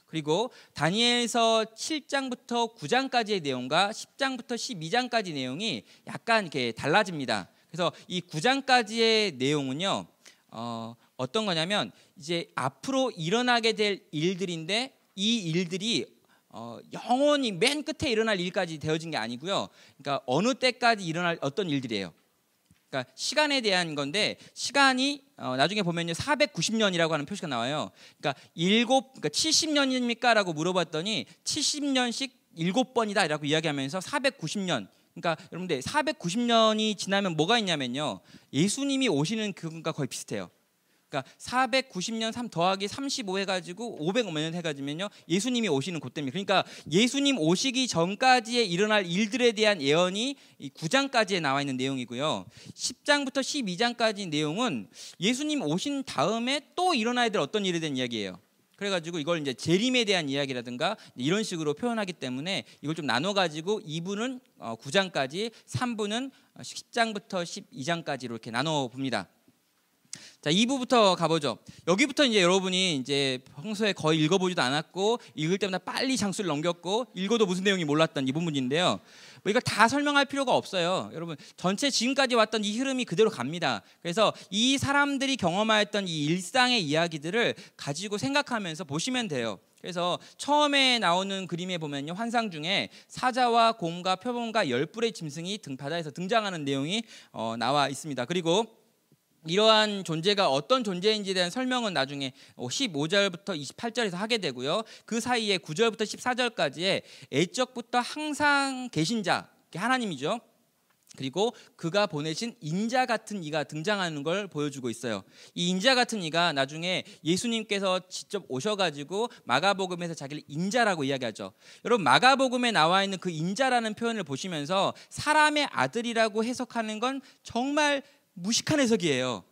그리고 다니엘서 7장부터 9장까지의 내용과 10장부터 12장까지 내용이 약간 이렇게 달라집니다. 그래서 이 9장까지의 내용은요. 어, 어떤 거냐면 이제 앞으로 일어나게 될 일들인데 이 일들이 어, 영원히 맨 끝에 일어날 일까지 되어진 게 아니고요. 그러니까 어느 때까지 일어날 어떤 일들이에요. 그러니까 시간에 대한 건데 시간이 어, 나중에 보면요 490년이라고 하는 표시가 나와요. 그러니까 일곱 그러니까 70년입니까라고 물어봤더니 70년씩 일곱 번이다라고 이야기하면서 490년 그러니까 여러분들 490년이 지나면 뭐가 있냐면요. 예수님이 오시는 그분과 거의 비슷해요. 그러니까 490년 3 더하기 35 해가지고 500년 해가지면요 예수님이 오시는 곳때문에 그러니까 예수님 오시기 전까지에 일어날 일들에 대한 예언이 9장까지에 나와 있는 내용이고요. 10장부터 12장까지 내용은 예수님 오신 다음에 또 일어나야 될 어떤 일에 대한 이야기예요. 그래가지고 이걸 이제 재림에 대한 이야기라든가 이런 식으로 표현하기 때문에 이걸 좀 나눠가지고 2부는 9장까지, 어, 3부는 10장부터 어, 1 2장까지 이렇게 나눠 봅니다. 자, 2부부터 가보죠. 여기부터 이제 여러분이 이제 평소에 거의 읽어보지도 않았고 읽을 때마다 빨리 장수를 넘겼고 읽어도 무슨 내용이 몰랐던 이 부분인데요. 뭐 이걸 다 설명할 필요가 없어요. 여러분 전체 지금까지 왔던 이 흐름이 그대로 갑니다. 그래서 이 사람들이 경험하였던 이 일상의 이야기들을 가지고 생각하면서 보시면 돼요. 그래서 처음에 나오는 그림에 보면요 환상 중에 사자와 곰과 표범과 열 뿔의 짐승이 등 바다에서 등장하는 내용이 어, 나와 있습니다. 그리고 이러한 존재가 어떤 존재인지에 대한 설명은 나중에 15절부터 어, 28절에서 하게 되고요. 그 사이에 9절부터 14절까지에 애적부터 항상 계신 자, 하나님이죠. 그리고 그가 보내신 인자 같은 이가 등장하는 걸 보여주고 있어요. 이 인자 같은 이가 나중에 예수님께서 직접 오셔가지고 마가복음에서 자기를 인자라고 이야기하죠. 여러분 마가복음에 나와 있는 그 인자라는 표현을 보시면서 사람의 아들이라고 해석하는 건 정말 무식한 해석이에요.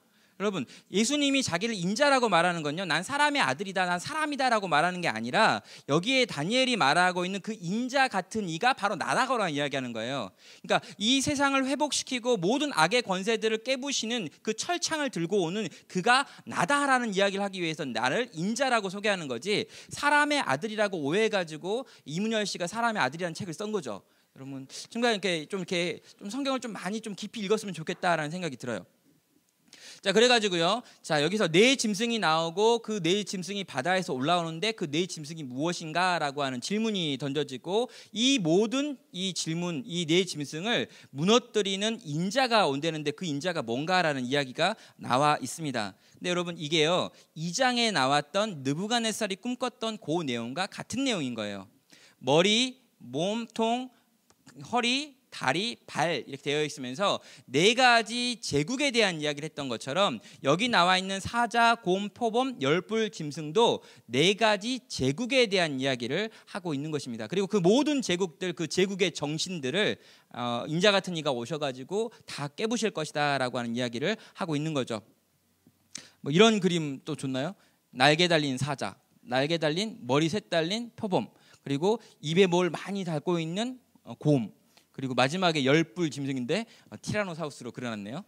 여러분, 예수님이 자기를 인자라고 말하는 건요, 난 사람의 아들이다, 난 사람이다라고 말하는 게 아니라 여기에 다니엘이 말하고 있는 그 인자 같은 이가 바로 나라거라 이야기하는 거예요. 그러니까 이 세상을 회복시키고 모든 악의 권세들을 깨부시는 그 철창을 들고 오는 그가 나다라는 이야기를 하기 위해서 나를 인자라고 소개하는 거지 사람의 아들이라고 오해해가지고 이문열 씨가 사람의 아들이라는 책을 쓴 거죠. 여러분 순간 이렇게 좀 이렇게 좀 성경을 좀 많이 좀 깊이 읽었으면 좋겠다라는 생각이 들어요. 자 그래가지고요. 자 여기서 네 짐승이 나오고 그네 짐승이 바다에서 올라오는데 그네 짐승이 무엇인가라고 하는 질문이 던져지고 이 모든 이 질문 이네 짐승을 무너뜨리는 인자가 온다는데 그 인자가 뭔가라는 이야기가 나와 있습니다. 근데 여러분 이게요 이장에 나왔던 느부갓네살이 꿈꿨던 그 내용과 같은 내용인 거예요. 머리, 몸통, 허리, 다리, 발 이렇게 되어 있으면서 네 가지 제국에 대한 이야기를 했던 것처럼 여기 나와 있는 사자, 곰, 포범, 열불, 짐승도 네 가지 제국에 대한 이야기를 하고 있는 것입니다. 그리고 그 모든 제국들 그 제국의 정신들을 어, 인자 같은 이가 오셔가지고 다 깨부실 것이다라고 하는 이야기를 하고 있는 거죠. 뭐 이런 그림 또 좋나요? 날개 달린 사자, 날개 달린 머리 셋 달린 표범, 그리고 입에 뭘 많이 달고 있는 곰 어, 그리고 마지막에 열불 짐승인데 어, 티라노사우스로 그려놨네요.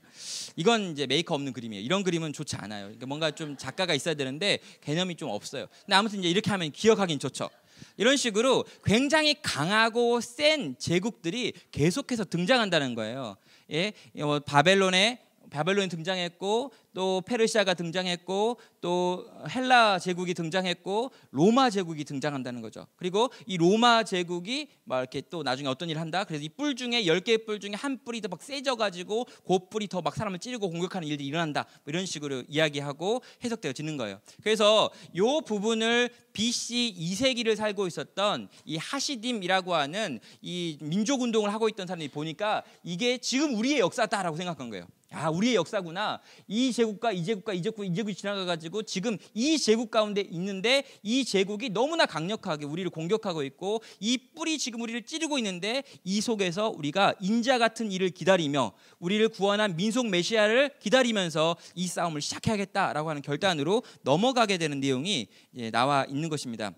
이건 이제 메이커 없는 그림이에요. 이런 그림은 좋지 않아요. 그러니까 뭔가 좀 작가가 있어야 되는데 개념이 좀 없어요. 근데 아무튼 이제 이렇게 하면 기억하긴 좋죠. 이런 식으로 굉장히 강하고 센 제국들이 계속해서 등장한다는 거예요. 예, 어, 바벨론에 바벨론이 등장했고 또 페르시아가 등장했고 또 헬라 제국이 등장했고 로마 제국이 등장한다는 거죠. 그리고 이 로마 제국이 막 이렇게 또 나중에 어떤 일을 한다. 그래서 이 뿔 중에 열 개의 뿔 중에 한 뿔이 더 막 세져 가지고 그 뿔이 더 막 사람을 찌르고 공격하는 일들이 일어난다. 뭐 이런 식으로 이야기하고 해석되어지는 거예요. 그래서 요 부분을 BC 2세기를 살고 있었던 이 하시딤이라고 하는 이 민족 운동을 하고 있던 사람이 보니까 이게 지금 우리의 역사다라고 생각한 거예요. 아, 우리의 역사구나. 이 제국과 이 제국과 이제국이 제국이 지나가가지고 지금 이 제국 가운데 있는데 이 제국이 너무나 강력하게 우리를 공격하고 있고 이 뿔이 지금 우리를 찌르고 있는데 이 속에서 우리가 인자 같은 일을 기다리며 우리를 구원한 민속 메시아를 기다리면서 이 싸움을 시작해야겠다라고 하는 결단으로 넘어가게 되는 내용이 예, 나와 있는 것입니다.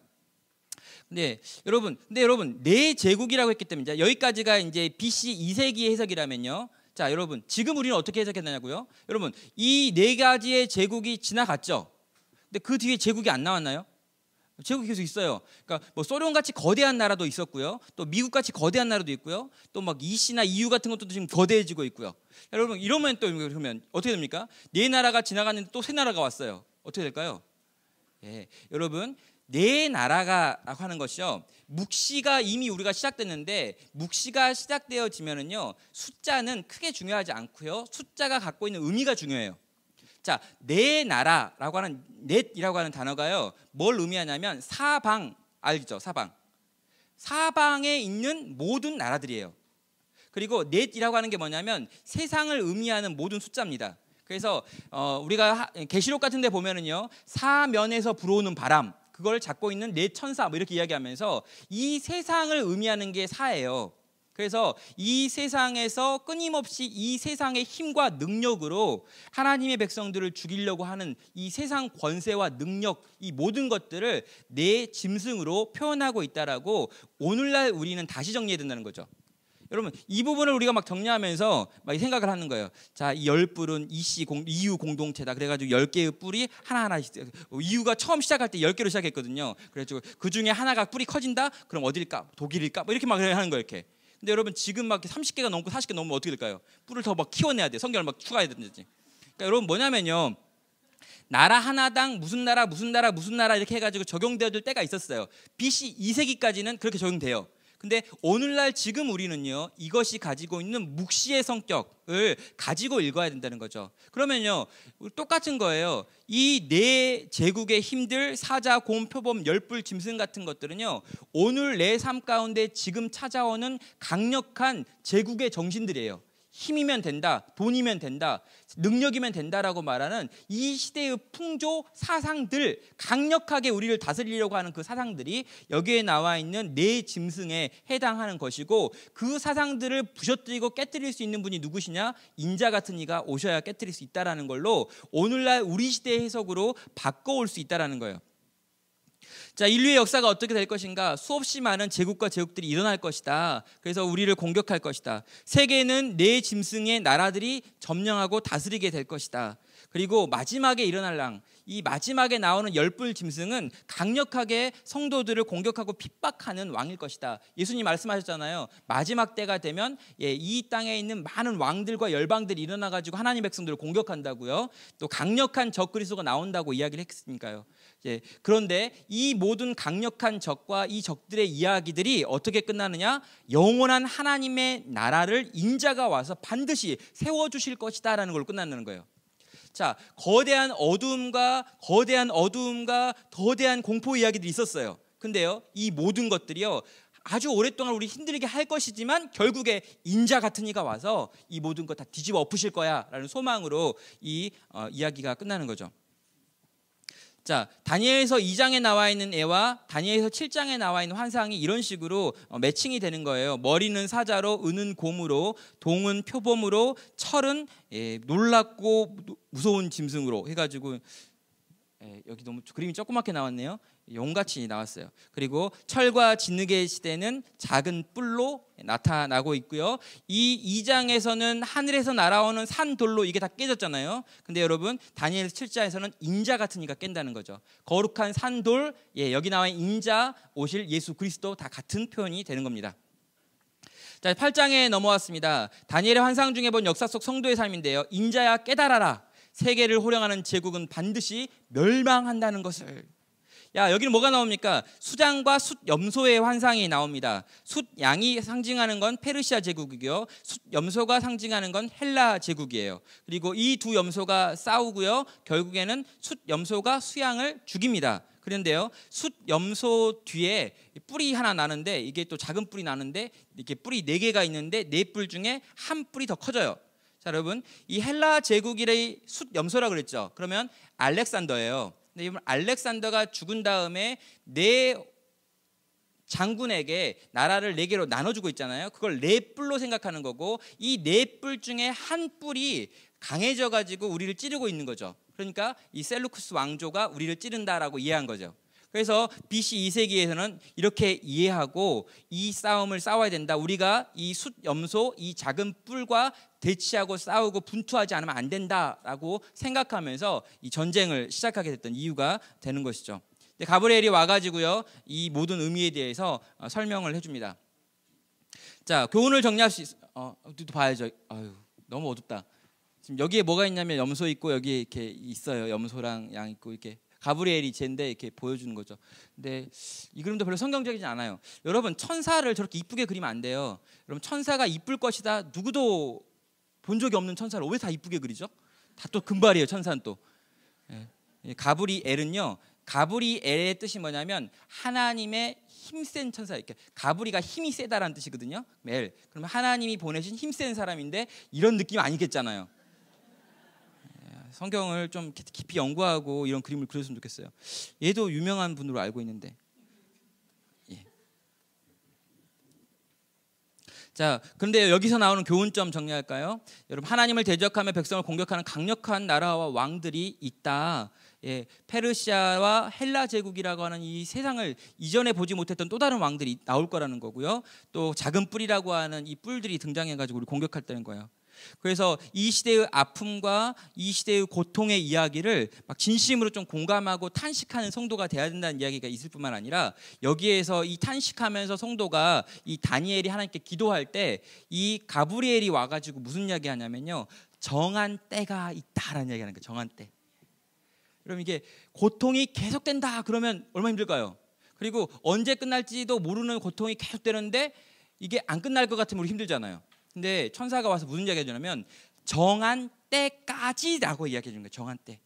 네, 여러분, 근데 여러분 네 제국이라고 했기 때문에 여기까지가 이제 BC 2세기 해석이라면요. 자, 여러분, 지금 우리는 어떻게 해석했냐고요? 여러분, 이 네 가지의 제국이 지나갔죠. 근데 그 뒤에 제국이 안 나왔나요? 제국이 계속 있어요. 그러니까 뭐 소련 같이 거대한 나라도 있었고요. 또 미국 같이 거대한 나라도 있고요. 또 막이씨나 이유 같은 것도 지금 거대해지고 있고요. 여러분 이러면 또 그러면 어떻게 됩니까? 네 나라가 지나갔는데 또 세 나라가 왔어요. 어떻게 될까요? 예, 여러분 내 네 나라가라고 하는 것이요. 묵시가 이미 우리가 시작됐는데 묵시가 시작되어지면은요 숫자는 크게 중요하지 않고요 숫자가 갖고 있는 의미가 중요해요. 자, 내 네 나라라고 하는 넷이라고 하는 단어가요 뭘 의미하냐면 사방 알죠 사방 사방에 있는 모든 나라들이에요. 그리고 넷이라고 하는 게 뭐냐면 세상을 의미하는 모든 숫자입니다. 그래서 어, 우리가 계시록 같은 데 보면은요 사면에서 불어오는 바람 그걸 잡고 있는 네 천사 뭐 이렇게 이야기하면서 이 세상을 의미하는 게 사예요. 그래서 이 세상에서 끊임없이 이 세상의 힘과 능력으로 하나님의 백성들을 죽이려고 하는 이 세상 권세와 능력 이 모든 것들을 내 짐승으로 표현하고 있다라고 오늘날 우리는 다시 정리해야 된다는 거죠. 여러분 이 부분을 우리가 막 정리하면서 막 생각을 하는 거예요. 자, 이열 뿔은 이씨 공 이유 공동체다. 그래가지고 열 개의 뿔이 하나하나 어, 이유가 처음 시작할 때 열 개로 시작했거든요. 그래가지고 그 중에 하나가 뿔이 커진다. 그럼 어딜까? 독일일까? 뭐 이렇게 막 하는 거예요. 이렇게. 근데 여러분 지금 막 30개가 넘고 40개 넘으면 어떻게 될까요? 뿔을 더막 키워내야 돼. 성경을 막 추가해야 되는지. 그러니까 여러분 뭐냐면요. 나라 하나당 무슨 나라 무슨 나라 무슨 나라 이렇게 해가지고 적용되어질 때가 있었어요. BC 2세기까지는 e 그렇게 적용돼요. 근데 오늘날 지금 우리는요 이것이 가지고 있는 묵시의 성격을 가지고 읽어야 된다는 거죠. 그러면요 똑같은 거예요. 이 네 제국의 힘들 사자 곰 표범 열불 짐승 같은 것들은요 오늘 내 삶 가운데 지금 찾아오는 강력한 제국의 정신들이에요. 힘이면 된다, 돈이면 된다, 능력이면 된다라고 말하는 이 시대의 풍조 사상들 강력하게 우리를 다스리려고 하는 그 사상들이 여기에 나와 있는 네 짐승에 해당하는 것이고 그 사상들을 부셔뜨리고 깨뜨릴 수 있는 분이 누구시냐? 인자 같은 이가 오셔야 깨뜨릴 수 있다라는 걸로 오늘날 우리 시대의 해석으로 바꿔올 수 있다라는 거예요. 자, 인류의 역사가 어떻게 될 것인가? 수없이 많은 제국과 제국들이 일어날 것이다. 그래서 우리를 공격할 것이다. 세계는 네 짐승의 나라들이 점령하고 다스리게 될 것이다. 그리고 마지막에 일어날 랑, 이 마지막에 나오는 열불 짐승은 강력하게 성도들을 공격하고 핍박하는 왕일 것이다. 예수님 말씀하셨잖아요. 마지막 때가 되면 예, 이 땅에 있는 많은 왕들과 열방들이 일어나가지고 하나님 백성들을 공격한다고요. 또 강력한 적 그리스도가 나온다고 이야기를 했으니까요. 예, 그런데 이 모든 강력한 적과 이 적들의 이야기들이 어떻게 끝나느냐? 영원한 하나님의 나라를 인자가 와서 반드시 세워주실 것이다라는 걸로 끝나는 거예요. 자, 거대한 어둠과 거대한 어둠과 거대한 공포 이야기들이 있었어요. 근데요, 이 모든 것들이요, 아주 오랫동안 우리 힘들게 할 것이지만 결국에 인자 같은 이가 와서 이 모든 것 다 뒤집어 엎으실 거야라는 소망으로 이 어, 이야기가 끝나는 거죠. 자, 다니엘서 2장에 나와 있는 애와 다니엘서 7장에 나와 있는 환상이 이런 식으로 어, 매칭이 되는 거예요. 머리는 사자로, 은은 곰으로, 동은 표범으로, 철은 예, 놀랍고 무서운 짐승으로 해가지고 예, 여기 너무 그림이 조그맣게 나왔네요. 용같이 나왔어요. 그리고 철과 진흙의 시대는 작은 뿔로 나타나고 있고요. 이 2장에서는 하늘에서 날아오는 산 돌로 이게 다 깨졌잖아요. 근데 여러분 다니엘 7장에서는 인자 같으니까 깬다는 거죠. 거룩한 산 돌, 예, 여기 나와 있는 인자, 오실 예수 그리스도 다 같은 표현이 되는 겁니다. 자, 8장에 넘어왔습니다. 다니엘의 환상 중에 본 역사 속 성도의 삶인데요. 인자야 깨달아라. 세계를 호령하는 제국은 반드시 멸망한다는 것을 야 여기는 뭐가 나옵니까? 수장과 숫염소의 환상이 나옵니다. 숫양이 상징하는 건 페르시아 제국이고요. 숫염소가 상징하는 건 헬라 제국이에요. 그리고 이 두 염소가 싸우고요. 결국에는 숫염소가 수양을 죽입니다. 그런데요, 숫염소 뒤에 뿌리 하나 나는데 이게 또 작은 뿌리 나는데 이렇게 뿌리 네 개가 있는데 네 뿔 중에 한 뿔이 더 커져요. 자, 여러분, 이 헬라 제국의 이래 숫염소라 그랬죠. 그러면 알렉산더예요. 근데 이분 알렉산더가 죽은 다음에 네 장군에게 나라를 네 개로 나눠주고 있잖아요. 그걸 네 뿔로 생각하는 거고 이 네 뿔 중에 한 뿔이 강해져 가지고 우리를 찌르고 있는 거죠. 그러니까 이 셀루쿠스 왕조가 우리를 찌른다라고 이해한 거죠. 그래서 BC 2세기에서는 이렇게 이해하고 이 싸움을 싸워야 된다. 우리가 이 숫, 염소, 이 작은 뿔과 대치하고 싸우고 분투하지 않으면 안 된다라고 생각하면서 이 전쟁을 시작하게 됐던 이유가 되는 것이죠. 근데 가브리엘이 와가지고요 이 모든 의미에 대해서 어, 설명을 해줍니다. 자 교훈을 정리할 수 있... 어, 또 봐야죠. 아유 너무 어둡다. 지금 여기에 뭐가 있냐면 염소 있고 여기에 이렇게 있어요. 염소랑 양 있고 이렇게 가브리엘이 젠데 이렇게 보여주는 거죠. 근데 이 그림도 별로 성경적이지 않아요. 여러분 천사를 저렇게 이쁘게 그리면 안 돼요. 여러분 천사가 이쁠 것이다. 누구도 본 적이 없는 천사를 왜 다 이쁘게 그리죠? 다 또 금발이에요. 천사는 또 예. 가브리엘은요. 가브리엘의 뜻이 뭐냐면 하나님의 힘센 천사 이렇게 가브리가 힘이 세다라는 뜻이거든요. 멜. 그러면 하나님이 보내신 힘센 사람인데 이런 느낌 아니겠잖아요. 성경을 좀 깊이 연구하고 이런 그림을 그렸으면 좋겠어요. 얘도 유명한 분으로 알고 있는데. 예. 자, 그런데 여기서 나오는 교훈점 정리할까요? 여러분 하나님을 대적하며 백성을 공격하는 강력한 나라와 왕들이 있다. 예, 페르시아와 헬라 제국이라고 하는 이 세상을 이전에 보지 못했던 또 다른 왕들이 나올 거라는 거고요. 또 작은 뿔이라고 하는 이 뿔들이 등장해가지고 우리 공격할 때는 거예요. 그래서 이 시대의 아픔과 이 시대의 고통의 이야기를 막 진심으로 좀 공감하고 탄식하는 성도가 돼야 된다는 이야기가 있을 뿐만 아니라 여기에서 이 탄식하면서 성도가 이 다니엘이 하나님께 기도할 때 이 가브리엘이 와가지고 무슨 이야기 하냐면요. 정한 때가 있다라는 이야기 하는 거예요. 정한 때. 그럼 이게 고통이 계속된다 그러면 얼마나 힘들까요? 그리고 언제 끝날지도 모르는 고통이 계속되는데 이게 안 끝날 것 같으면 우리 힘들잖아요. 근데 천사가 와서 무슨 이야기 해주냐면 정한 때까지라고 이야기해 주는 거예요. 정한 때.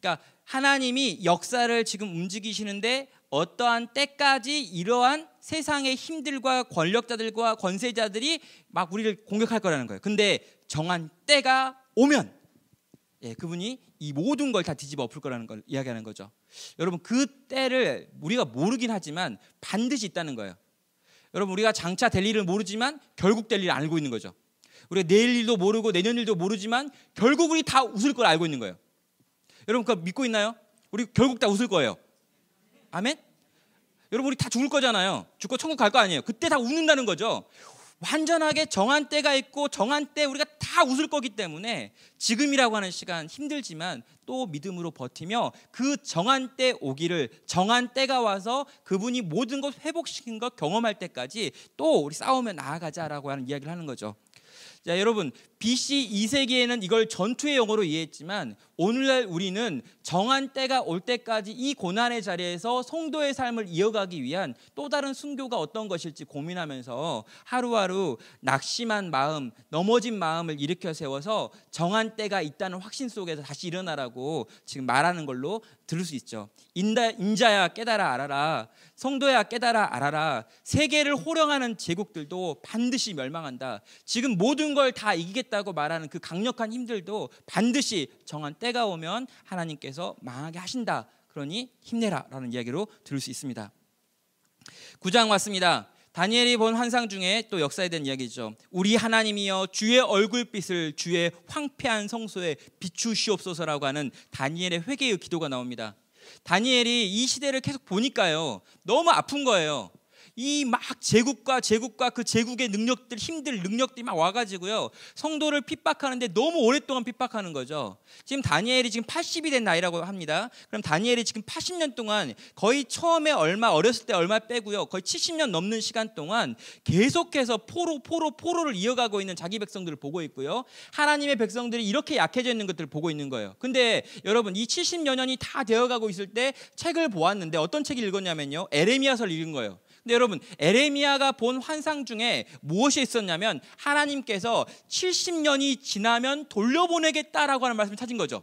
그러니까 하나님이 역사를 지금 움직이시는데 어떠한 때까지 이러한 세상의 힘들과 권력자들과 권세자들이 막 우리를 공격할 거라는 거예요. 근데 정한 때가 오면 예, 그분이 이 모든 걸 다 뒤집어 엎을 거라는 걸 이야기하는 거죠. 여러분 그 때를 우리가 모르긴 하지만 반드시 있다는 거예요. 여러분 우리가 장차 될 일을 모르지만 결국 될 일을 알고 있는 거죠. 우리가 내일 일도 모르고 내년 일도 모르지만 결국 우리 다 웃을 걸 알고 있는 거예요. 여러분 그거 믿고 있나요? 우리 결국 다 웃을 거예요. 아멘? 여러분 우리 다 죽을 거잖아요. 죽고 천국 갈 거 아니에요. 그때 다 웃는다는 거죠. 완전하게 정한 때가 있고 정한 때 우리가 다 웃을 거기 때문에 지금이라고 하는 시간 힘들지만 또 믿음으로 버티며 그 정한 때 오기를 정한 때가 와서 그분이 모든 것 회복시킨 것 경험할 때까지 또 우리 싸우며 나아가자라고 하는 이야기를 하는 거죠. 자, 여러분, BC 2세기에는 이걸 전투의 영어로 이해했지만 오늘날 우리는 정한 때가 올 때까지 이 고난의 자리에서 성도의 삶을 이어가기 위한 또 다른 순교가 어떤 것일지 고민하면서 하루하루 낙심한 마음, 넘어진 마음을 일으켜 세워서 정한 때가 있다는 확신 속에서 다시 일어나라고 지금 말하는 걸로 들을 수 있죠. 인다, 인자야 깨달아 알아라. 성도야 깨달아 알아라. 세계를 호령하는 제국들도 반드시 멸망한다. 지금 모든 모든 걸다 이기겠다고 말하는 그 강력한 힘들도 반드시 정한 때가 오면 하나님께서 망하게 하신다. 그러니 힘내라라는 이야기로 들을 수 있습니다. 9장 왔습니다. 다니엘이 본 환상 중에 또 역사에 대한 이야기죠. 우리 하나님이여 주의 얼굴빛을 주의 황폐한 성소에 비추시옵소서라고 하는 다니엘의 회개의 기도가 나옵니다. 다니엘이 이 시대를 계속 보니까요. 너무 아픈 거예요. 이막 제국과 제국과 그 제국의 능력들 힘들 능력들이 막 와가지고요 성도를 핍박하는데 너무 오랫동안 핍박하는 거죠. 지금 다니엘이 지금 80이 된 나이라고 합니다. 그럼 다니엘이 지금 80년 동안 거의 처음에 얼마 어렸을 때 얼마 빼고요 거의 70년 넘는 시간 동안 계속해서 포로 포로 포로를 이어가고 있는 자기 백성들을 보고 있고요 하나님의 백성들이 이렇게 약해져 있는 것들을 보고 있는 거예요. 근데 여러분 이 70여 년이 다 되어가고 있을 때 책을 보았는데 어떤 책을 읽었냐면요 에레미아서를 읽은 거예요. 근데 여러분 에레미야가 본 환상 중에 무엇이 있었냐면 하나님께서 70년이 지나면 돌려보내겠다라고 하는 말씀을 찾은 거죠.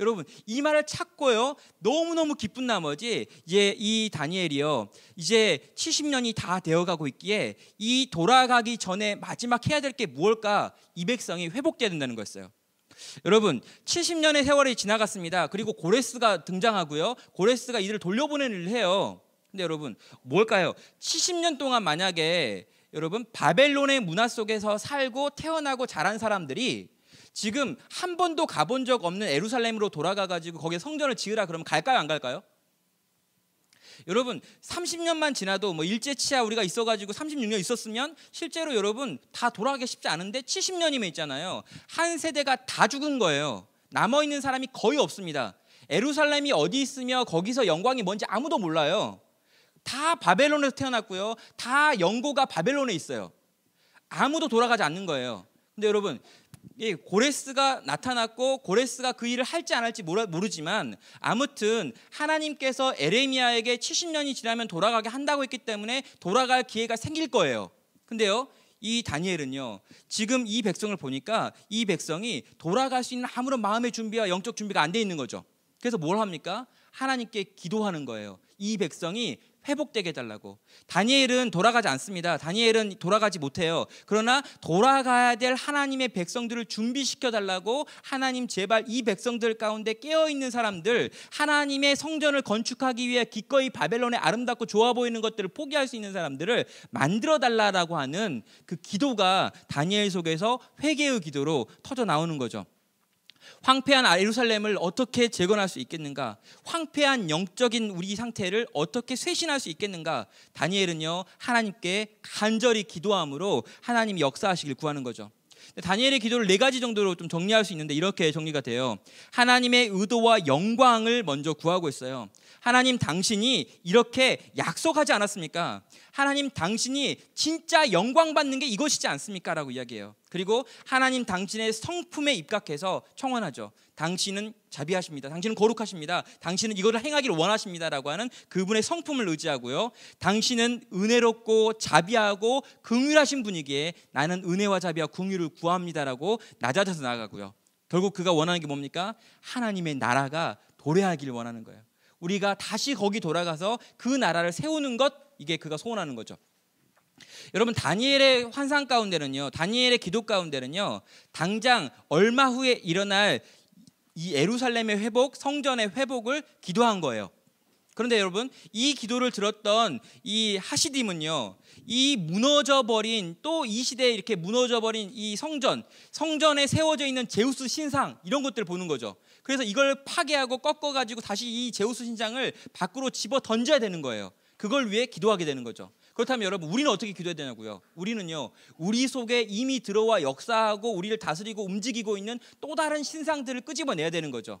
여러분 이 말을 찾고요 너무너무 기쁜 나머지 예, 이 다니엘이요 이제 70년이 다 되어가고 있기에 이 돌아가기 전에 마지막 해야 될 게 무엇일까 이 백성이 회복돼야 된다는 거였어요 여러분 70년의 세월이 지나갔습니다 그리고 고레스가 등장하고요 고레스가 이들을 돌려보내는 일을 해요 근데 여러분 뭘까요? 70년 동안 만약에 여러분 바벨론의 문화 속에서 살고 태어나고 자란 사람들이 지금 한 번도 가본 적 없는 에루살렘으로 돌아가 가지고 거기에 성전을 지으라 그러면 갈까요 안 갈까요? 여러분 30년만 지나도 뭐 일제치하 우리가 있어가지고 36년 있었으면 실제로 여러분 다 돌아가기 쉽지 않은데 70년이면 있잖아요 한 세대가 다 죽은 거예요 남아 있는 사람이 거의 없습니다 에루살렘이 어디 있으며 거기서 영광이 뭔지 아무도 몰라요 다 바벨론에서 태어났고요. 다 영고가 바벨론에 있어요. 아무도 돌아가지 않는 거예요. 근데 여러분, 고레스가 나타났고 고레스가 그 일을 할지 안 할지 모르지만 아무튼 하나님께서 에레미야에게 70년이 지나면 돌아가게 한다고 했기 때문에 돌아갈 기회가 생길 거예요. 근데요, 이 다니엘은요, 지금 이 백성을 보니까 이 백성이 돌아갈 수 있는 아무런 마음의 준비와 영적 준비가 안 돼 있는 거죠. 그래서 뭘 합니까? 하나님께 기도하는 거예요. 이 백성이 회복되게 해달라고. 다니엘은 돌아가지 않습니다. 다니엘은 돌아가지 못해요. 그러나 돌아가야 될 하나님의 백성들을 준비시켜 달라고 하나님 제발 이 백성들 가운데 깨어 있는 사람들 하나님의 성전을 건축하기 위해 기꺼이 바벨론의 아름답고 좋아 보이는 것들을 포기할 수 있는 사람들을 만들어 달라라고 하는 그 기도가 다니엘 속에서 회개의 기도로 터져 나오는 거죠. 황폐한 예루살렘을 어떻게 재건할 수 있겠는가? 황폐한 영적인 우리 상태를 어떻게 쇄신할 수 있겠는가? 다니엘은요 하나님께 간절히 기도함으로 하나님 역사하시길 구하는 거죠. 다니엘의 기도를 네 가지 정도로 좀 정리할 수 있는데 이렇게 정리가 돼요. 하나님의 의도와 영광을 먼저 구하고 있어요. 하나님 당신이 이렇게 약속하지 않았습니까? 하나님 당신이 진짜 영광 받는 게 이것이지 않습니까? 라고 이야기해요. 그리고 하나님 당신의 성품에 입각해서 청원하죠. 당신은 자비하십니다. 당신은 거룩하십니다. 당신은 이거를 행하기를 원하십니다라고 하는 그분의 성품을 의지하고요. 당신은 은혜롭고 자비하고 긍휼하신 분이기에 나는 은혜와 자비와 긍휼을 구합니다라고 낮아져서 나가고요. 결국 그가 원하는 게 뭡니까? 하나님의 나라가 도래하기를 원하는 거예요. 우리가 다시 거기 돌아가서 그 나라를 세우는 것 이게 그가 소원하는 거죠. 여러분 다니엘의 환상 가운데는요. 다니엘의 기도 가운데는요. 당장 얼마 후에 일어날 이에루살렘의 회복, 성전의 회복을 기도한 거예요. 그런데 여러분, 이 기도를 들었던 이 하시딤은요, 이 무너져 버린 또 이 시대에 이렇게 무너져 버린 이 성전, 성전에 세워져 있는 제우스 신상 이런 것들을 보는 거죠. 그래서 이걸 파괴하고 꺾어 가지고 다시 이 제우스 신상을 밖으로 집어 던져야 되는 거예요. 그걸 위해 기도하게 되는 거죠. 그렇다면 여러분 우리는 어떻게 기도해야 되냐고요? 우리는요. 우리 속에 이미 들어와 역사하고 우리를 다스리고 움직이고 있는 또 다른 신상들을 끄집어내야 되는 거죠.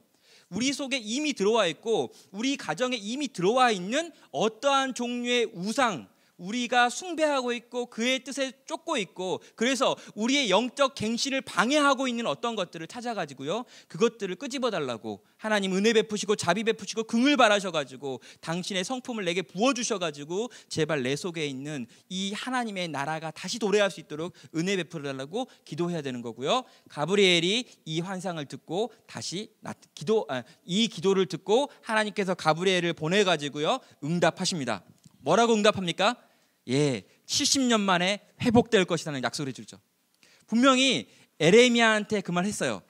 우리 속에 이미 들어와 있고 우리 가정에 이미 들어와 있는 어떠한 종류의 우상 우리가 숭배하고 있고 그의 뜻에 쫓고 있고 그래서 우리의 영적 갱신을 방해하고 있는 어떤 것들을 찾아가지고요 그것들을 끄집어 달라고 하나님 은혜 베푸시고 자비 베푸시고 긍을 바라셔가지고 당신의 성품을 내게 부어주셔가지고 제발 내 속에 있는 이 하나님의 나라가 다시 도래할 수 있도록 은혜 베풀어 달라고 기도해야 되는 거고요 가브리엘이 이 환상을 듣고 다시 기도 아, 이 기도를 듣고 하나님께서 가브리엘을 보내가지고요 응답하십니다 뭐라고 응답합니까? 예, 70년 만에 회복될 것이라는 약속을 해주죠. 분명히 에레미아한테그 말 했어요.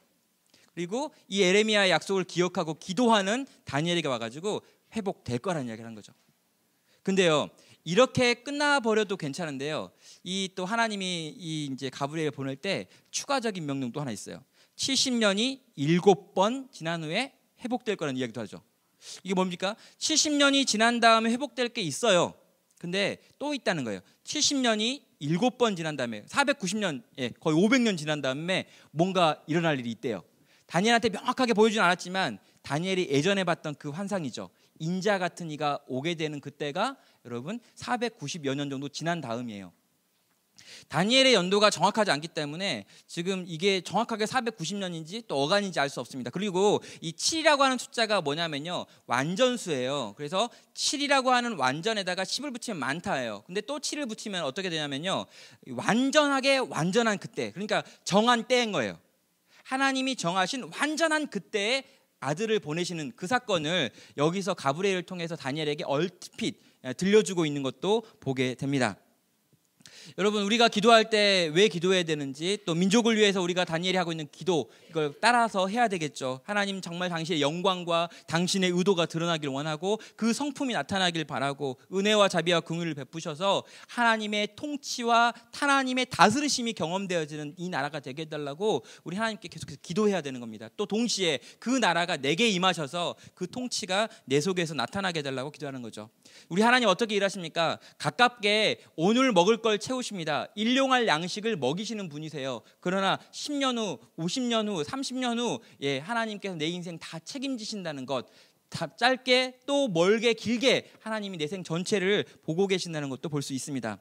그리고 이에레미아의 약속을 기억하고 기도하는 다니엘에게 와가지고 회복될 거라는 이야기를 한 거죠. 근데요, 이렇게 끝나버려도 괜찮은데요. 이 또 하나님이 이 이제 가브리엘 보낼 때 추가적인 명령도 하나 있어요. 70년이 7번 지난 후에 회복될 거라는 이야기도 하죠. 이게 뭡니까? 70년이 지난 다음에 회복될 게 있어요. 근데 또 있다는 거예요. 70년이 7번 지난 다음에 490년, 예, 거의 500년 지난 다음에 뭔가 일어날 일이 있대요. 다니엘한테 명확하게 보여주진 않았지만 다니엘이 예전에 봤던 그 환상이죠. 인자 같은 이가 오게 되는 그때가 여러분 490여 년 정도 지난 다음이에요. 다니엘의 연도가 정확하지 않기 때문에 지금 이게 정확하게 490년인지 또 어간인지 알 수 없습니다. 그리고 이 7이라고 하는 숫자가 뭐냐면요. 완전수예요. 그래서 7이라고 하는 완전에다가 10을 붙이면 많다예요. 근데 또 7을 붙이면 어떻게 되냐면요. 완전하게 완전한 그때. 그러니까 정한 때인 거예요. 하나님이 정하신 완전한 그때에 아들을 보내시는 그 사건을 여기서 가브레엘을 통해서 다니엘에게 얼핏 들려주고 있는 것도 보게 됩니다. 여러분 우리가 기도할 때 왜 기도해야 되는지 또 민족을 위해서 우리가 다니엘이 하고 있는 기도 이걸 따라서 해야 되겠죠. 하나님 정말 당신의 영광과 당신의 의도가 드러나길 원하고 그 성품이 나타나길 바라고 은혜와 자비와 긍휼을 베푸셔서 하나님의 통치와 하나님의 다스리심이 경험되어지는 이 나라가 되게 해달라고 우리 하나님께 계속해서 기도해야 되는 겁니다. 또 동시에 그 나라가 내게 임하셔서 그 통치가 내 속에서 나타나게 해달라고 기도하는 거죠. 우리 하나님 어떻게 일하십니까? 가깝게 오늘 먹을 걸 채우 세우십니다. 일용할 양식을 먹이시는 분이세요. 그러나 10년 후, 50년 후, 30년 후, 예, 하나님께서 내 인생 다 책임지신다는 것, 다 짧게 또 멀게 길게 하나님이 내 생 전체를 보고 계신다는 것도 볼 수 있습니다.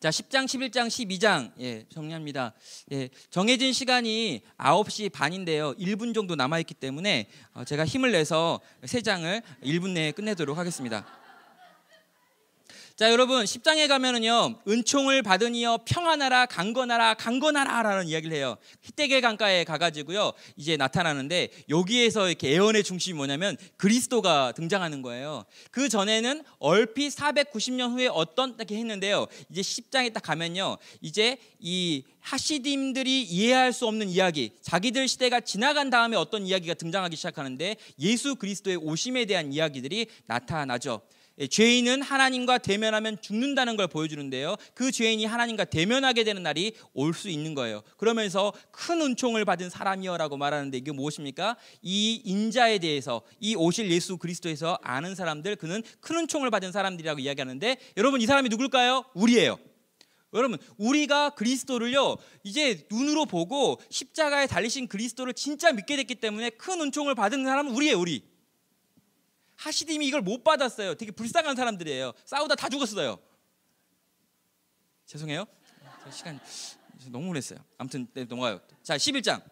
자, 10장, 11장, 12장. 예, 정리합니다. 예, 정해진 시간이 9시 반인데요. 1분 정도 남아있기 때문에 어, 제가 힘을 내서 3장을 1분 내에 끝내도록 하겠습니다. 자, 여러분 10장에 가면은요. 은총을 받은 이여 평안하라 강건하라 강건하라라는 이야기를 해요. 히데겔 강가에 가 가지고요. 이제 나타나는데 여기에서 이렇게 예언의 중심이 뭐냐면 그리스도가 등장하는 거예요. 그 전에는 얼핏 490년 후에 어떤 이렇게 했는데요. 이제 10장에 딱 가면요. 이제 이 하시딤들이 이해할 수 없는 이야기, 자기들 시대가 지나간 다음에 어떤 이야기가 등장하기 시작하는데 예수 그리스도의 오심에 대한 이야기들이 나타나죠. 예, 죄인은 하나님과 대면하면 죽는다는 걸 보여주는데요. 그 죄인이 하나님과 대면하게 되는 날이 올 수 있는 거예요. 그러면서 큰 은총을 받은 사람이여라고 말하는데 이게 무엇입니까? 이 인자에 대해서 이 오실 예수 그리스도에서 아는 사람들 그는 큰 은총을 받은 사람들이라고 이야기하는데 여러분 이 사람이 누굴까요? 우리예요. 여러분 우리가 그리스도를요 이제 눈으로 보고 십자가에 달리신 그리스도를 진짜 믿게 됐기 때문에 큰 은총을 받은 사람은 우리예요 우리 하시딤이 이걸 못 받았어요. 되게 불쌍한 사람들이에요. 싸우다 다 죽었어요. 죄송해요. 시간 너무 오래 했어요. 아무튼 네, 넘어가요. 자, 11장.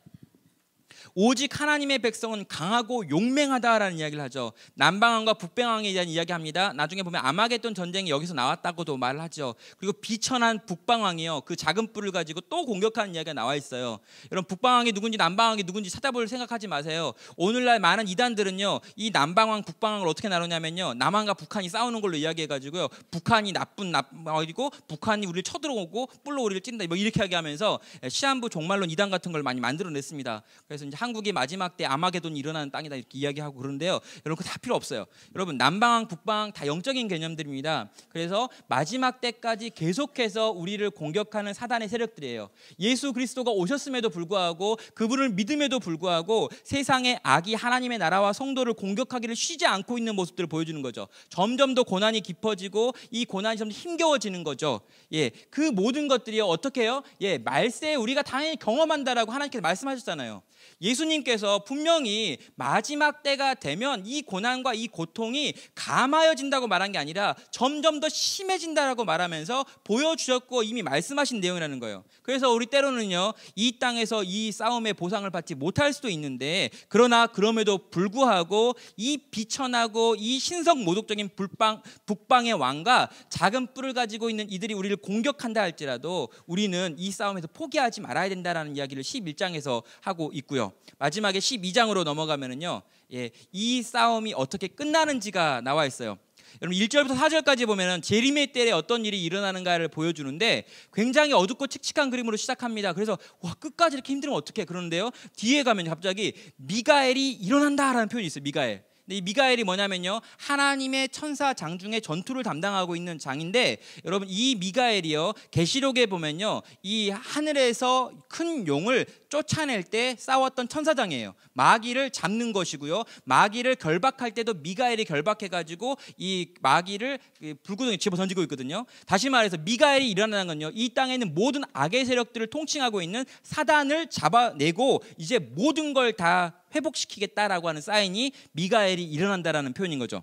오직 하나님의 백성은 강하고 용맹하다라는 이야기를 하죠. 남방왕과 북방왕에 대한 이야기합니다. 나중에 보면 아마겟돈 전쟁이 여기서 나왔다고도 말을 하죠. 그리고 비천한 북방왕이요. 그 작은 뿔을 가지고 또 공격하는 이야기가 나와 있어요. 여러분 북방왕이 누군지 남방왕이 누군지 찾아볼 생각하지 마세요. 오늘날 많은 이단들은요. 이 남방왕 북방왕을 어떻게 나누냐면요. 남한과 북한이 싸우는 걸로 이야기해 가지고요. 북한이 나쁜 나이고 북한이 우리를 쳐들어오고 뿔로 우리를 찐다. 뭐 이렇게 하게 하면서 예, 시한부 종말론 이단 같은 걸 많이 만들어냈습니다. 그래서 이제 한국이 마지막 때아마겟돈이 일어나는 땅이다 이렇게 이야기하고 그러는데요. 여러분 그 다 필요 없어요. 여러분 남방항 북방다 영적인 개념들입니다. 그래서 마지막 때까지 계속해서 우리를 공격하는 사단의 세력들이에요. 예수 그리스도가 오셨음에도 불구하고 그분을 믿음에도 불구하고 세상의 악이 하나님의 나라와 성도를 공격하기를 쉬지 않고 있는 모습들을 보여주는 거죠. 점점 더 고난이 깊어지고 이 고난이 점점 힘겨워지는 거죠. 예, 그 모든 것들이 어떻게 해요? 예, 말세 우리가 당연히 경험한다라고 하나님께서 말씀하셨잖아요. 예수님께서 분명히 마지막 때가 되면 이 고난과 이 고통이 감하여진다고 말한 게 아니라 점점 더 심해진다라고 말하면서 보여주셨고 이미 말씀하신 내용이라는 거예요. 그래서 우리 때로는요, 이 땅에서 이 싸움의 보상을 받지 못할 수도 있는데, 그러나 그럼에도 불구하고 이 비천하고 이 신성 모독적인 불방, 북방의 왕과 작은 뿔을 가지고 있는 이들이 우리를 공격한다 할지라도 우리는 이 싸움에서 포기하지 말아야 된다라는 이야기를 11장에서 하고 있고요. 있고요. 마지막에 12장으로 넘어가면은요. 예, 이 싸움이 어떻게 끝나는지가 나와 있어요. 여러분 1절부터 4절까지 보면은 제림의 때 어떤 일이 일어나는가를 보여주는데 굉장히 어둡고 칙칙한 그림으로 시작합니다. 그래서 와 끝까지 이렇게 힘들면 어떡해 그러는데요. 뒤에 가면 갑자기 미가엘이 일어난다라는 표현이 있어요. 미가엘. 근데 이 미가엘이 뭐냐면요. 하나님의 천사 장 중에 전투를 담당하고 있는 장인데 여러분 이 미가엘이요. 계시록에 보면요. 이 하늘에서 큰 용을 쫓아낼 때 싸웠던 천사장이에요. 마귀를 잡는 것이고요. 마귀를 결박할 때도 미가엘이 결박해 가지고 이 마귀를 그 불구덩이 집어 던지고 있거든요. 다시 말해서 미가엘이 일어나는 건요. 이 땅에는 모든 악의 세력들을 통칭하고 있는 사단을 잡아내고 이제 모든 걸다 회복시키겠다라고 하는 사인이 미가엘이 일어난다라는 표현인 거죠.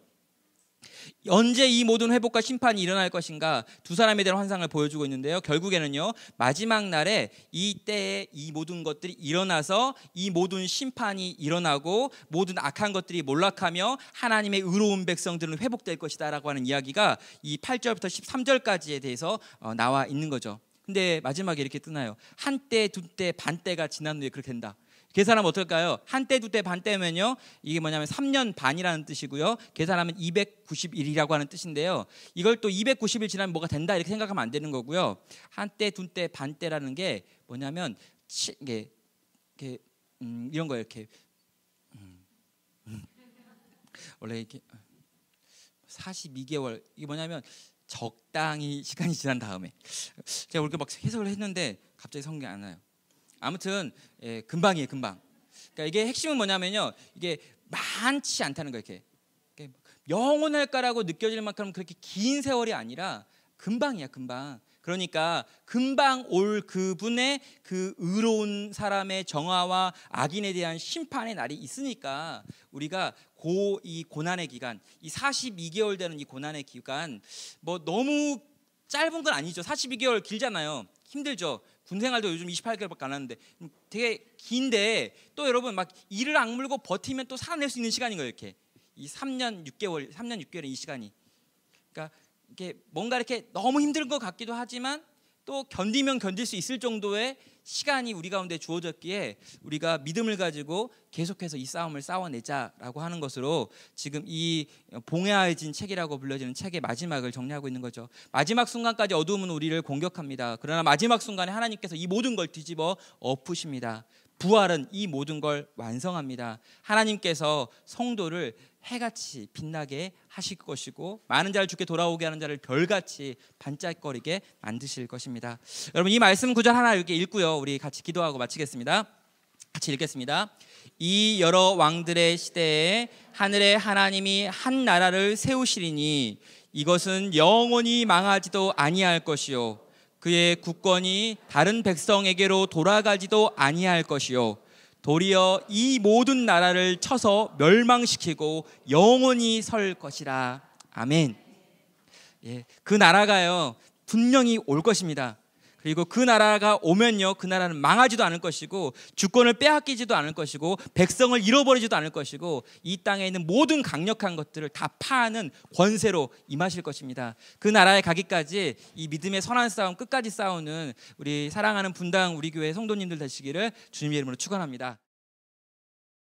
언제 이 모든 회복과 심판이 일어날 것인가 두 사람에 대한 환상을 보여주고 있는데요. 결국에는요 마지막 날에 이 때에 이 모든 것들이 일어나서 이 모든 심판이 일어나고 모든 악한 것들이 몰락하며 하나님의 의로운 백성들은 회복될 것이다라고 하는 이야기가 이 8절부터 13절까지에 대해서 어, 나와 있는 거죠. 근데 마지막에 이렇게 뜨나요? 한 때, 두 때, 반 때가 지난 후에 그렇게 된다. 계산하면 어떨까요? 한 때, 두 때, 반 때면요. 이게 뭐냐면 3년 반이라는 뜻이고요. 계산하면 291이라고 하는 뜻인데요. 이걸 또 290일 지나면 뭐가 된다 이렇게 생각하면 안 되는 거고요. 한 때, 두 때, 반 때라는 게 뭐냐면 치, 이게, 이게 음, 이런 거 이렇게 음, 음. 원래 이게 42개월 이게 뭐냐면 적당히 시간이 지난 다음에 제가 이렇게 막 해석을 했는데 갑자기 성게 안 나요. 아무튼 예, 금방이에요, 금방. 그러니까 이게 핵심은 뭐냐면요, 이게 많지 않다는 거예요. 이렇게 영원할 까라고 느껴질 만큼 그렇게 긴 세월이 아니라 금방이야, 금방. 그러니까 금방 올 그분의 그 의로운 사람의 정화와 악인에 대한 심판의 날이 있으니까 우리가 고 이 고난의 기간, 이 42개월 되는 이 고난의 기간 뭐 너무 짧은 건 아니죠. 42개월 길잖아요. 힘들죠. 군 생활도 요즘 28개월밖에 안 하는데 음, 되게 긴데 또 여러분 막 이를 악물고 버티면 또 살아낼 수 있는 시간인 거예요 이렇게 이 3년 6개월 3년 6개월의 이 시간이 그러니까 이게 뭔가 이렇게 너무 힘든 것 같기도 하지만 또 견디면 견딜 수 있을 정도의 시간이 우리 가운데 주어졌기에 우리가 믿음을 가지고 계속해서 이 싸움을 싸워내자라고 하는 것으로 지금 이 봉야해진 책이라고 불려지는 책의 마지막을 정리하고 있는 거죠. 마지막 순간까지 어둠은 우리를 공격합니다. 그러나 마지막 순간에 하나님께서 이 모든 걸 뒤집어 엎으십니다. 부활은 이 모든 걸 완성합니다. 하나님께서 성도를 해같이 빛나게 하실 것이고 많은 자를 주께 돌아오게 하는 자를 별같이 반짝거리게 만드실 것입니다. 여러분 이 말씀 구절 하나 이렇게 읽고요. 우리 같이 기도하고 마치겠습니다. 같이 읽겠습니다. 이 여러 왕들의 시대에 하늘의 하나님이 한 나라를 세우시리니 이것은 영원히 망하지도 아니할 것이요 그의 국권이 다른 백성에게로 돌아가지도 아니할 것이요 도리어 이 모든 나라를 쳐서 멸망시키고 영원히 설 것이라. 아멘. 예, 그 나라가요 분명히 올 것입니다. 그리고 그 나라가 오면요, 그 나라는 망하지도 않을 것이고, 주권을 빼앗기지도 않을 것이고, 백성을 잃어버리지도 않을 것이고, 이 땅에 있는 모든 강력한 것들을 다 파하는 권세로 임하실 것입니다. 그 나라에 가기까지 이 믿음의 선한 싸움 끝까지 싸우는 우리 사랑하는 분당 우리 교회 성도님들 되시기를 주님의 이름으로 축원합니다.